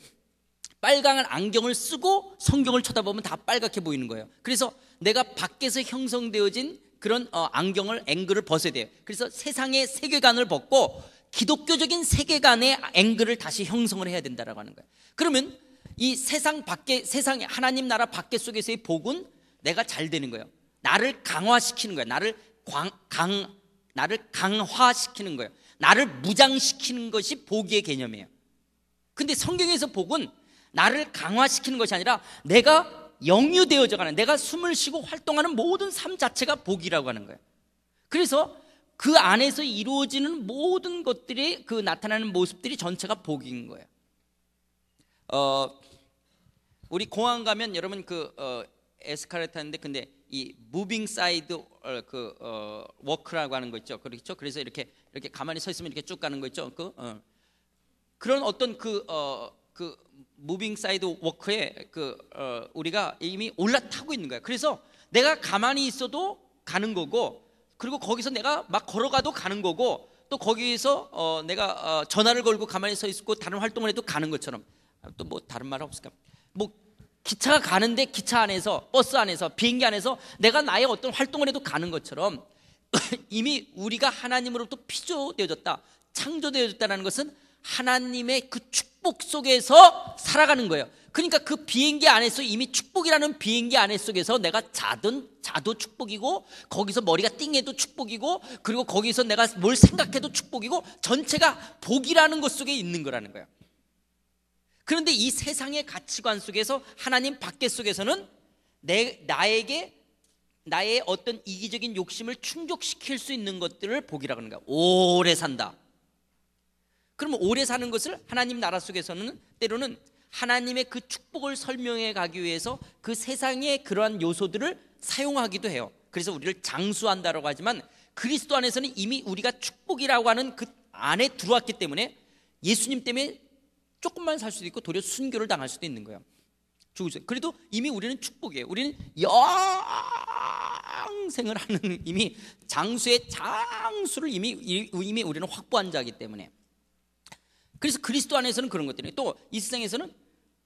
A: 빨강한 안경을 쓰고 성경을 쳐다보면 다 빨갛게 보이는 거예요. 그래서 내가 밖에서 형성되어진 그런 어, 안경을 앵글을 벗어야 돼요. 그래서 세상의 세계관을 벗고 기독교적인 세계관의 앵글을 다시 형성을 해야 된다라고 하는 거예요. 그러면 이 세상 밖에 세상 에 하나님 나라 밖에 속에서의 복은 내가 잘 되는 거예요. 나를 강화시키는 거예요. 나를 광, 강 나를 강화시키는 거예요. 나를 무장시키는 것이 복의 개념이에요. 근데 성경에서 복은 나를 강화시키는 것이 아니라 내가 영유되어져 가는 내가 숨을 쉬고 활동하는 모든 삶 자체가 복이라고 하는 거예요. 그래서 그 안에서 이루어지는 모든 것들이 그 나타나는 모습들이 전체가 복인 거예요. 어 우리 공항 가면 여러분 그 어, 에스카레이터 하데 근데 이 무빙 사이드 어, 그 어, 워크라고 하는 거 있죠. 그렇죠? 그래서 이렇게 이렇게 가만히 서 있으면 이렇게 쭉 가는 거 있죠. 그 어. 그런 어떤 그 어, 그 무빙 사이드 워크에 그 어, 우리가 이미 올라타고 있는 거야. 그래서 내가 가만히 있어도 가는 거고 그리고 거기서 내가 막 걸어가도 가는 거고 또 거기에서 어, 내가 어, 전화를 걸고 가만히 서 있고 다른 활동을 해도 가는 것처럼 또 뭐 다른 말 없을까? 뭐 기차가 가는데 기차 안에서 버스 안에서 비행기 안에서 내가 나의 어떤 활동을 해도 가는 것처럼 이미 우리가 하나님으로부터 피조되어졌다 창조되어졌다는 라 것은 하나님의 그축 축복 속에서 살아가는 거예요. 그러니까 그 비행기 안에서 이미 축복이라는 비행기 안에 속에서 내가 자든 자도 축복이고 거기서 머리가 띵해도 축복이고 그리고 거기서 내가 뭘 생각해도 축복이고 전체가 복이라는 것 속에 있는 거라는 거예요. 그런데 이 세상의 가치관 속에서 하나님 밖에 속에서는 내 나에게 나의 어떤 이기적인 욕심을 충족시킬 수 있는 것들을 복이라고 하는 거야. 오래 산다. 그러면 오래 사는 것을 하나님 나라 속에서는 때로는 하나님의 그 축복을 설명해 가기 위해서 그 세상의 그러한 요소들을 사용하기도 해요. 그래서 우리를 장수한다라고 하지만 그리스도 안에서는 이미 우리가 축복이라고 하는 그 안에 들어왔기 때문에 예수님 때문에 조금만 살 수도 있고 도리어 순교를 당할 수도 있는 거예요. 죽으세요. 그래도 이미 우리는 축복이에요. 우리는 영생을 하는 이미 장수의 장수를 이미 이미 우리는 확보한 자이기 때문에 그래서 그리스도 안에서는 그런 것들이 또이 세상에서는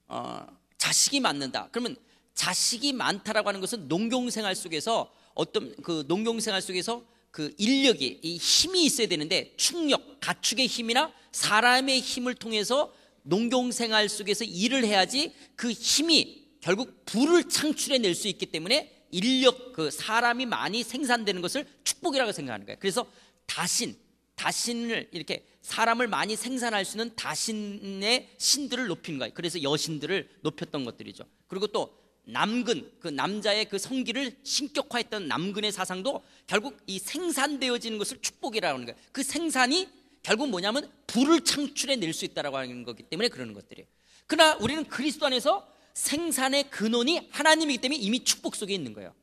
A: 어, 자식이 많는다. 그러면 자식이 많다라고 하는 것은 농경 생활 속에서 어떤 그 농경 생활 속에서 그 인력이 이 힘이 있어야 되는데 충력, 가축의 힘이나 사람의 힘을 통해서 농경 생활 속에서 일을 해야지 그 힘이 결국 부를 창출해 낼 수 있기 때문에 인력 그 사람이 많이 생산되는 것을 축복이라고 생각하는 거예요. 그래서 다신 다신을 이렇게 사람을 많이 생산할 수 있는 다신의 신들을 높인 거예요. 그래서 여신들을 높였던 것들이죠. 그리고 또 남근 그 남자의 그 성기를 신격화했던 남근의 사상도 결국 이 생산되어지는 것을 축복이라고 하는 거예요. 그 생산이 결국 뭐냐면 불을 창출해 낼 수 있다라고 하는 거기 때문에 그러는 것들이에요. 그러나 우리는 그리스도 안에서 생산의 근원이 하나님이기 때문에 이미 축복 속에 있는 거예요.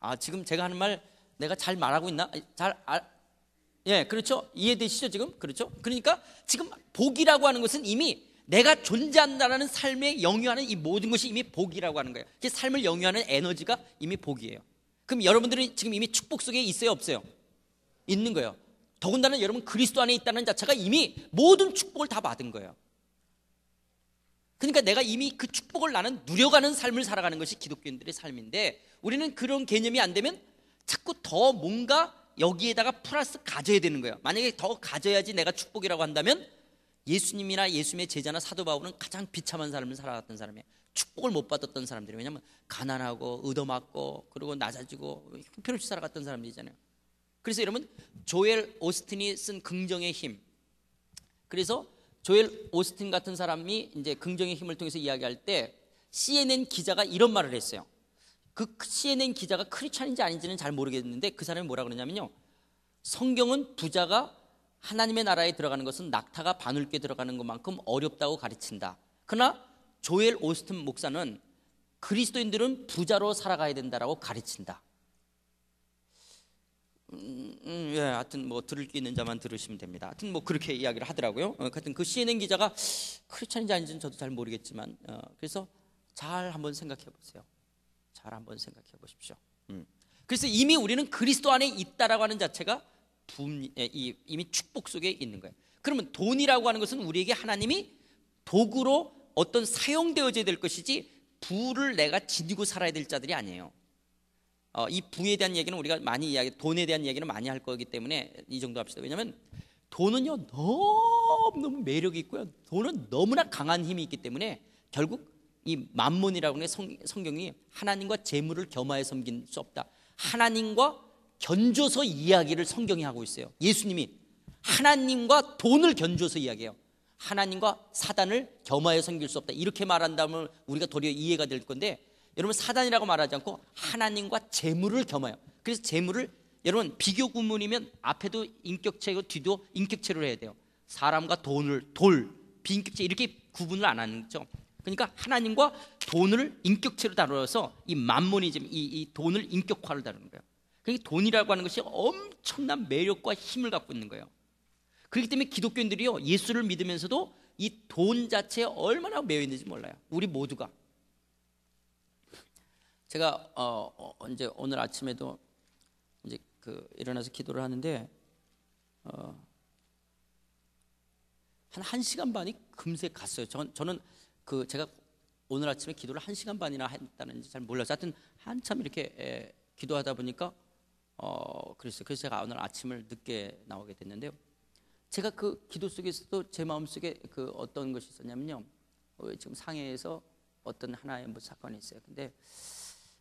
A: 아, 지금 제가 하는 말 내가 잘 말하고 있나? 잘 아, 예, 그렇죠. 이해되시죠, 지금? 그렇죠. 그러니까 지금 복이라고 하는 것은 이미 내가 존재한다라는 삶에 영유하는 이 모든 것이 이미 복이라고 하는 거예요. 이 삶을 영유하는 에너지가 이미 복이에요. 그럼 여러분들은 지금 이미 축복 속에 있어요, 없어요? 있는 거예요. 더군다나 여러분 그리스도 안에 있다는 자체가 이미 모든 축복을 다 받은 거예요. 그러니까 내가 이미 그 축복을 나는 누려가는 삶을 살아가는 것이 기독교인들의 삶인데 우리는 그런 개념이 안 되면 자꾸 더 뭔가 여기에다가 플러스 가져야 되는 거예요. 만약에 더 가져야지 내가 축복이라고 한다면 예수님이나 예수님의 제자나 사도 바울은 가장 비참한 삶을 살아갔던 사람이에요. 축복을 못 받았던 사람들이 왜냐하면 가난하고 의도맞고 그리고 낮아지고 형편없이 살아갔던 사람들이잖아요. 그래서 여러분 조엘 오스틴이 쓴 긍정의 힘. 그래서 조엘 오스틴 같은 사람이 이제 긍정의 힘을 통해서 이야기할 때 CNN 기자가 이런 말을 했어요. 그 CNN 기자가 크리스찬인지 아닌지는 잘 모르겠는데 그 사람이 뭐라 그러냐면요. 성경은 부자가 하나님의 나라에 들어가는 것은 낙타가 바늘께 들어가는 것만큼 어렵다고 가르친다. 그러나 조엘 오스틴 목사는 그리스도인들은 부자로 살아가야 된다라고 가르친다. 음, 음, 예, 하여튼 뭐 들을 게 있는 자만 들으시면 됩니다. 하여튼 뭐 그렇게 이야기를 하더라고요. 어, 하여튼 그 CNN 기자가 크리스찬인지 아닌지는 저도 잘 모르겠지만 어, 그래서 잘 한번 생각해 보세요. 잘 한번 생각해 보십시오. 음. 그래서 이미 우리는 그리스도 안에 있다라고 하는 자체가 붐, 이미 축복 속에 있는 거예요. 그러면 돈이라고 하는 것은 우리에게 하나님이 도구로 어떤 사용되어져야 될 것이지 부를 내가 지니고 살아야 될 자들이 아니에요. 어, 이 부에 대한 얘기는 우리가 많이 이야기, 돈에 대한 얘기는 많이 할 거기 때문에 이 정도 합시다. 왜냐하면 돈은요 너무 너무 매력이 있고요, 돈은 너무나 강한 힘이 있기 때문에 결국 이 만문이라고 하는 성, 성경이 하나님과 재물을 겸하여 섬길 수 없다. 하나님과 견줘서 이야기를 성경이 하고 있어요. 예수님이 하나님과 돈을 견줘서 이야기해요. 하나님과 사단을 겸하여 섬길 수 없다. 이렇게 말한다면 우리가 도리어 이해가 될 건데 여러분 사단이라고 말하지 않고 하나님과 재물을 겸하여. 그래서 재물을 여러분 비교 구문이면 앞에도 인격체고 뒤도 인격체로 해야 돼요. 사람과 돈을 돌 비인격체 이렇게 구분을 안 하는 거죠. 그러니까 하나님과 돈을 인격체로 다루어서이 만모니즘, 이, 이 돈을 인격화를 다루는 거예요. 그러니까 돈이라고 하는 것이 엄청난 매력과 힘을 갖고 있는 거예요. 그렇기 때문에 기독교인들이요 예수를 믿으면서도 이 돈 자체에 얼마나 매여 있는지 몰라요. 우리 모두가. 제가 어, 언제 어, 오늘 아침에도 이제 그 일어나서 기도를 하는데 어, 한 1시간 반이 금세 갔어요. 전, 저는 그 제가 오늘 아침에 기도를 한 시간 반이나 했다는지 잘 몰라서 하여튼 한참 이렇게 에, 기도하다 보니까 어 그랬어요. 그래서 제가 오늘 아침을 늦게 나오게 됐는데요. 제가 그 기도 속에서도 제 마음 속에 그 어떤 것이 있었냐면요. 어, 지금 상해에서 어떤 하나의 뭐 사건이 있어요. 근데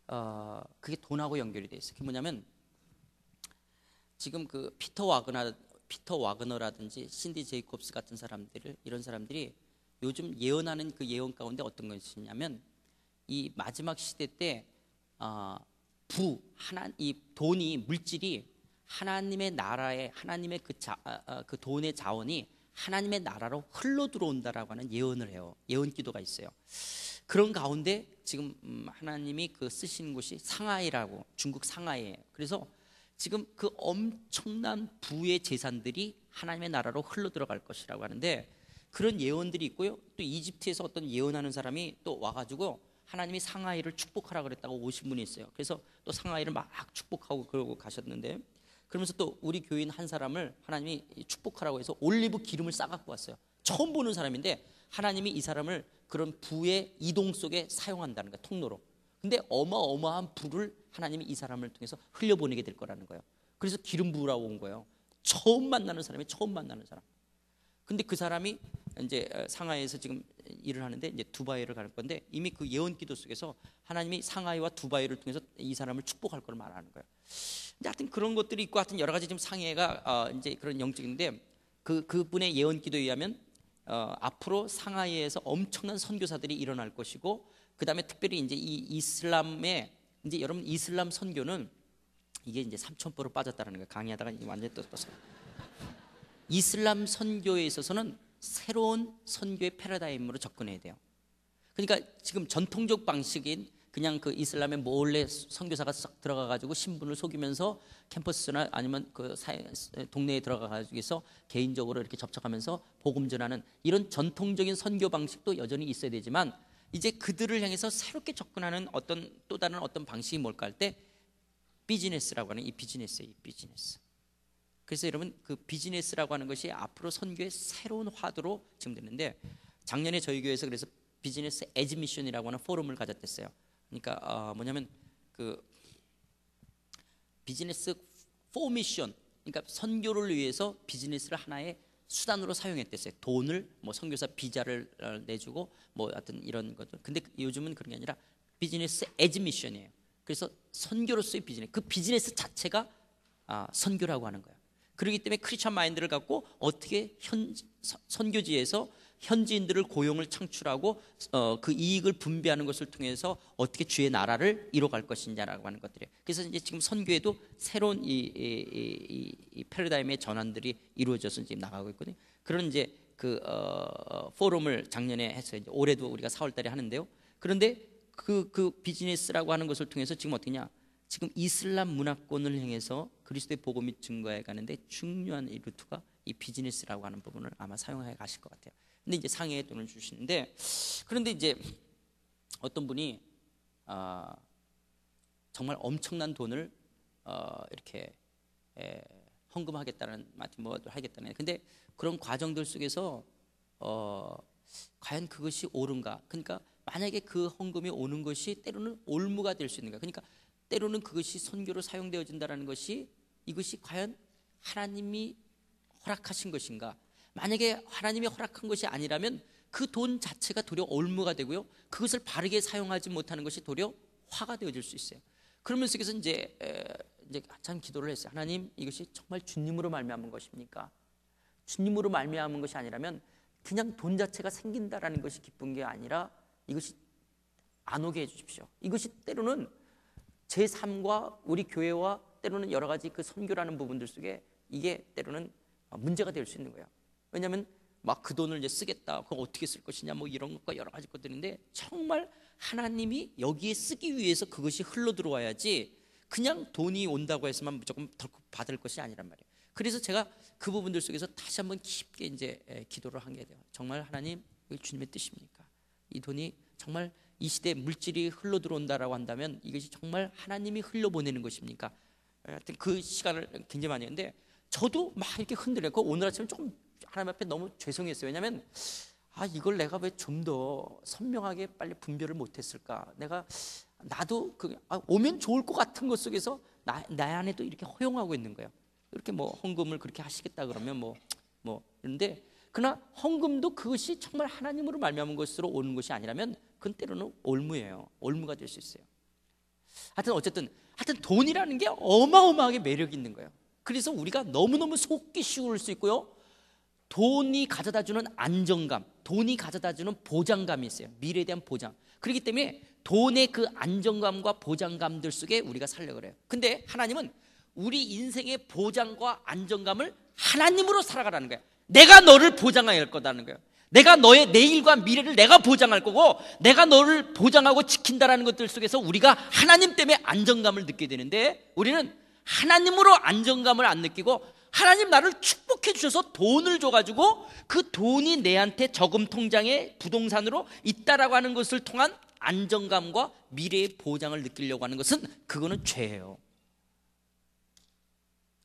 A: 어, 그게 돈하고 연결이 돼 있어요. 그게 뭐냐면 지금 그 피터 와그너 피터 와그너라든지 신디 제이콥스 같은 사람들을 이런 사람들이 요즘 예언하는 그 예언 가운데 어떤 것이냐면 있이 마지막 시대 때 어, 부, 하나, 이 돈이, 물질이 하나님의 나라에, 하나님의 그, 자, 어, 어, 그 돈의 자원이 하나님의 나라로 흘러 들어온다라고 하는 예언을 해요. 예언 기도가 있어요. 그런 가운데 지금 음, 하나님이 그 쓰시는 곳이 상하이라고 중국 상하이에요. 그래서 지금 그 엄청난 부의 재산들이 하나님의 나라로 흘러 들어갈 것이라고 하는데 그런 예언들이 있고요. 또 이집트에서 어떤 예언하는 사람이 또 와가지고 하나님이 상하이를 축복하라 그랬다고 오신 분이 있어요. 그래서 또 상하이를 막 축복하고 그러고 가셨는데 그러면서 또 우리 교인 한 사람을 하나님이 축복하라고 해서 올리브 기름을 싸갖고 왔어요. 처음 보는 사람인데 하나님이 이 사람을 그런 부의 이동 속에 사용한다는 거야 통로로. 근데 어마어마한 부를 하나님이 이 사람을 통해서 흘려보내게 될 거라는 거예요. 그래서 기름 부으라고 온 거예요. 처음 만나는 사람이 처음 만나는 사람. 근데 그 사람이 이제 어, 상하이에서 지금 일을 하는데 이제 두바이를 갈 건데 이미 그 예언 기도 속에서 하나님이 상하이와 두바이를 통해서 이 사람을 축복할 걸 말하는 거예요. 근데 하여튼 그런 것들이 있고 하여튼 여러 가지 지금 상해가 어 이제 그런 영적인데 그 그분의 예언 기도에 의하면 어 앞으로 상하이에서 엄청난 선교사들이 일어날 것이고 그다음에 특별히 이제 이 이슬람의 이제 여러분 이슬람 선교는 이게 이제 삼천포로 빠졌다는 거 강의하다가 완전히 또 빠졌어요. 이슬람 선교에 있어서는 새로운 선교의 패러다임으로 접근해야 돼요. 그러니까 지금 전통적 방식인 그냥 그이슬람의 몰래 선교사가 싹 들어가 가지고 신분을 속이면서 캠퍼스나 아니면 그 사회, 동네에 들어가 가지고서 개인적으로 이렇게 접촉하면서 복음 전하는 이런 전통적인 선교 방식도 여전히 있어야 되지만 이제 그들을 향해서 새롭게 접근하는 어떤 또 다른 어떤 방식이 뭘까 할 때 비즈니스라고 하는 이 비즈니스의 비즈니스. 그래서 여러분 그 비즈니스라고 하는 것이 앞으로 선교의 새로운 화두로 지금 됐는데 작년에 저희 교회에서 그래서 비즈니스 에즈미션이라고 하는 포럼을 가졌댔어요. 그러니까 어 뭐냐면 그 비즈니스 포미션 그러니까 선교를 위해서 비즈니스를 하나의 수단으로 사용했댔어요. 돈을 뭐 선교사 비자를 어, 내주고 뭐 어떤 이런 것들. 근데 요즘은 그런 게 아니라 비즈니스 에즈미션이에요. 그래서 선교로서의 비즈니스 그 비즈니스 자체가 아, 선교라고 하는 거예요. 그렇기 때문에 크리스천 마인드를 갖고 어떻게 현, 선교지에서 현지인들을 고용을 창출하고 어, 그 이익을 분배하는 것을 통해서 어떻게 주의 나라를 이뤄갈 것인냐라고 하는 것들이 에요 그래서 이제 지금 선교에도 새로운 이, 이, 이, 이, 패러다임의 전환들이 이루어져서 지금 나가고 있거든요. 그런 이제 그 어, 어 포럼을 작년에 했어요. 이제 올해도 우리가 4월달에 하는데요. 그런데 그그 그 비즈니스라고 하는 것을 통해서 지금 어떻게냐? 지금 이슬람 문화권을 향해서 그리스도의 복음이 증거해 가는데 중요한 이 루트가 이 비즈니스라고 하는 부분을 아마 사용해 가실 것 같아요. 근데 이제 상해에 돈을 주시는데 그런데 이제 어떤 분이 어, 정말 엄청난 돈을 어, 이렇게 에, 헌금하겠다는 마틴 뭐아도 하겠다는 근데 그런 과정들 속에서 어, 과연 그것이 옳은가? 그러니까 만약에 그 헌금이 오는 것이 때로는 올무가 될 수 있는가? 그러니까 때로는 그것이 선교로 사용되어진다라는 것이 이것이 과연 하나님이 허락하신 것인가? 만약에 하나님이 허락한 것이 아니라면 그 돈 자체가 도려 올무가 되고요. 그것을 바르게 사용하지 못하는 것이 도려 화가 되어질 수 있어요. 그러면서 계속 이제 이제 참 기도를 했어요. 하나님 이것이 정말 주님으로 말미암은 것입니까? 주님으로 말미암은 것이 아니라면 그냥 돈 자체가 생긴다라는 것이 기쁜 게 아니라 이것이 안 오게 해주십시오. 이것이 때로는 제3과 우리 교회와 때로는 여러 가지 그 선교라는 부분들 속에 이게 때로는 문제가 될 수 있는 거예요. 왜냐하면 막 그 돈을 이제 쓰겠다. 그걸 어떻게 쓸 것이냐 뭐 이런 것과 여러 가지 것들인데 정말 하나님이 여기에 쓰기 위해서 그것이 흘러 들어와야지 그냥 돈이 온다고 해서만 무조건 덜컥 받을 것이 아니란 말이에요. 그래서 제가 그 부분들 속에서 다시 한번 깊게 이제 기도를 한 게 돼요. 정말 하나님, 주님의 뜻입니까? 이 돈이 정말 이 시대에 물질이 흘러 들어온다라고 한다면 이것이 정말 하나님이 흘려보내는 것입니까? 예, 하여튼 그 시간을 굉장히 많이 했는데 저도 막 이렇게 흔들렸고 오늘 아침에 조금 하나님 앞에 너무 죄송했어요. 왜냐하면 아 이걸 내가 왜 좀 더 선명하게 빨리 분별을 못했을까? 내가 나도 그 아, 오면 좋을 것 같은 것 속에서 나, 나 안에도 이렇게 허용하고 있는 거예요. 이렇게 뭐 헌금을 그렇게 하시겠다 그러면 뭐뭐 뭐, 그런데 뭐 그러나 헌금도 그것이 정말 하나님으로 말미암은 것으로 오는 것이 아니라면 그건 때로는 올무예요. 올무가 될 수 있어요. 하여튼 어쨌든 하여튼 돈이라는 게 어마어마하게 매력이 있는 거예요. 그래서 우리가 너무너무 속기 쉬울 수 있고요. 돈이 가져다 주는 안정감, 돈이 가져다 주는 보장감이 있어요. 미래에 대한 보장. 그렇기 때문에 돈의 그 안정감과 보장감들 속에 우리가 살려고 그래요. 근데 하나님은 우리 인생의 보장과 안정감을 하나님으로 살아가라는 거예요. 내가 너를 보장할 거다는 거예요. 내가 너의 내일과 미래를 내가 보장할 거고 내가 너를 보장하고 지킨다라는 것들 속에서 우리가 하나님 때문에 안정감을 느끼게 되는데 우리는 하나님으로 안정감을 안 느끼고 하나님 나를 축복해 주셔서 돈을 줘가지고 그 돈이 내한테 저금 통장에 부동산으로 있다라고 하는 것을 통한 안정감과 미래의 보장을 느끼려고 하는 것은 그거는 죄예요.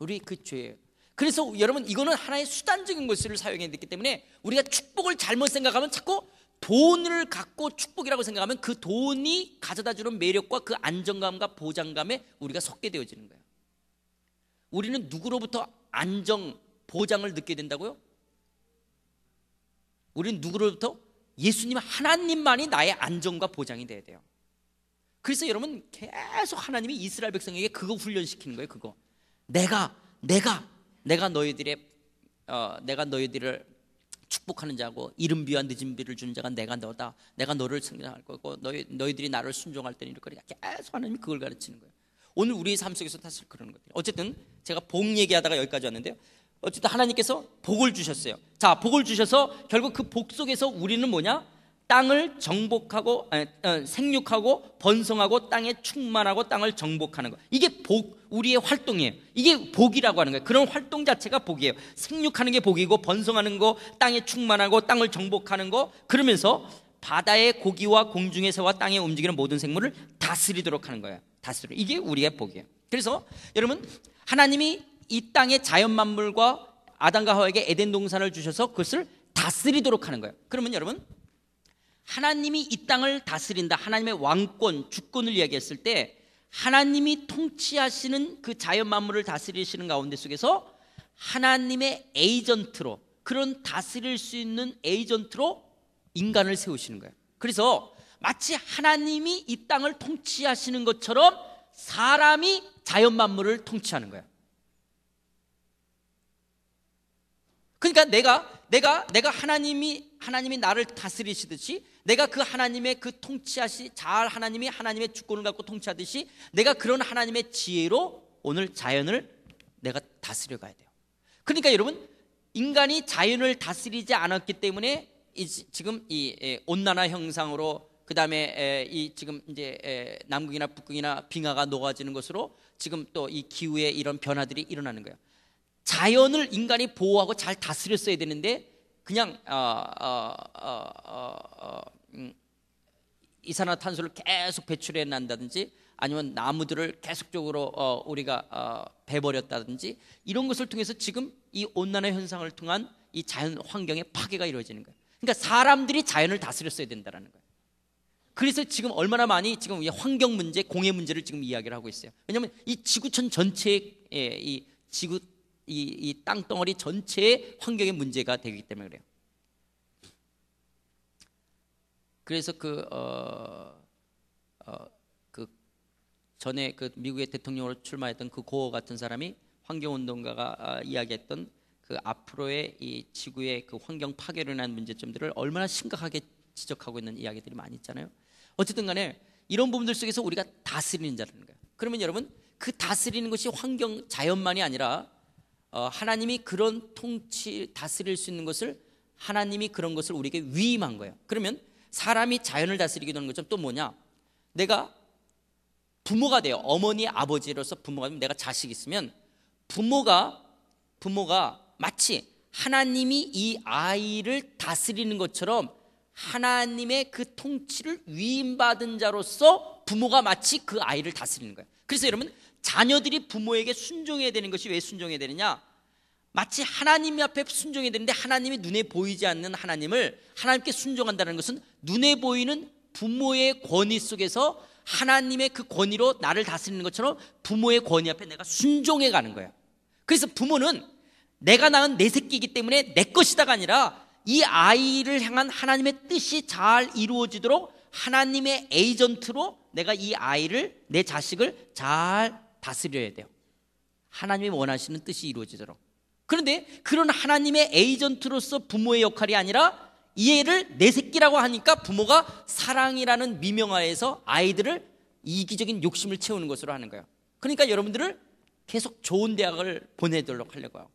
A: 우리 그 죄예요. 그래서 여러분 이거는 하나의 수단적인 것을 사용했기 해 때문에 우리가 축복을 잘못 생각하면 자꾸 돈을 갖고 축복이라고 생각하면 그 돈이 가져다 주는 매력과 그 안정감과 보장감에 우리가 속게 되어지는 거예요. 우리는 누구로부터 안정, 보장을 느끼게 된다고요? 우리는 누구로부터? 예수님 하나님만이 나의 안정과 보장이 돼야 돼요. 그래서 여러분 계속 하나님이 이스라엘 백성에게 그거 훈련시키는 거예요, 그거. 내가 내가 내가 너희들의 어, 내가 너희들을 축복하는 자고 이른 비와 늦은 비를 주는 자가 내가 너다. 내가 너를 승리할 거고 너희 너희들이 나를 순종할 때는 이렇게 계속 하나님이 그걸 가르치는 거예요. 오늘 우리의 삶 속에서 다시 그런 것들. 어쨌든 제가 복 얘기하다가 여기까지 왔는데요. 어쨌든 하나님께서 복을 주셨어요. 자, 복을 주셔서 결국 그 복 속에서 우리는 뭐냐? 땅을 정복하고 어, 생육하고 번성하고 땅에 충만하고 땅을 정복하는 거. 이게 복 우리의 활동이에요. 이게 복이라고 하는 거예요. 그런 활동 자체가 복이에요. 생육하는 게 복이고 번성하는 거, 땅에 충만하고 땅을 정복하는 거. 그러면서 바다의 고기와 공중의 새와 땅에 움직이는 모든 생물을 다스리도록 하는 거예요. 다스리. 이게 우리의 복이에요. 그래서 여러분 하나님이 이 땅의 자연 만물과 아담과 하와에게 에덴 동산을 주셔서 그것을 다스리도록 하는 거예요. 그러면 여러분 하나님이 이 땅을 다스린다. 하나님의 왕권, 주권을 이야기했을 때 하나님이 통치하시는 그 자연 만물을 다스리시는 가운데 속에서 하나님의 에이전트로 그런 다스릴 수 있는 에이전트로 인간을 세우시는 거예요. 그래서 마치 하나님이 이 땅을 통치하시는 것처럼 사람이 자연 만물을 통치하는 거예요 그러니까 내가 내가 내가 하나님이 하나님이 나를 다스리시듯이 내가 그 하나님의 그 통치하시 잘 하나님이 하나님의 주권을 갖고 통치하듯이 내가 그런 하나님의 지혜로 오늘 자연을 내가 다스려 가야 돼요. 그러니까 여러분 인간이 자연을 다스리지 않았기 때문에 이, 지금 이 에, 온난화 형상으로 그 다음에 이 지금 이제 에, 남극이나 북극이나 빙하가 녹아지는 것으로 지금 또 이 기후의 이런 변화들이 일어나는 거예요. 자연을 인간이 보호하고 잘 다스렸어야 되는데 그냥 어 어, 어, 어, 어, 음, 이산화탄소를 계속 배출해 난다든지 아니면 나무들을 계속적으로 어, 우리가 배버렸다든지 이런 것을 통해서 지금 이 온난화 현상을 통한 이 자연 환경의 파괴가 이루어지는 거예요. 그러니까 사람들이 자연을 다스렸어야 된다라는 거예요. 그래서 지금 얼마나 많이 지금 환경 문제, 공해 문제를 지금 이야기를 하고 있어요. 왜냐하면 이 지구촌 전체의 예, 이 지구 이, 이 땅덩어리 전체의 환경의 문제가 되기 때문에 그래요. 그래서 그, 어, 어, 그 전에 그 미국의 대통령으로 출마했던 그 고어 같은 사람이 환경운동가가 아, 이야기했던 그 앞으로의 이 지구의 그 환경 파괴로 인 문제점들을 얼마나 심각하게 지적하고 있는 이야기들이 많이 있잖아요. 어쨌든 간에 이런 부분들 속에서 우리가 다스리는 자라는 거예요. 그러면 여러분 그 다스리는 것이 환경 자연만이 아니라 어, 하나님이 그런 통치 다스릴 수 있는 것을 하나님이 그런 것을 우리에게 위임한 거예요. 그러면 사람이 자연을 다스리게 되는 것처럼 또 뭐냐? 내가 부모가 돼요. 어머니 아버지로서 부모가 되면 내가 자식 있으면 부모가 부모가 마치 하나님이 이 아이를 다스리는 것처럼 하나님의 그 통치를 위임받은 자로서 부모가 마치 그 아이를 다스리는 거예요. 그래서 여러분 자녀들이 부모에게 순종해야 되는 것이 왜 순종해야 되느냐? 마치 하나님 앞에 순종해야 되는데 하나님이 눈에 보이지 않는 하나님을 하나님께 순종한다는 것은 눈에 보이는 부모의 권위 속에서 하나님의 그 권위로 나를 다스리는 것처럼 부모의 권위 앞에 내가 순종해 가는 거야. 그래서 부모는 내가 낳은 내 새끼이기 때문에 내 것이다가 아니라 이 아이를 향한 하나님의 뜻이 잘 이루어지도록 하나님의 에이전트로 내가 이 아이를 내 자식을 잘 다스려야 돼요. 하나님이 원하시는 뜻이 이루어지도록. 그런데 그런 하나님의 에이전트로서 부모의 역할이 아니라 이 애를 내 새끼라고 하니까 부모가 사랑이라는 미명하에서 아이들을 이기적인 욕심을 채우는 것으로 하는 거예요. 그러니까 여러분들을 계속 좋은 대학을 보내도록 하려고 하고.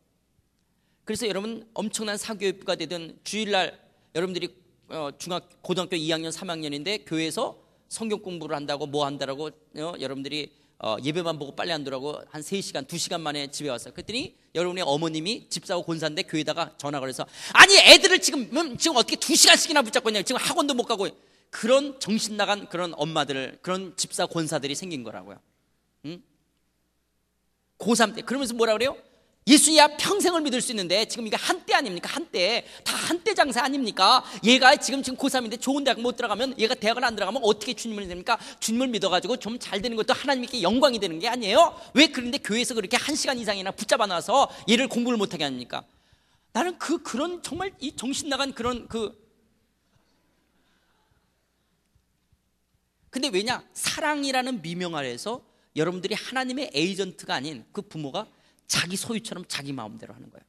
A: 그래서 여러분 엄청난 사교육부가 되든 주일날 여러분들이 어, 중학 고등학교 2학년 3학년인데 교회에서 성경 공부를 한다고 뭐 한다라고 어, 여러분들이 어, 예배만 보고 빨리 안들어라고한 3시간, 2시간 만에 집에 왔어요. 그랬더니 여러분의 어머님이 집사고 곤사인데 교회다가 에전화를 해서 아니 애들을 지금 음, 지금 어떻게 2시간씩이나 붙잡고 있냐. 지금 학원도 못 가고 그런 정신 나간 그런 엄마들, 그런 집사 권사들이 생긴 거라고요. 응? 고3 때 그러면서 뭐라 그래요? 예수야 평생을 믿을 수 있는데 지금 이게 한때 아닙니까? 한때 다 한때 장사 아닙니까? 얘가 지금 지금 고3인데 좋은 대학 못 들어가면 얘가 대학을 안 들어가면 어떻게 주님을 믿습니까 주님을 믿어가지고 좀 잘 되는 것도 하나님께 영광이 되는 게 아니에요? 왜 그런데 교회에서 그렇게 한 시간 이상이나 붙잡아 놔서 얘를 공부를 못하게 합니까? 나는 그 그런 정말 이 정신 나간 그런 그 근데 왜냐 사랑이라는 미명 아래에서 여러분들이 하나님의 에이전트가 아닌 그 부모가 자기 소유처럼 자기 마음대로 하는 거예요.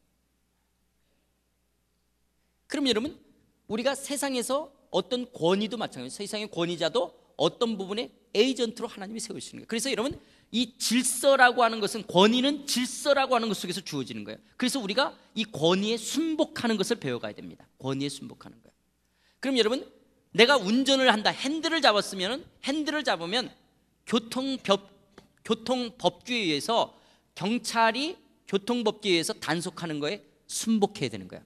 A: 그럼 여러분 우리가 세상에서 어떤 권위도 마찬가지예요. 세상의 권위자도 어떤 부분에 에이전트로 하나님이 세우시는 거예요. 그래서 여러분 이 질서라고 하는 것은 권위는 질서라고 하는 것 속에서 주어지는 거예요. 그래서 우리가 이 권위에 순복하는 것을 배워가야 됩니다. 권위에 순복하는 거예요. 그럼 여러분 내가 운전을 한다 핸들을 잡았으면 핸들을 잡으면 교통 교통법규에 의해서 경찰이 교통법규에 서 단속하는 거에 순복해야 되는 거야.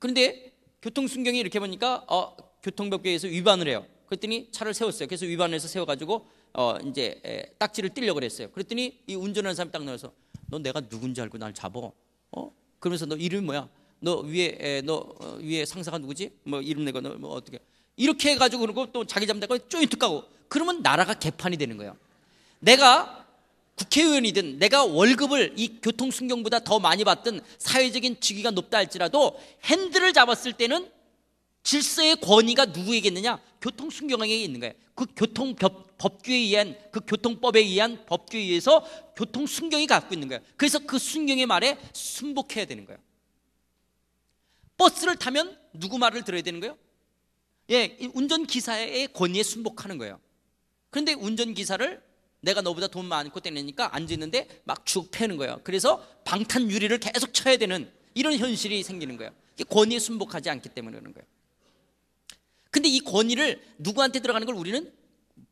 A: 그런데 교통순경이 이렇게 보니까 어, 교통법규에 서 위반을 해요. 그랬더니 차를 세웠어요. 그래서 위반해서 세워가지고 어, 이제 에, 딱지를 뛸려 그랬어요. 그랬더니 이 운전하는 사람이 딱 나와서 너 내가 누군지 알고 날 잡어. 어? 그러면서 너 이름 이 뭐야? 너 위에 에, 너 어, 위에 상사가 누구지? 뭐 이름 내고 너뭐 어떻게? 이렇게 해가지고 그러고 또 자기 잡 잠자고 쪼이트 까고 그러면 나라가 개판이 되는 거예요. 내가 국회의원이든 내가 월급을 이 교통순경보다 더 많이 받든 사회적인 직위가 높다 할지라도 핸들을 잡았을 때는 질서의 권위가 누구에게 있느냐? 교통순경에게 있는 거예요. 그 교통 법규에 의한 그 교통법에 의한 법규에 의해서 교통순경이 갖고 있는 거예요. 그래서 그 순경의 말에 순복해야 되는 거예요. 버스를 타면 누구 말을 들어야 되는 거예요? 예, 운전기사의 권위에 순복하는 거예요. 그런데 운전기사를 내가 너보다 돈 많고 때리니까 앉있는데막죽 패는 거예요. 그래서 방탄 유리를 계속 쳐야 되는 이런 현실이 생기는 거예요. 권위에 순복하지 않기 때문에 그러는 거예요. 근데 이 권위를 누구한테 들어가는 걸 우리는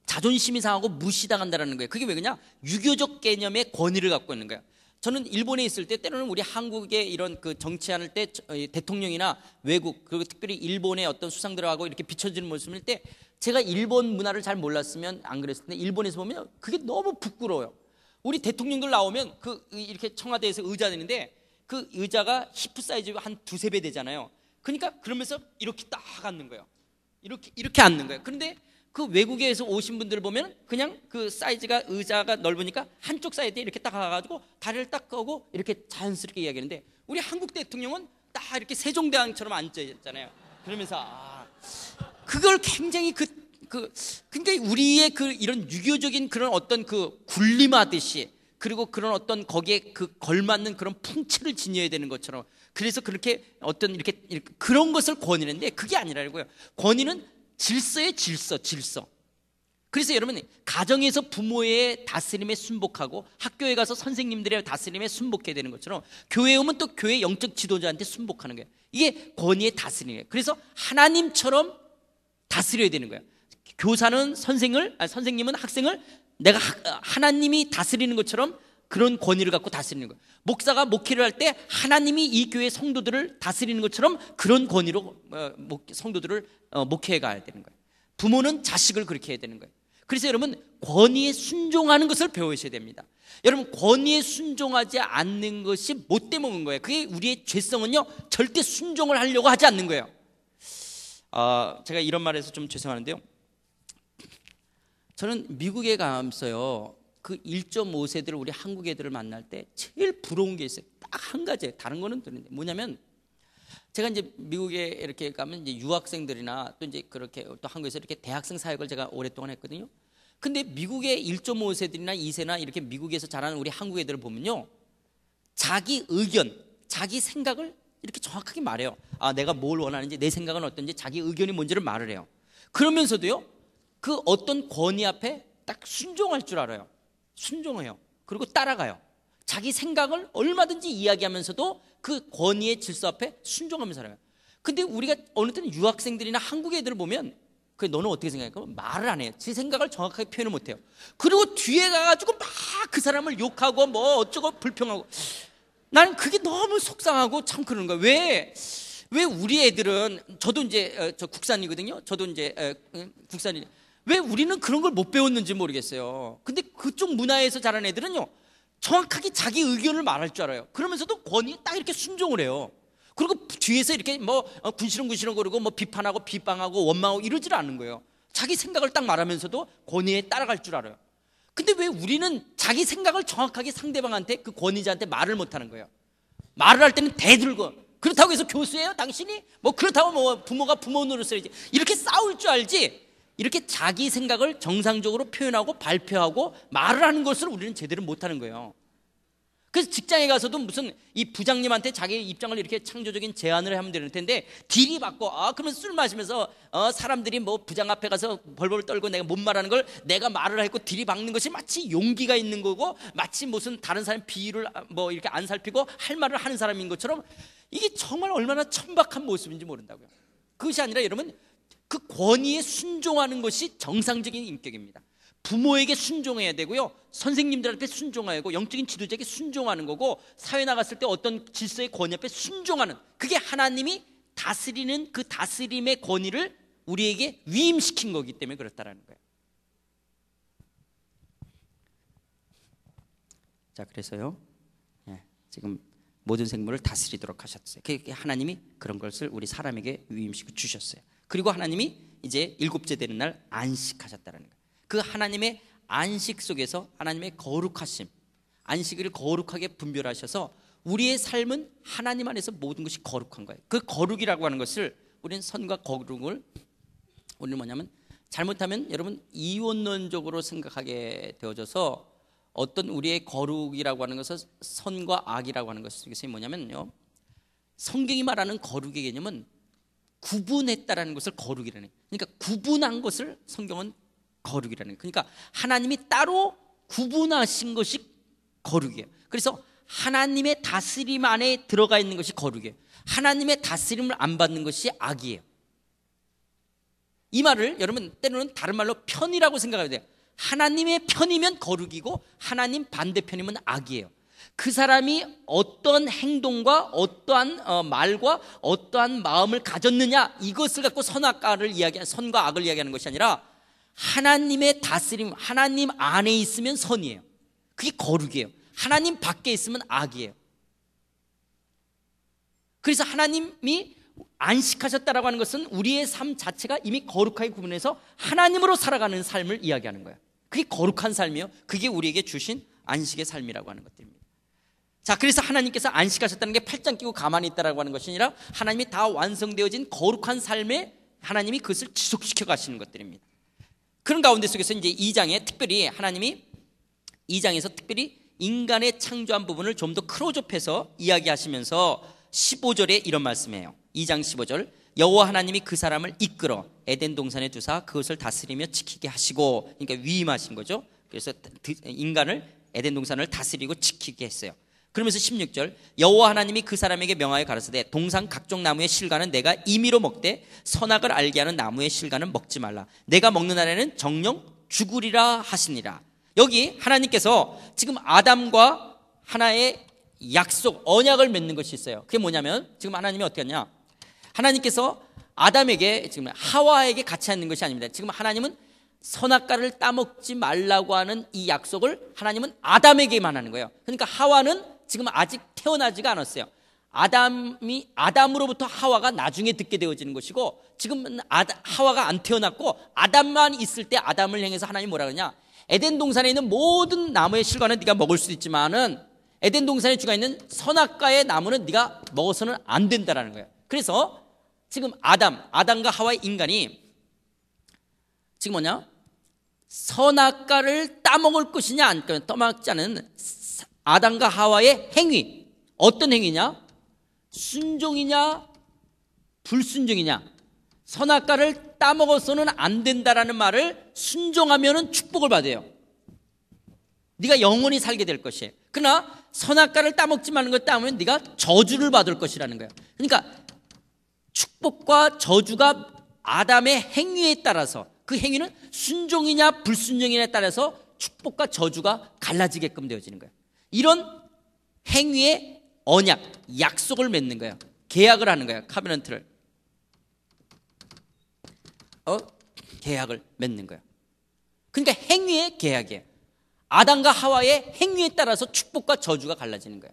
A: 자존심이 상하고 무시당한다라는 거예요. 그게 왜 그러냐? 유교적 개념의 권위를 갖고 있는 거예요. 저는 일본에 있을 때 때로는 우리 한국의 이런 그 정치하는 때 대통령이나 외국 그리고 특별히 일본의 어떤 수상들하고 이렇게 비춰지는 모습일 때 제가 일본 문화를 잘 몰랐으면 안 그랬을 텐데 일본에서 보면 그게 너무 부끄러워요. 우리 대통령들 나오면 그 이렇게 청와대에서 의자 되는데 그 의자가 히프 사이즈 가한 두세 배 되잖아요. 그러니까 그러면서 이렇게 딱 앉는 거예요. 이렇게 이렇게 앉는 거예요. 그런데 그 외국에서 오신 분들 보면 그냥 그 사이즈가 의자가 넓으니까 한쪽 사이드에 이렇게 딱 가가지고 다리를 딱 꺼고 이렇게 자연스럽게 이야기하는데 우리 한국 대통령은 딱 이렇게 세종대왕처럼 앉아 있잖아요. 그러면서 아, 그걸 굉장히 그, 그, 그러니 우리의 그 이런 유교적인 그런 어떤 그 군림하듯이 그리고 그런 어떤 거기에 그 걸맞는 그런 풍채를 지녀야 되는 것처럼 그래서 그렇게 어떤 이렇게, 이렇게 그런 것을 권위는데 그게 아니라고요. 권위는 질서의 질서, 질서. 그래서 여러분 가정에서 부모의 다스림에 순복하고 학교에 가서 선생님들의 다스림에 순복해야 되는 것처럼 교회 에 오면 또 교회 영적 지도자한테 순복하는 거예요. 이게 권위의 다스림이에요. 그래서 하나님처럼 다스려야 되는 거야. 교사는 선생을, 아니, 선생님은 학생을 내가 하나님이 다스리는 것처럼 그런 권위를 갖고 다스리는 거예요. 목사가 목회를 할 때 하나님이 이 교회 성도들을 다스리는 것처럼 그런 권위로 어, 성도들을 어, 목회해 가야 되는 거예요. 부모는 자식을 그렇게 해야 되는 거예요. 그래서 여러분 권위에 순종하는 것을 배우셔야 됩니다. 여러분 권위에 순종하지 않는 것이 못돼 먹은 거예요. 그게 우리의 죄성은요 절대 순종을 하려고 하지 않는 거예요. 아, 제가 이런 말해서 좀 죄송하는데요. 저는 미국에 가면서요. 그 1.5세대를 우리 한국 애들을 만날 때 제일 부러운 게 있어요. 딱 한 가지. 다른 거는 드는데 뭐냐면 제가 이제 미국에 이렇게 가면 이제 유학생들이나 또 이제 그렇게 또 한국에서 이렇게 대학생 사역을 제가 오랫동안 했거든요. 근데 미국의 1.5세들이나 2세나 이렇게 미국에서 자라는 우리 한국 애들을 보면요. 자기 의견, 자기 생각을 이렇게 정확하게 말해요. 아, 내가 뭘 원하는지, 내 생각은 어떤지, 자기 의견이 뭔지를 말을 해요. 그러면서도요, 그 어떤 권위 앞에 딱 순종할 줄 알아요. 순종해요. 그리고 따라가요. 자기 생각을 얼마든지 이야기하면서도 그 권위의 질서 앞에 순종하면서 살아요. 근데 우리가 어느 때는 유학생들이나 한국 애들을 보면 그 너는 어떻게 생각해? 그럼 말을 안 해요. 제 생각을 정확하게 표현을 못 해요. 그리고 뒤에 가가지고 막 그 사람을 욕하고 뭐 어쩌고 불평하고 나는 그게 너무 속상하고 참 그런 거야. 왜? 왜 우리 애들은 저도 이제 어, 저 국산이거든요. 저도 이제 어, 국산이. 왜 우리는 그런 걸 못 배웠는지 모르겠어요. 근데 그쪽 문화에서 자란 애들은요. 정확하게 자기 의견을 말할 줄 알아요. 그러면서도 권위 딱 이렇게 순종을 해요. 그리고 뒤에서 이렇게 뭐 어, 군시렁군시렁 그러고뭐 비판하고 비방하고 원망하고 이러질 않는 거예요. 자기 생각을 딱 말하면서도 권위에 따라갈 줄 알아요. 근데 왜 우리는 자기 생각을 정확하게 상대방한테 그 권위자한테 말을 못하는 거예요? 말을 할 때는 대들고 그렇다고 해서 교수예요 당신이? 뭐 그렇다고 뭐 부모가 부모 노릇을지 이렇게 싸울 줄 알지 이렇게 자기 생각을 정상적으로 표현하고 발표하고 말을 하는 것을 우리는 제대로 못하는 거예요 그래서 직장에 가서도 무슨 이 부장님한테 자기 입장을 이렇게 창조적인 제안을 하면 되는 텐데 딜이 받고 아 그러면 술 마시면서 어 사람들이 뭐 부장 앞에 가서 벌벌 떨고 내가 못 말하는 걸 내가 말을 했고 딜이 박는 것이 마치 용기가 있는 거고 마치 무슨 다른 사람 비위를 아, 뭐 이렇게 안 살피고 할 말을 하는 사람인 것처럼 이게 정말 얼마나 천박한 모습인지 모른다고요. 그것이 아니라 여러분 그 권위에 순종하는 것이 정상적인 인격입니다. 부모에게 순종해야 되고요. 선생님들 한테 순종하고 영적인 지도자에게 순종하는 거고 사회 나갔을 때 어떤 질서의 권위 앞에 순종하는 그게 하나님이 다스리는 그 다스림의 권위를 우리에게 위임시킨 거기 때문에 그렇다라는 거예요. 자, 그래서요. 예, 지금 모든 생물을 다스리도록 하셨어요. 그게 그 하나님이 그런 것을 우리 사람에게 위임시켜 주셨어요. 그리고 하나님이 이제 일곱째 되는 날 안식하셨다라는 거예요. 그 하나님의 안식 속에서 하나님의 거룩하심, 안식을 거룩하게 분별하셔서 우리의 삶은 하나님 안에서 모든 것이 거룩한 거예요. 그 거룩이라고 하는 것을 우리는 선과 거룩을 우리는 뭐냐면 잘못하면 여러분 이원론적으로 생각하게 되어져서 어떤 우리의 거룩이라고 하는 것은 선과 악이라고 하는 것이 뭐냐면요. 성경이 말하는 거룩의 개념은 구분했다라는 것을 거룩이라는. 그러니까 구분한 것을 성경은 거룩이라는 거예요. 그러니까 하나님이 따로 구분하신 것이 거룩이에요. 그래서 하나님의 다스림 안에 들어가 있는 것이 거룩이에요. 하나님의 다스림을 안 받는 것이 악이에요. 이 말을 여러분 때로는 다른 말로 편이라고 생각해야 돼요. 하나님의 편이면 거룩이고 하나님 반대편이면 악이에요. 그 사람이 어떤 행동과 어떠한 어, 말과 어떠한 마음을 가졌느냐 이것을 갖고 선악과를 이야기 선과 악을 이야기하는 것이 아니라 하나님의 다스림, 하나님 안에 있으면 선이에요. 그게 거룩이에요. 하나님 밖에 있으면 악이에요. 그래서 하나님이 안식하셨다라고 하는 것은 우리의 삶 자체가 이미 거룩하게 구분해서 하나님으로 살아가는 삶을 이야기하는 거예요. 그게 거룩한 삶이요. 그게 우리에게 주신 안식의 삶이라고 하는 것들입니다. 자, 그래서 하나님께서 안식하셨다는 게 팔짱 끼고 가만히 있다라고 하는 것이 아니라 하나님이 다 완성되어진 거룩한 삶에 하나님이 그것을 지속시켜 가시는 것들입니다. 그런 가운데 속에서 이제 2장에 특별히 하나님이 2장에서 특별히 인간의 창조한 부분을 좀 더 크로즈업해서 이야기하시면서 15절에 이런 말씀해요. 2장 15절. 여호와 하나님이 그 사람을 이끌어 에덴 동산에 두사 그것을 다스리며 지키게 하시고 그러니까 위임하신 거죠. 그래서 인간을 에덴 동산을 다스리고 지키게 했어요. 그러면서 16절 여호와 하나님이 그 사람에게 명하여 가라사대 동상 각종 나무의 실과는 내가 임의로 먹되 선악을 알게 하는 나무의 실과는 먹지 말라 내가 먹는 날에는 정령 죽으리라 하시니라 여기 하나님께서 지금 아담과 하나의 약속 언약을 맺는 것이 있어요 그게 뭐냐면 지금 하나님이 어떻게 하냐 하나님께서 아담에게 지금 하와에게 같이 하는 것이 아닙니다 지금 하나님은 선악과를 따먹지 말라고 하는 이 약속을 하나님은 아담에게만 하는 거예요 그러니까 하와는 지금 아직 태어나지가 않았어요. 아담이 아담으로부터 하와가 나중에 듣게 되어지는 것이고 지금은 아다, 하와가 안 태어났고 아담만 있을 때 아담을 향해서 하나님 뭐라 그러냐? 에덴 동산에 있는 모든 나무의 실과는 네가 먹을 수 있지만은 에덴 동산에 주가 있는 선악과의 나무는 네가 먹어서는 안 된다라는 거예요. 그래서 지금 아담, 아담과 하와의 인간이 지금 뭐냐? 선악과를 따먹을 것이냐 안 떠먹지 않은 아담과 하와의 행위. 어떤 행위냐? 순종이냐? 불순종이냐? 선악과를 따먹어서는 안 된다라는 말을 순종하면 축복을 받아요. 네가 영원히 살게 될 것이에요. 그러나 선악과를 따먹지 말는걸 따면 네가 저주를 받을 것이라는 거예요. 그러니까 축복과 저주가 아담의 행위에 따라서 그 행위는 순종이냐 불순종이냐에 따라서 축복과 저주가 갈라지게끔 되어지는 거예요. 이런 행위의 언약, 약속을 맺는 거야. 계약을 하는 거야. 카베넌트를. 어? 계약을 맺는 거야. 그러니까 행위의 계약이야. 아담과 하와의 행위에 따라서 축복과 저주가 갈라지는 거야.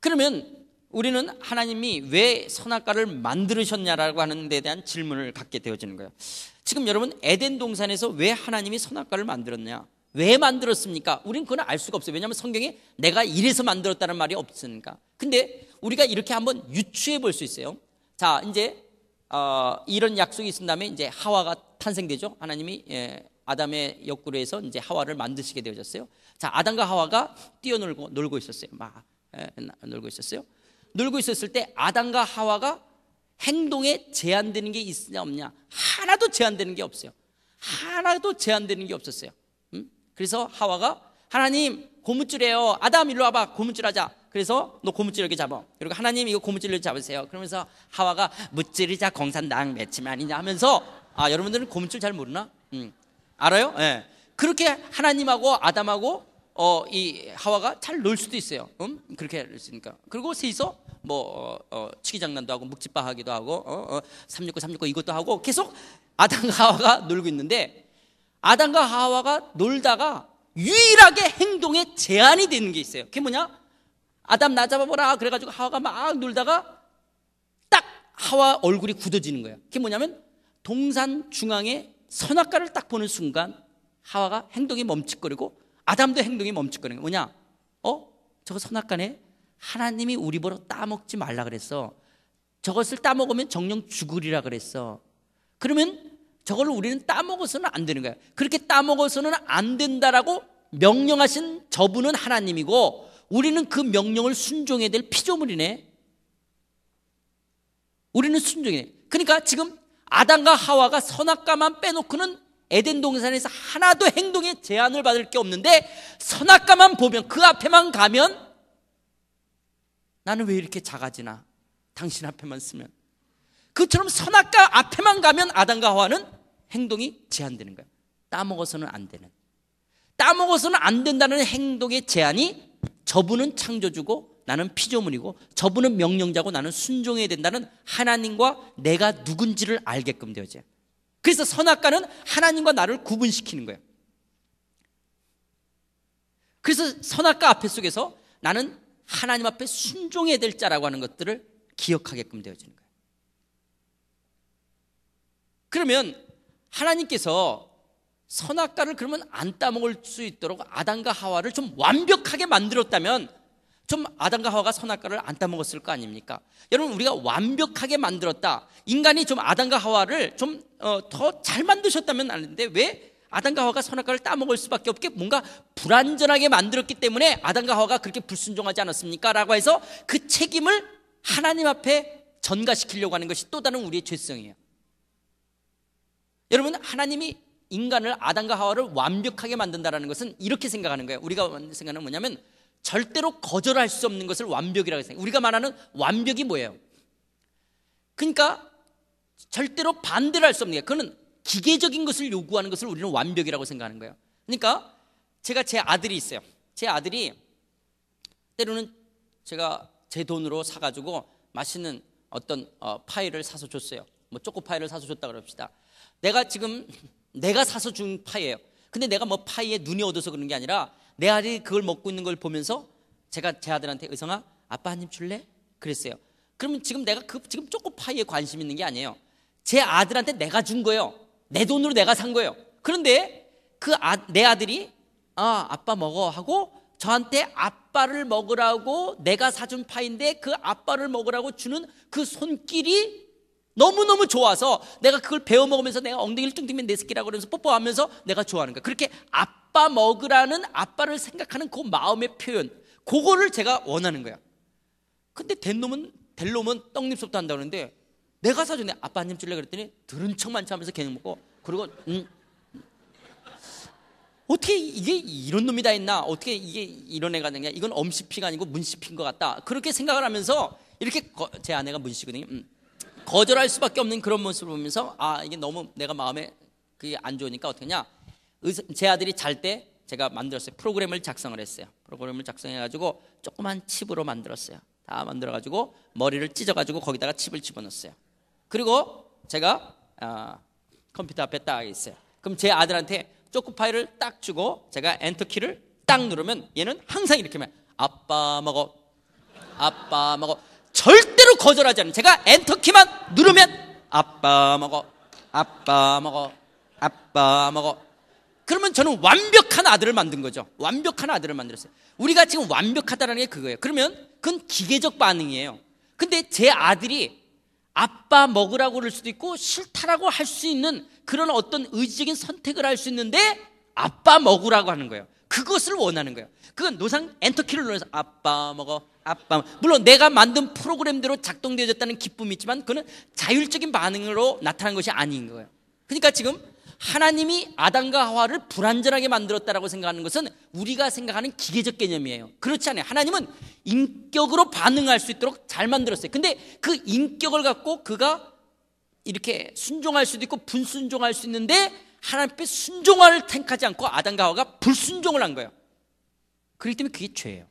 A: 그러면 우리는 하나님이 왜 선악과를 만드셨냐라고 하는 데 대한 질문을 갖게 되어지는 거예요. 지금 여러분 에덴 동산에서 왜 하나님이 선악과를 만들었냐? 왜 만들었습니까? 우린 그건 알 수가 없어요. 왜냐하면 성경에 내가 이래서 만들었다는 말이 없으니까. 근데 우리가 이렇게 한번 유추해 볼 수 있어요. 자, 이제 어, 이런 약속이 있은 다음에 이제 하와가 탄생되죠. 하나님이 예, 아담의 옆구로 해서 이제 하와를 만드시게 되어졌어요. 자, 아담과 하와가 뛰어놀고 놀고 있었어요. 막 에, 예, 놀고 있었어요. 놀고 있었을 때 아담과 하와가 행동에 제한되는 게 있느냐 없냐 하나도 제한되는 게 없어요. 하나도 제한되는 게 없었어요. 그래서 하와가 하나님 고무줄이에요. 아담 일로 와봐. 고무줄 하자. 그래서 너 고무줄 이렇게 잡아. 그리고 하나님 이거 고무줄을 잡으세요. 그러면서 하와가 무찌르자 공산당 매침 아니냐 하면서 아 여러분들은 고무줄 잘 모르나? 음. 알아요? 예. 네. 그렇게 하나님하고 아담하고 어, 이 하와가 잘 놀 수도 있어요. 음? 그렇게 놀으니까. 그리고 셋이서 뭐 어, 어, 치기장난도 하고 묵찌빠 하기도 하고 어, 어, 369 369 이것도 하고 계속 아담과 하와가 놀고 있는데 아담과 하와가 놀다가 유일하게 행동에 제한이 되는 게 있어요. 그게 뭐냐? 아담 나 잡아보라. 그래가지고 하와가 막 놀다가 딱 하와 얼굴이 굳어지는 거예요. 그게 뭐냐면 동산 중앙에 선악과를 딱 보는 순간 하와가 행동이 멈칫거리고 아담도 행동이 멈칫거리는 거예요 뭐냐? 어? 저거 선악과에 하나님이 우리 보러 따먹지 말라 그랬어. 저것을 따먹으면 정령 죽으리라 그랬어. 그러면 저걸 우리는 따먹어서는 안 되는 거예요. 그렇게 따먹어서는 안 된다라고 명령하신 저분은 하나님이고 우리는 그 명령을 순종해야 될 피조물이네. 우리는 순종이네. 그러니까 지금 아담과 하와가 선악과만 빼놓고는 에덴 동산에서 하나도 행동에 제한을 받을 게 없는데 선악과만 보면 그 앞에만 가면 나는 왜 이렇게 작아지나? 당신 앞에만 쓰면 그처럼 선악과 앞에만 가면 아담과 하와는 행동이 제한되는 거예요. 따먹어서는 안 되는. 따먹어서는 안 된다는 행동의 제한이 저분은 창조주고 나는 피조물이고 저분은 명령자고 나는 순종해야 된다는 하나님과 내가 누군지를 알게끔 되어져요. 그래서 선악과는 하나님과 나를 구분시키는 거예요. 그래서 선악과 앞에 속에서 나는 하나님 앞에 순종해야 될 자라고 하는 것들을 기억하게끔 되어지는 거예요. 그러면 하나님께서 선악과를 그러면 안 따먹을 수 있도록 아담과 하와를 좀 완벽하게 만들었다면 좀 아담과 하와가 선악과를 안 따먹었을 거 아닙니까? 여러분 우리가 완벽하게 만들었다. 인간이 좀 아담과 하와를 좀 더잘 어, 만드셨다면 아는데 왜 아담과 하와가 선악과를 따먹을 수밖에 없게 뭔가 불완전하게 만들었기 때문에 아담과 하와가 그렇게 불순종하지 않았습니까? 라고 해서 그 책임을 하나님 앞에 전가시키려고 하는 것이 또 다른 우리의 죄성이에요. 여러분 하나님이 인간을 아담과 하와를 완벽하게 만든다라는 것은 이렇게 생각하는 거예요. 우리가 생각하는 뭐냐면 절대로 거절할 수 없는 것을 완벽이라고 생각해요. 우리가 말하는 완벽이 뭐예요? 그러니까 절대로 반대를 할 수 없는 게 그거는 기계적인 것을 요구하는 것을 우리는 완벽이라고 생각하는 거예요. 그러니까 제가 제 아들이 있어요. 제 아들이 때로는 제가 제 돈으로 사가지고 맛있는 어떤 어, 파이를 사서 줬어요. 뭐 초코 파이를 사서 줬다 그럽시다. 내가 지금 내가 사서 준 파예요. 근데 내가 뭐 파이에 눈이 얻어서 그런 게 아니라 내 아들이 그걸 먹고 있는 걸 보면서 제가 제 아들한테 의성아 아빠 한 입 줄래? 그랬어요. 그러면 지금 내가 그 지금 조금 파이에 관심 있는 게 아니에요. 제 아들한테 내가 준 거예요. 내 돈으로 내가 산 거예요. 그런데 그 내 아, 아들이 아 아빠 먹어 하고 저한테 아빠를 먹으라고 내가 사준 파인데 그 아빠를 먹으라고 주는 그 손길이 너무너무 좋아서 내가 그걸 배워 먹으면서 내가 엉덩이를 뚱뚱면 내 새끼라고 그러면서 뽀뽀하면서 내가 좋아하는 거야. 그렇게 아빠 먹으라는 아빠를 생각하는 그 마음의 표현. 그거를 제가 원하는 거야. 근데 된 놈은 될 놈은 떡잎소부터 한다 그러는데 내가 사줬네. 아빠 한입 줄래 그랬더니 들은 척만 하면서 걔는 먹고 그리고 음 어떻게 이게 이런 놈이 다 있나? 어떻게 이게 이런 애가 되냐? 이건 엄씨피가 아니고 문씨피인 것 같다. 그렇게 생각을 하면서 이렇게 제 아내가 문씨거든요. 음. 거절할 수밖에 없는 그런 모습을 보면서 아 이게 너무 내가 마음에 그게 안 좋으니까 어떻게 하냐 제 아들이 잘 때 제가 만들었어요 프로그램을 작성을 했어요 프로그램을 작성해가지고 조그만 칩으로 만들었어요 다 만들어가지고 머리를 찢어가지고 거기다가 칩을 집어넣었어요 그리고 제가 어, 컴퓨터 앞에 딱 있어요 그럼 제 아들한테 초코 파이를 딱 주고 제가 엔터키를 딱 누르면 얘는 항상 이렇게 말 아빠 먹어 아빠 먹어 절대로 거절하지 않는 제가 엔터키만 누르면 아빠 먹어 아빠 먹어 아빠 먹어 그러면 저는 완벽한 아들을 만든 거죠 완벽한 아들을 만들었어요 우리가 지금 완벽하다는 라게 그거예요 그러면 그건 기계적 반응이에요 근데 제 아들이 아빠 먹으라고 그럴 수도 있고 싫다라고 할 수 있는 그런 어떤 의지적인 선택을 할 수 있는데 아빠 먹으라고 하는 거예요 그것을 원하는 거예요. 그건 노상 엔터키를 눌러서 아빠 먹어, 아빠 먹어. 물론 내가 만든 프로그램대로 작동되어졌다는 기쁨이 있지만 그는 자율적인 반응으로 나타난 것이 아닌 거예요. 그러니까 지금 하나님이 아담과 하와를 불완전하게 만들었다라고 생각하는 것은 우리가 생각하는 기계적 개념이에요. 그렇지 않아요. 하나님은 인격으로 반응할 수 있도록 잘 만들었어요. 근데 그 인격을 갖고 그가 이렇게 순종할 수도 있고 분순종할 수 있는데 하나님께 순종을 택하지 않고 아담과 하와가 불순종을 한 거예요. 그렇기 때문에 그게 죄예요.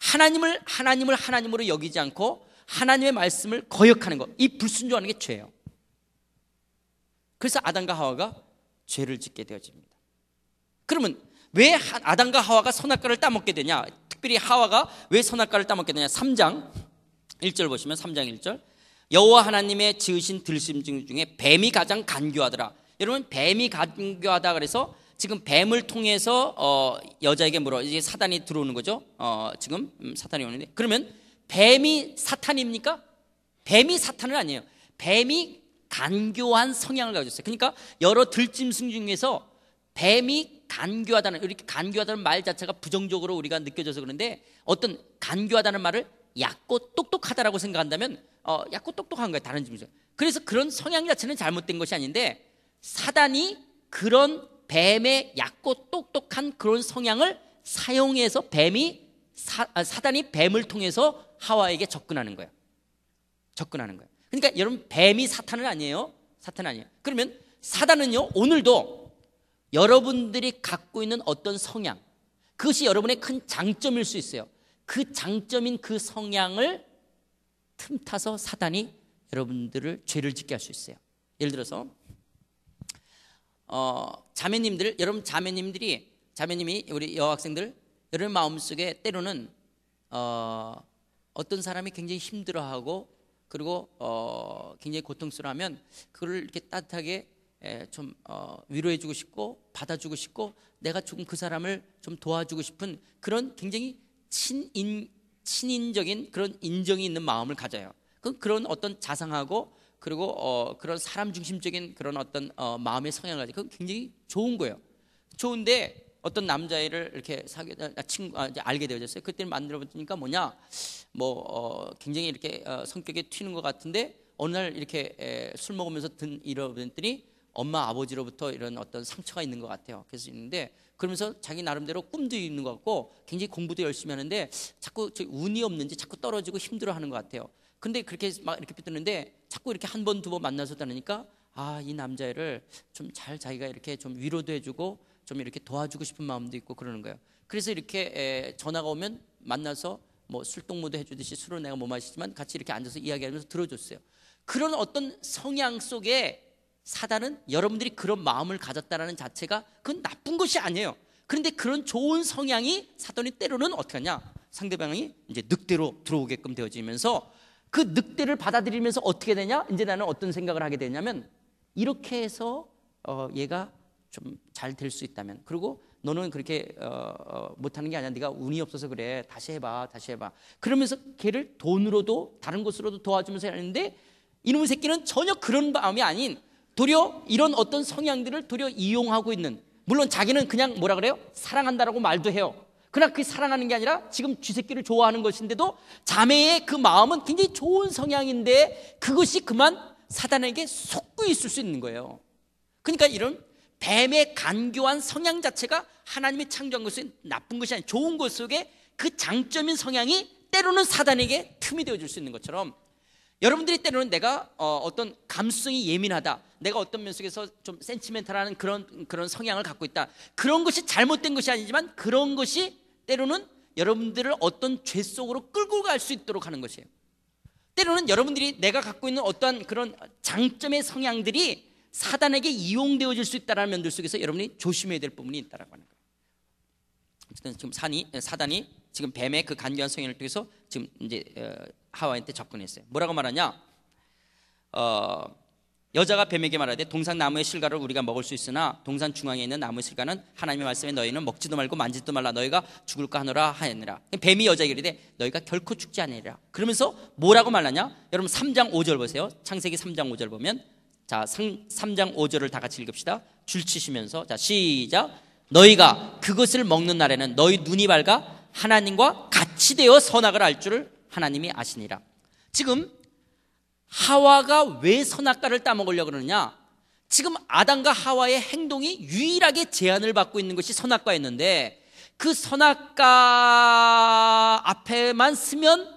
A: 하나님을 하나님을 하나님으로 여기지 않고 하나님의 말씀을 거역하는 것, 이 불순종하는 게 죄예요. 그래서 아담과 하와가 죄를 짓게 되어집니다. 그러면 왜 아담과 하와가 선악과를 따먹게 되냐? 특별히 하와가 왜 선악과를 따먹게 되냐? 3장 1절 보시면 3장 1절 여호와 하나님의 지으신 들짐 중에 뱀이 가장 간교하더라. 여러분 뱀이 간교하다 그래서 지금 뱀을 통해서 어, 여자에게 물어 이제 사단이 들어오는 거죠. 어, 지금 음, 사탄이 오는데 그러면 뱀이 사탄입니까? 뱀이 사탄은 아니에요. 뱀이 간교한 성향을 가지고 있어요. 그러니까 여러 들짐승 중에서 뱀이 간교하다는 이렇게 간교하다는 말 자체가 부정적으로 우리가 느껴져서 그런데 어떤 간교하다는 말을 얕고 똑똑하다라고 생각한다면 어, 얕고 똑똑한 거예요. 다른 짐승. 그래서 그런 성향 자체는 잘못된 것이 아닌데 사단이 그런 뱀의 약고 똑똑한 그런 성향을 사용해서 뱀이 사, 아, 단이 뱀을 통해서 하와에게 접근하는 거예요. 접근하는 거예요. 그러니까 여러분 뱀이 사탄은 아니에요. 사탄 아니에요. 그러면 사단은요 오늘도 여러분들이 갖고 있는 어떤 성향 그것이 여러분의 큰 장점일 수 있어요. 그 장점인 그 성향을 틈타서 사단이 여러분들을 죄를 짓게 할 수 있어요. 예를 들어서 어, 자매님들 여러분 자매님들이 자매님이 우리 여학생들 여러분 마음속에 때로는 어, 어떤 사람이 굉장히 힘들어하고 그리고 어, 굉장히 고통스러워하면 그걸 이렇게 따뜻하게 에, 예, 좀 어, 위로해주고 싶고 받아주고 싶고 내가 조금 그 사람을 좀 도와주고 싶은 그런 굉장히 친인 친인적인 그런 인정이 있는 마음을 가져요. 그 그런 어떤 자상하고 그리고 어, 그런 사람 중심적인 그런 어떤 어, 마음의 성향을 가지고 그건 굉장히 좋은 거예요. 좋은데 어떤 남자애를 이렇게 사귀 아, 아, 친구 아, 이제 알게 되어졌어요. 그때 만들어 보니까 뭐냐 뭐 어, 굉장히 이렇게 어, 성격이 튀는 것 같은데 어느 날 이렇게 에, 술 먹으면서 든 이러더니 엄마 아버지로부터 이런 어떤 상처가 있는 것 같아요. 그래서 있는데 그러면서 자기 나름대로 꿈도 있는 것 같고 굉장히 공부도 열심히 하는데 자꾸 운이 없는지 자꾸 떨어지고 힘들어하는 것 같아요. 근데 그렇게 막 이렇게 삐뜨는데 자꾸 이렇게 한 번, 두 번 만나서 다니니까 아, 이 남자애를 좀 잘 자기가 이렇게 좀 위로도 해주고 좀 이렇게 도와주고 싶은 마음도 있고 그러는 거예요. 그래서 이렇게 에, 전화가 오면 만나서 뭐 술동무도 해주듯이 술은 내가 못 마시지만 같이 이렇게 앉아서 이야기하면서 들어줬어요. 그런 어떤 성향 속에 사단은 여러분들이 그런 마음을 가졌다라는 자체가 그건 나쁜 것이 아니에요. 그런데 그런 좋은 성향이 사단이 때로는 어떻게 하냐? 상대방이 이제 늑대로 들어오게끔 되어지면서 그 늑대를 받아들이면서 어떻게 되냐? 이제 나는 어떤 생각을 하게 되냐면 이렇게 해서 어, 얘가 좀 잘 될 수 있다면 그리고 너는 그렇게 어, 어, 못하는 게 아니야. 네가 운이 없어서 그래. 다시 해봐, 다시 해봐. 그러면서 걔를 돈으로도 다른 곳으로도 도와주면서 하는데 이놈의 새끼는 전혀 그런 마음이 아닌 도려 이런 어떤 성향들을 도려 이용하고 있는 물론 자기는 그냥 뭐라 그래요? 사랑한다라고 말도 해요. 그러나 그게 사랑하는 게 아니라 지금 쥐새끼를 좋아하는 것인데도 자매의 그 마음은 굉장히 좋은 성향인데 그것이 그만 사단에게 속고 있을 수 있는 거예요. 그러니까 이런 뱀의 간교한 성향 자체가 하나님이 창조한 것은 나쁜 것이 아니라 좋은 것 속에 그 장점인 성향이 때로는 사단에게 틈이 되어줄 수 있는 것처럼 여러분들이 때로는 내가 어, 떤감성이 예민하다. 내가 어떤 면 속에서 좀 센치멘탈하는 그런 그런 성향을 갖고 있다. 그런 것이 잘못된 것이 아니지만 그런 것이 때로는 여러분들을 어떤 죄 속으로 끌고 갈 수 있도록 하는 것이에요. 때로는 여러분들이 내가 갖고 있는 어떠한 그런 장점의 성향들이 사단에게 이용되어질 수 있다는 면들 속에서 여러분이 조심해야 될 부분이 있다라고 하는 거예요. 어쨌 지금 산이, 사단이 지금 뱀의 그 간교한 성향을 통해서 지금 이제 하와한테 접근했어요. 뭐라고 말하냐? 어, 여자가 뱀에게 말하되 동산 나무의 실과를 우리가 먹을 수 있으나 동산 중앙에 있는 나무의 실과는 하나님의 말씀에 너희는 먹지도 말고 만지도 말라 너희가 죽을까 하노라 하였느라 뱀이 여자에게 이르되 너희가 결코 죽지 않으리라 그러면서 뭐라고 말하냐 여러분 3장 5절 보세요 창세기 3장 5절 보면 자 3장 5절을 다 같이 읽읍시다 줄치시면서 자 시작 너희가 그것을 먹는 날에는 너희 눈이 밝아 하나님과 같이 되어 선악을 알 줄을 하나님이 아시니라 지금 하와가 왜 선악과를 따먹으려고 그러느냐? 지금 아담과 하와의 행동이 유일하게 제한을 받고 있는 것이 선악과였는데 그 선악과 앞에만 쓰면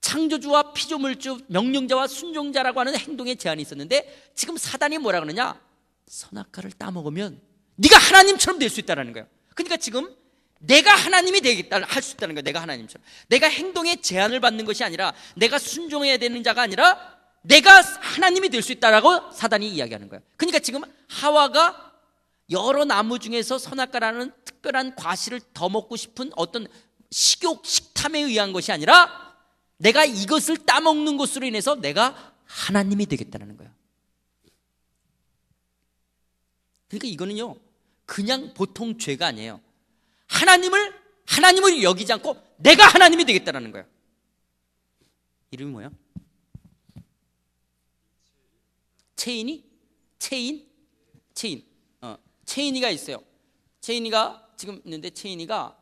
A: 창조주와 피조물주, 명령자와 순종자라고 하는 행동의 제한이 있었는데 지금 사단이 뭐라 그러냐? 선악과를 따먹으면 네가 하나님처럼 될 수 있다라는 거예요. 그러니까 지금 내가 하나님이 되겠다 할 수 있다는 거야. 내가 하나님처럼. 내가 행동에 제한을 받는 것이 아니라 내가 순종해야 되는 자가 아니라 내가 하나님이 될 수 있다라고 사단이 이야기하는 거야. 그러니까 지금 하와가 여러 나무 중에서 선악과라는 특별한 과실을 더 먹고 싶은 어떤 식욕, 식탐에 의한 것이 아니라 내가 이것을 따먹는 것으로 인해서 내가 하나님이 되겠다는 거야. 그러니까 이거는요, 그냥 보통 죄가 아니에요. 하나님을 하나님을 여기지 않고 내가 하나님이 되겠다라는 거예요. 이름이 뭐야? 체인이? 체인? 체인. 어, 체인이가 있어요. 체인이가 지금 있는데 체인이가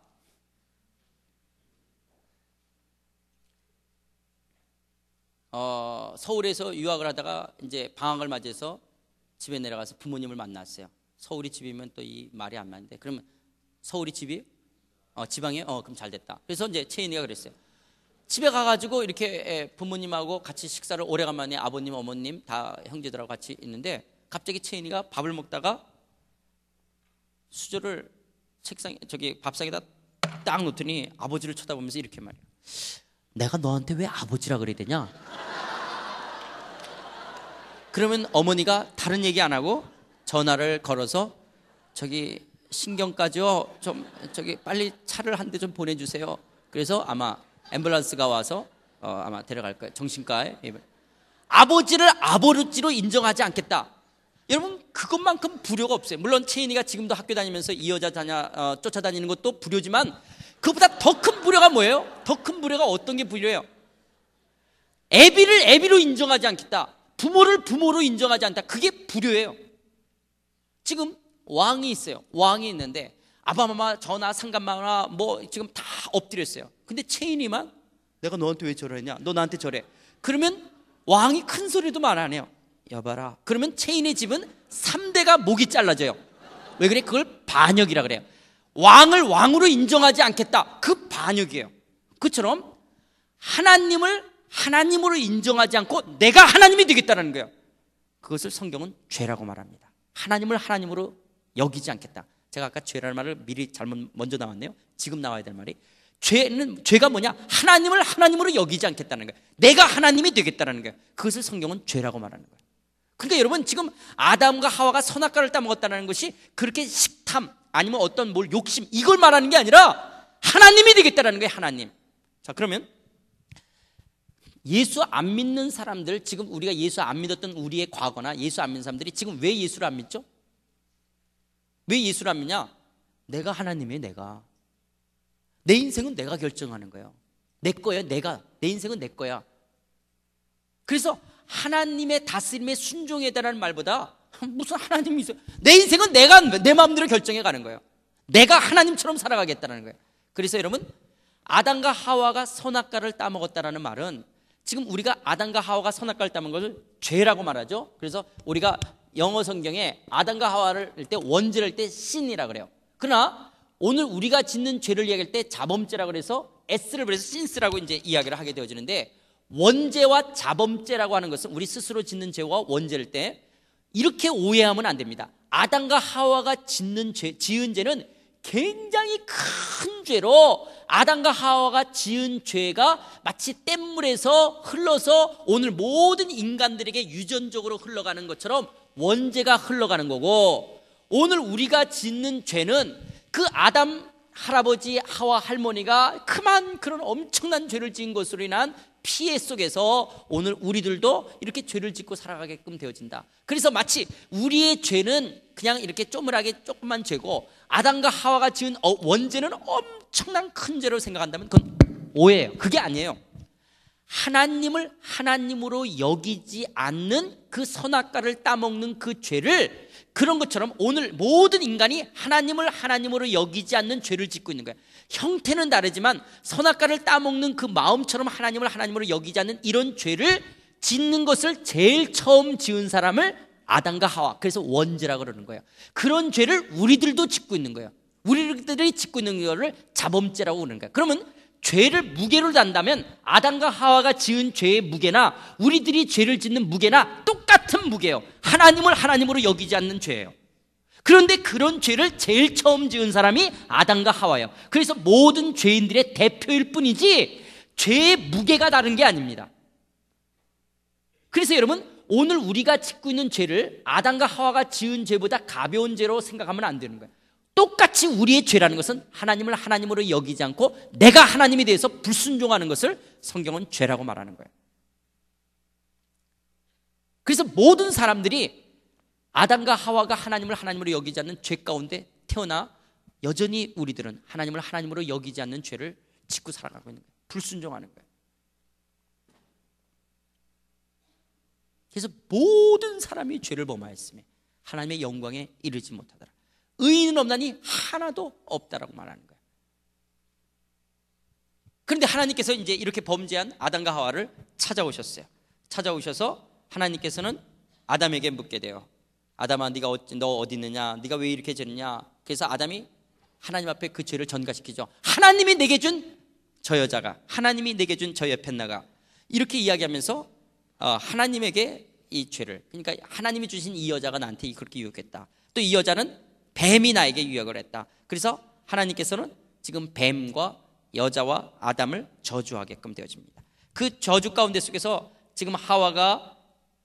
A: 어, 서울에서 유학을 하다가 이제 방학을 맞이해서 집에 내려가서 부모님을 만났어요. 서울이 집이면 또 이 말이 안 맞는데 그러면 서울이 집이에요? 어, 지방에 어, 그럼 잘 됐다. 그래서 이제 채인이가 그랬어요. 집에 가가지고 이렇게 예, 부모님하고 같이 식사를 오래간만에 아버님, 어머님 다 형제들하고 같이 있는데 갑자기 채인이가 밥을 먹다가 수저를 책상 에 저기 밥상에다 딱 놓더니 아버지를 쳐다보면서 이렇게 말해요. 내가 너한테 왜 아버지라 그래야 되냐? 그러면 어머니가 다른 얘기 안 하고 전화를 걸어서 저기 신경까지요. 좀 저기 빨리 차를 한 대 좀 보내주세요. 그래서 아마 앰뷸런스가 와서 어, 아마 데려갈 거예요. 정신과에 예. 아버지를 아버지로 인정하지 않겠다. 여러분 그것만큼 불효가 없어요. 물론 체인이가 지금도 학교 다니면서 이 여자 다녀 어, 쫓아다니는 것도 불효지만 그보다 더큰 불효가 뭐예요? 더큰 불효가 어떤 게 불효예요? 애비를 애비로 인정하지 않겠다. 부모를 부모로 인정하지 않다. 그게 불효예요. 지금 왕이 있어요. 왕이 있는데 아바마마 전하 상감마나 뭐 지금 다 엎드렸어요. 근데 체인이만 내가 너한테 왜 저러냐? 너 나한테 저래. 그러면 왕이 큰 소리도 말 안 해요. 여봐라. 그러면 체인의 집은 3대가 목이 잘라져요. 왜 그래? 그걸 반역이라 그래요. 왕을 왕으로 인정하지 않겠다. 그 반역이에요. 그처럼 하나님을 하나님으로 인정하지 않고 내가 하나님이 되겠다는 거예요. 그것을 성경은 죄라고 말합니다. 하나님을 하나님으로 여기지 않겠다. 제가 아까 죄라는 말을 미리 잘못 먼저 나왔네요. 지금 나와야 될 말이 죄는 죄가 뭐냐? 하나님을 하나님으로 여기지 않겠다는 거예요. 내가 하나님이 되겠다는 거예요. 그것을 성경은 죄라고 말하는 거예요. 그러니까 여러분 지금 아담과 하와가 선악과를 따먹었다는 것이 그렇게 식탐 아니면 어떤 뭘 욕심 이걸 말하는 게 아니라 하나님이 되겠다는 거예요. 하나님. 자 그러면 예수 안 믿는 사람들 지금 우리가 예수 안 믿었던 우리의 과거나 예수 안 믿는 사람들이 지금 왜 예수를 안 믿죠? 왜 예수를 안 믿냐? 내가 하나님이에요, 내가. 내 인생은 내가 결정하는 거예요. 내 거예요, 내가. 내 인생은 내 거야. 그래서 하나님의 다스림에 순종에 대한 말보다 무슨 하나님이 있어요? 내 인생은 내가 내 마음대로 결정해 가는 거예요. 내가 하나님처럼 살아가겠다는 거예요. 그래서 여러분 아담과 하와가 선악과를 따먹었다라는 말은 지금 우리가 아담과 하와가 선악과를 따먹은 것을 죄라고 말하죠. 그래서 우리가 영어 성경에 아담과 하와를 때 원죄를 때 신이라 그래요. 그러나 오늘 우리가 짓는 죄를 이야기할 때 자범죄라 고해서 S를 그래서 신스라고 이제 이야기를 하게 되어지는데 원죄와 자범죄라고 하는 것은 우리 스스로 짓는 죄와 원죄를때 이렇게 오해하면 안 됩니다. 아담과 하와가 짓는 죄, 지은 죄는 굉장히 큰 죄로 아담과 하와가 지은 죄가 마치 뗏물에서 흘러서 오늘 모든 인간들에게 유전적으로 흘러가는 것처럼 원죄가 흘러가는 거고 오늘 우리가 짓는 죄는 그 아담 할아버지 하와 할머니가 크만 그런 엄청난 죄를 지은 것으로 인한 피해 속에서 오늘 우리들도 이렇게 죄를 짓고 살아가게끔 되어진다. 그래서 마치 우리의 죄는 그냥 이렇게 쪼물하게 조금만 죄고 아담과 하와가 지은 어, 원죄는 엄청난 큰 죄로 생각한다면 그건 오해예요. 그게 아니에요. 하나님을 하나님으로 여기지 않는 그 선악과를 따먹는 그 죄를 그런 것처럼 오늘 모든 인간이 하나님을 하나님으로 여기지 않는 죄를 짓고 있는 거예요. 형태는 다르지만 선악과를 따먹는 그 마음처럼 하나님을 하나님으로 여기지 않는 이런 죄를 짓는 것을 제일 처음 지은 사람을 아담과 하와 그래서 원죄라 그러는 거예요. 그런 죄를 우리들도 짓고 있는 거예요. 우리들이 짓고 있는 거를 자범죄라고 그러는 거예 그러면 죄를 무게로 단다면 아담과 하와가 지은 죄의 무게나 우리들이 죄를 짓는 무게나 똑같은 무게예요. 하나님을 하나님으로 여기지 않는 죄예요. 그런데 그런 죄를 제일 처음 지은 사람이 아담과 하와예요. 그래서 모든 죄인들의 대표일 뿐이지 죄의 무게가 다른 게 아닙니다. 그래서 여러분 오늘 우리가 짓고 있는 죄를 아담과 하와가 지은 죄보다 가벼운 죄로 생각하면 안 되는 거예요. 똑같이 우리의 죄라는 것은 하나님을 하나님으로 여기지 않고 내가 하나님에 대해서 불순종하는 것을 성경은 죄라고 말하는 거예요. 그래서 모든 사람들이 아담과 하와가 하나님을 하나님으로 여기지 않는 죄 가운데 태어나 여전히 우리들은 하나님을 하나님으로 여기지 않는 죄를 짓고 살아가고 있는 거예요. 불순종하는 거예요. 그래서 모든 사람이 죄를 범하였으며 하나님의 영광에 이르지 못하더라. 의인은 없나니 하나도 없다라고 말하는 거예요. 그런데 하나님께서 이제 이렇게 범죄한 아담과 하와를 찾아오셨어요. 찾아오셔서 하나님께서는 아담에게 묻게 돼요. 아담아 네가 어찌, 너 어디 있느냐? 네가 왜 이렇게 지느냐? 그래서 아담이 하나님 앞에 그 죄를 전가시키죠. 하나님이 내게 준 저 여자가 하나님이 내게 준 저 옆에나가 이렇게 이야기하면서 어, 하나님에게 이 죄를 그러니까 하나님이 주신 이 여자가 나한테 그렇게 유혹했다. 또 이 여자는 뱀이 나에게 유혹을 했다. 그래서 하나님께서는 지금 뱀과 여자와 아담을 저주하게끔 되어집니다. 그 저주 가운데 속에서 지금 하와가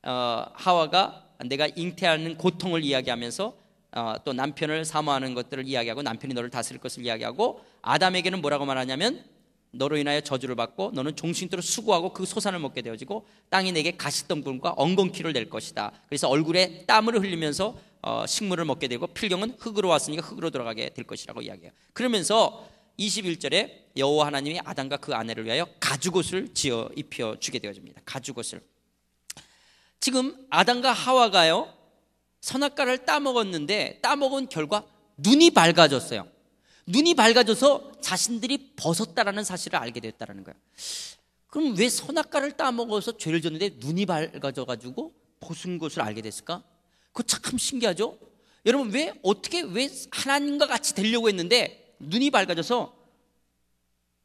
A: 어, 하와가 내가 잉태하는 고통을 이야기하면서 어, 또 남편을 사모하는 것들을 이야기하고 남편이 너를 다스릴 것을 이야기하고 아담에게는 뭐라고 말하냐면 너로 인하여 저주를 받고 너는 종신토록 수고하고 그 소산을 먹게 되어지고 땅이 내게 가시덤불과 엉겅퀴를 낼 것이다. 그래서 얼굴에 땀을 흘리면서 어, 식물을 먹게 되고 필경은 흙으로 왔으니까 흙으로 돌아가게 될 것이라고 이야기해요. 그러면서 21절에 여호와 하나님이 아담과 그 아내를 위하여 가죽옷을 지어 입혀 주게 되어집니다. 가죽옷을. 지금 아담과 하와가요. 선악과를 따먹었는데 따먹은 결과 눈이 밝아졌어요. 눈이 밝아져서 자신들이 벗었다라는 사실을 알게 됐다라는 거예요. 그럼 왜 선악과를 따먹어서 죄를 졌는데 눈이 밝아져 가지고 벗은 것을 알게 됐을까? 그거 참 신기하죠? 여러분 왜 어떻게 왜 하나님과 같이 되려고 했는데 눈이 밝아져서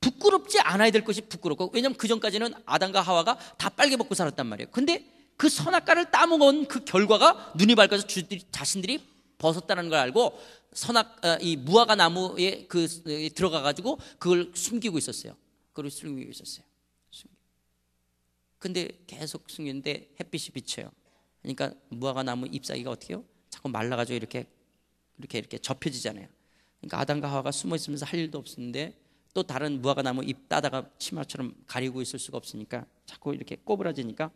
A: 부끄럽지 않아야 될 것이 부끄럽고 왜냐면그 전까지는 아담과 하와가 다 빨개 먹고 살았단 말이에요. 근데 그 선악과를 따먹은 그 결과가 눈이 밝아서 주들이, 자신들이 벗었다는 걸 알고 선악 어, 이 무화과 나무에 그 들어가 가지고 그걸 숨기고 있었어요. 그걸 숨기고 있었어요. 근데 계속 숨기는데 햇빛이 비쳐요. 그러니까 무화과 나무 잎사귀가 어떻게요? 자꾸 말라가지고 이렇게 이렇게 이렇게 접혀지잖아요. 그러니까 아담과 하와가 숨어 있으면서 할 일도 없었는데 또 다른 무화과 나무 잎 따다가 치마처럼 가리고 있을 수가 없으니까 자꾸 이렇게 꼬부라지니까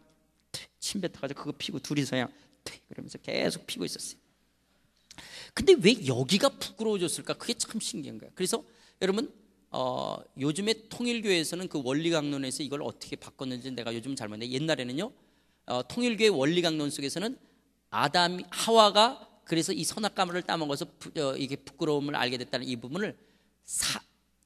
A: 침 뱉어가지고 그거 피고 둘이서야 그러면서 계속 피고 있었어요. 근데 왜 여기가 부끄러워졌을까? 그게 참 신기한 거야. 그래서 여러분 어, 요즘에 통일교에서는그 원리 강론에서 이걸 어떻게 바꿨는지 내가 요즘 잘 모르는데 옛날에는요 어, 통일교의 원리 강론 속에서는 아담 하와가 그래서 이 선악과물을 따먹어서 부, 어, 이게 부끄러움을 알게 됐다는 이 부분을 사,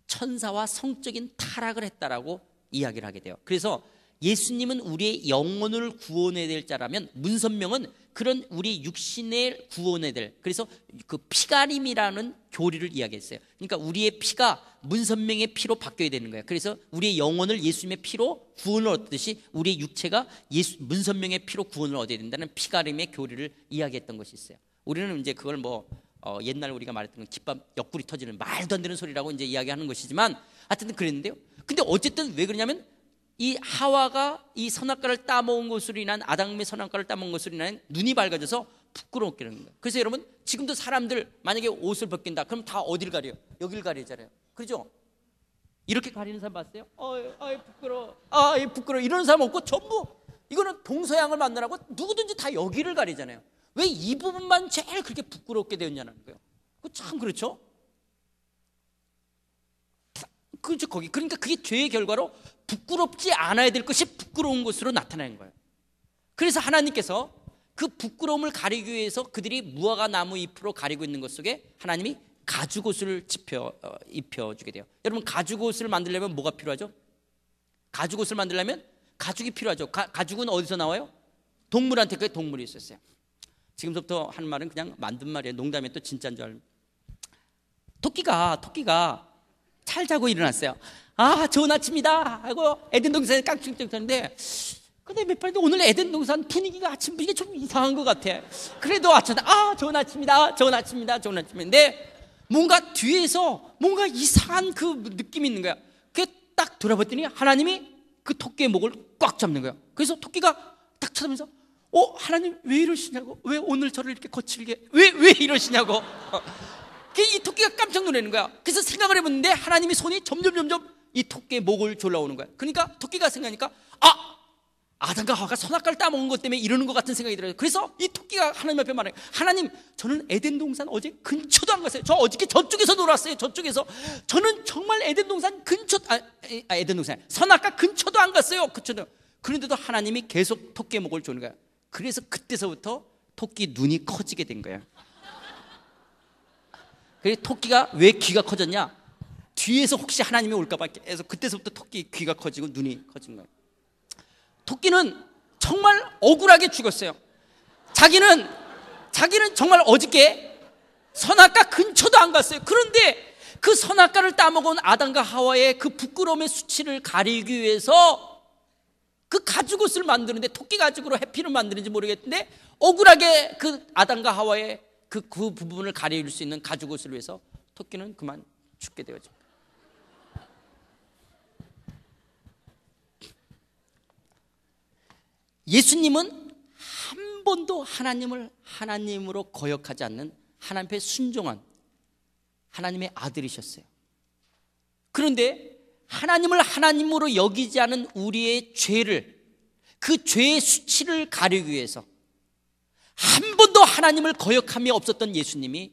A: 천사와 성적인 타락을 했다라고 이야기를 하게 돼요. 그래서 예수님은 우리의 영혼을 구원해야 될 자라면 문선명은 그런 우리 육신의 구원해야 될 그래서 그 피가림이라는 교리를 이야기했어요. 그러니까 우리의 피가 문선명의 피로 바뀌어야 되는 거예요. 그래서 우리의 영혼을 예수님의 피로 구원을 얻듯이 우리의 육체가 예수 문선명의 피로 구원을 얻어야 된다는 피가림의 교리를 이야기했던 것이 있어요. 우리는 이제 그걸 뭐 어, 옛날 우리가 말했던 깃밥 옆구리 터지는 말도 안 되는 소리라고 이제 이야기하는 것이지만 하여튼 그랬는데요. 근데 어쨌든 왜 그러냐면 이 하와가 이 선악과를 따먹은 것으로 인한 아담의 선악과를 따먹은 것으로 인한 눈이 밝아져서 부끄럽게 되는 거예요. 그래서 여러분 지금도 사람들 만약에 옷을 벗긴다 그럼 다 어딜 가려? 여길 가리잖아요. 그죠? 이렇게 가리는 사람 봤어요? 어이, 어이 부끄러. 아이 부끄러. 이런 사람 없고 전부 이거는 동서양을 만나라고 누구든지 다 여기를 가리잖아요. 왜 이 부분만 제일 그렇게 부끄럽게 되었냐는 거예요. 참 그렇죠? 그렇죠 거기. 그러니까 그게 죄의 결과로 부끄럽지 않아야 될 것이 부끄러운 것으로 나타나는 거예요. 그래서 하나님께서 그 부끄러움을 가리기 위해서 그들이 무화과 나무 잎으로 가리고 있는 것 속에 하나님이 가죽옷을 집혀 어, 입혀주게 돼요. 여러분 가죽옷을 만들려면 뭐가 필요하죠? 가죽옷을 만들려면 가죽이 필요하죠. 가, 가죽은 어디서 나와요? 동물한테 그 동물이 있었어요. 지금부터 한 말은 그냥 만든 말이에요. 농담에 또 진짜인 줄알 토끼가 토끼가 잘 자고 일어났어요. 아, 좋은 아침이다. 하고 에덴 동산에 깡충깡 하는데, 근데 몇 번도 오늘 에덴 동산 분위기가 아침 분위기가 좀 이상한 것 같아. 그래도 아침, 아, 좋은 아침이다. 좋은 아침이다. 좋은 아침인데, 뭔가 뒤에서 뭔가 이상한 그 느낌이 있는 거야. 그게 딱 돌아봤더니 하나님이 그 토끼의 목을 꽉 잡는 거야. 그래서 토끼가 딱 쳐다보면서, 어, 하나님 왜 이러시냐고? 왜 오늘 저를 이렇게 거칠게? 왜, 왜 이러시냐고? 이 토끼가 깜짝 놀라는 거야. 그래서 생각을 해봤는데 하나님의 손이 점점 점점 이 토끼의 목을 졸라오는 거야. 그러니까 토끼가 생각하니까 아 아담과 하와가 선악과를 따먹은 것 때문에 이러는 것 같은 생각이 들어요. 그래서 이 토끼가 하나님 앞에 말해요. 하나님, 저는 에덴 동산 어제 근처도 안 갔어요. 저 어저께 저쪽에서 놀았어요. 저쪽에서 저는 정말 에덴 동산 근처 아, 아 에덴 동산 선악과 근처도 안 갔어요. 그처도 그런데도 하나님이 계속 토끼의 목을 조는 거야. 그래서 그때서부터 토끼 눈이 커지게 된 거야. 그래서 토끼가 왜 귀가 커졌냐? 뒤에서 혹시 하나님이 올까봐 계속 그때서부터 토끼 귀가 커지고 눈이 커진 거예요. 토끼는 정말 억울하게 죽었어요. 자기는 자기는 정말 어저께 선악과 근처도 안 갔어요. 그런데 그 선악과를 따먹은 아담과 하와의 그 부끄러움의 수치를 가리기 위해서 그 가죽옷을 만드는데 토끼 가죽으로 해피를 만드는지 모르겠는데 억울하게 그 아담과 하와의 그, 그 부분을 가릴 수 있는 가죽옷을 위해서 토끼는 그만 죽게 되어집니다. 예수님은 한 번도 하나님을 하나님으로 거역하지 않는 하나님 앞에 순종한 하나님의 아들이셨어요. 그런데 하나님을 하나님으로 여기지 않은 우리의 죄를 그 죄의 수치를 가리기 위해서 한 번도 하나님을 거역함이 없었던 예수님이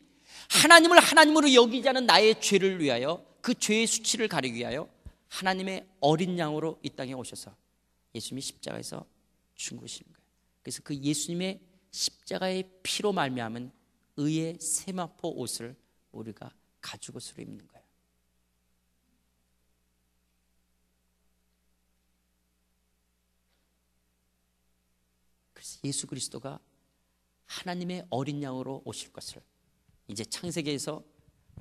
A: 하나님을 하나님으로 여기지 않은 나의 죄를 위하여 그 죄의 수치를 가리기 위하여 하나님의 어린 양으로 이 땅에 오셔서 예수님이 십자가에서 준 것인 거예요. 그래서 그 예수님의 십자가의 피로 말미암은 의의 세마포 옷을 우리가 가죽옷으로 입는 거예요. 그래서 예수 그리스도가 하나님의 어린 양으로 오실 것을 이제 창세기에서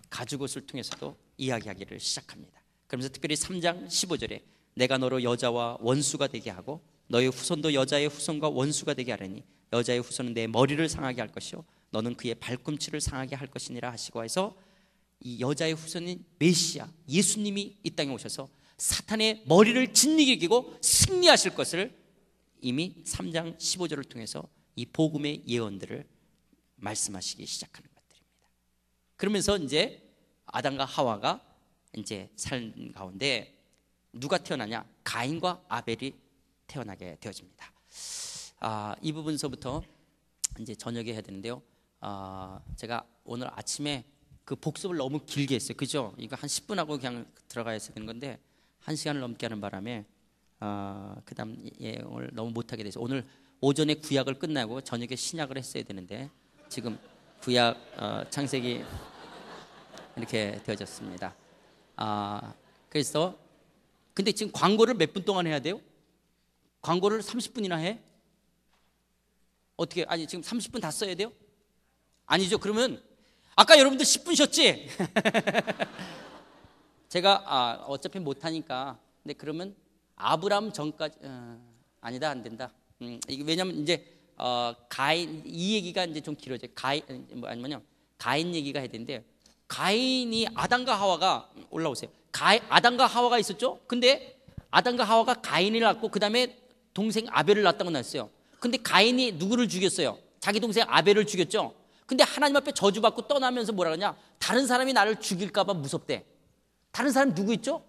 A: 가죽옷을 통해서도 이야기하기를 시작합니다. 그러면서 특별히 3장 15절에 내가 너로 여자와 원수가 되게 하고 너의 후손도 여자의 후손과 원수가 되게 하려니 여자의 후손은 내 머리를 상하게 할 것이요 너는 그의 발꿈치를 상하게 할 것이니라 하시고 해서 이 여자의 후손인 메시아 예수님이 이 땅에 오셔서 사탄의 머리를 짓니게 이기고 승리하실 것을 이미 3장 15절을 통해서 이 복음의 예언들을 말씀하시기 시작하는 것들입니다. 그러면서 이제 아담과 하와가 이제 산 가운데 누가 태어나냐? 가인과 아벨이 태어나게 되어집니다. 아, 이 부분서부터 이제 저녁에 해야 되는데요. 아, 제가 오늘 아침에 그 복습을 너무 길게 했어요. 그죠? 이거 한 10분 하고 그냥 들어가야 되는 건데 한 시간을 넘게 하는 바람에 아, 그다음 예언을 너무 못하게 돼서 오늘 오전에 구약을 끝나고 저녁에 신약을 했어야 되는데 지금 구약 어, 창세기 이렇게 되어졌습니다. 아, 그래서 근데 지금 광고를 몇 분 동안 해야 돼요? 광고를 30분이나 해? 어떻게 아니 지금 30분 다 써야 돼요? 아니죠. 그러면 아까 여러분들 10분 쉬었지? 제가 아, 어차피 못 하니까. 근데 그러면 아브람 전까지 어, 아니다 안 된다. 음, 이게 왜냐면 이제 어, 가인 이 얘기가 이제 좀 길어져요. 가인 뭐 아니면요. 가인 얘기가 해야 되는데 가인이 아담과 하와가 올라오세요. 가 아담과 하와가 있었죠? 근데 아담과 하와가 가인을 낳고 그다음에 동생 아벨을 낳았다고 났어요. 근데 가인이 누구를 죽였어요? 자기 동생 아벨을 죽였죠. 근데 하나님 앞에 저주받고 떠나면서 뭐라 그러냐? 다른 사람이 나를 죽일까봐 무섭대. 다른 사람 누구 있죠?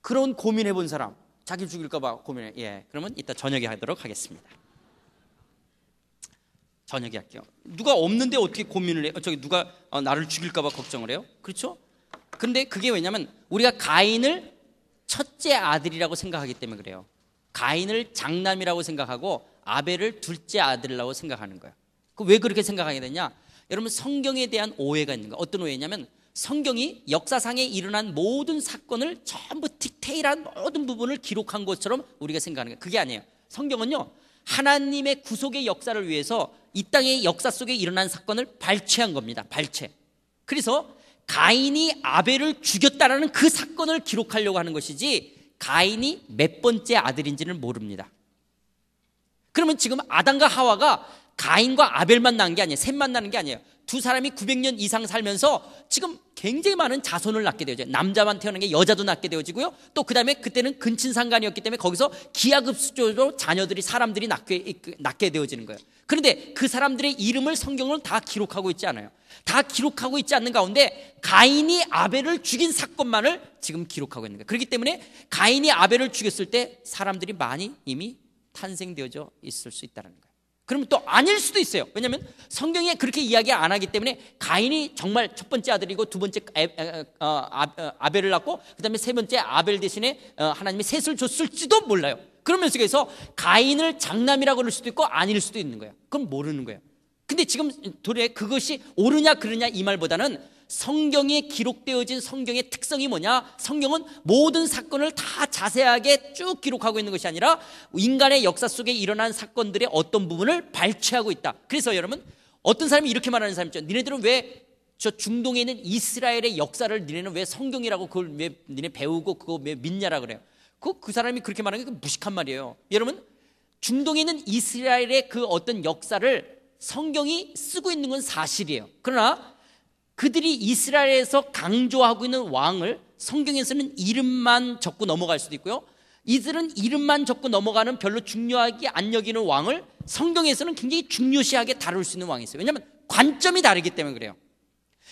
A: 그런 고민해 본 사람. 자기 죽일까봐 고민해. 예. 그러면 이따 저녁에 하도록 하겠습니다. 저녁에 할게요. 누가 없는데 어떻게 고민을 해요? 어, 저기 누가 어, 나를 죽일까봐 걱정을 해요? 그렇죠? 근데 그게 왜냐면 우리가 가인을 첫째 아들이라고 생각하기 때문에 그래요. 가인을 장남이라고 생각하고 아벨을 둘째 아들이라고 생각하는 거예요. 그왜 그렇게 생각하게 되냐? 여러분 성경에 대한 오해가 있는 거. 예요 어떤 오해냐면 성경이 역사상에 일어난 모든 사건을 전부 디테일한 모든 부분을 기록한 것처럼 우리가 생각하는 거예요. 그게 아니에요. 성경은요. 하나님의 구속의 역사를 위해서 이 땅의 역사 속에 일어난 사건을 발췌한 겁니다. 발췌. 그래서 가인이 아벨을 죽였다라는 그 사건을 기록하려고 하는 것이지 가인이 몇 번째 아들인지는 모릅니다. 그러면 지금 아담과 하와가 가인과 아벨만 낳은 게 아니에요. 셋만 낳은 게 아니에요. 두 사람이 900년 이상 살면서 지금 굉장히 많은 자손을 낳게 되죠. 남자만 태어난 게 여자도 낳게 되어지고요. 또 그다음에 그때는 근친상간이었기 때문에 거기서 기하급수적으로 자녀들이 사람들이 낳게, 낳게 되어지는 거예요. 그런데 그 사람들의 이름을 성경은 다 기록하고 있지 않아요. 다 기록하고 있지 않는 가운데 가인이 아벨을 죽인 사건만을 지금 기록하고 있는 거예요. 그렇기 때문에 가인이 아벨을 죽였을 때 사람들이 많이 이미 탄생되어져 있을 수 있다는 거예요. 그러면 또 아닐 수도 있어요. 왜냐하면 성경에 그렇게 이야기 안 하기 때문에 가인이 정말 첫 번째 아들이고 두 번째 어, 아, 어, 벨을 낳고 그다음에 세 번째 아벨 대신에 어, 하나님이 셋을 줬을지도 몰라요. 그러면서 그래서 가인을 장남이라고 그럴 수도 있고 아닐 수도 있는 거예요. 그건 모르는 거예요. 근데 지금 도래 그것이 옳으냐 그르냐이 말보다는 성경에 기록되어진 성경의 특성이 뭐냐? 성경은 모든 사건을 다 자세하게 쭉 기록하고 있는 것이 아니라 인간의 역사 속에 일어난 사건들의 어떤 부분을 발췌하고 있다. 그래서 여러분 어떤 사람이 이렇게 말하는 사람 있죠. 니네들은 왜 저 중동에 있는 이스라엘의 역사를 니네는 왜 성경이라고 그걸 왜 니네 배우고 그거 왜 믿냐라 그래요. 그, 그 사람이 그렇게 말하는 게 무식한 말이에요. 여러분 중동에 있는 이스라엘의 그 어떤 역사를 성경이 쓰고 있는 건 사실이에요. 그러나 그들이 이스라엘에서 강조하고 있는 왕을 성경에서는 이름만 적고 넘어갈 수도 있고요. 이들은 이름만 적고 넘어가는 별로 중요하게 안 여기는 왕을 성경에서는 굉장히 중요시하게 다룰 수 있는 왕이 있어요. 왜냐하면 관점이 다르기 때문에 그래요.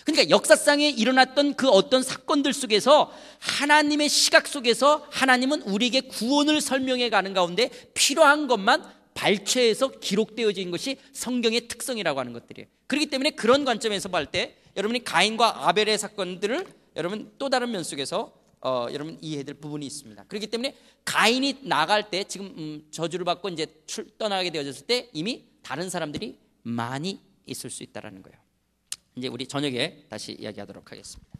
A: 그러니까 역사상에 일어났던 그 어떤 사건들 속에서 하나님의 시각 속에서 하나님은 우리에게 구원을 설명해 가는 가운데 필요한 것만 발췌해서 기록되어진 것이 성경의 특성이라고 하는 것들이에요. 그렇기 때문에 그런 관점에서 볼때 여러분이 가인과 아벨의 사건들을 여러분 또 다른 면 속에서 어, 여러분 이해될 부분이 있습니다. 그렇기 때문에 가인이 나갈 때 지금 음, 저주를 받고 이제 출, 떠나게 되어졌을 때 이미 다른 사람들이 많이 있을 수 있다라는 거예요. 이제 우리 저녁에 다시 이야기하도록 하겠습니다.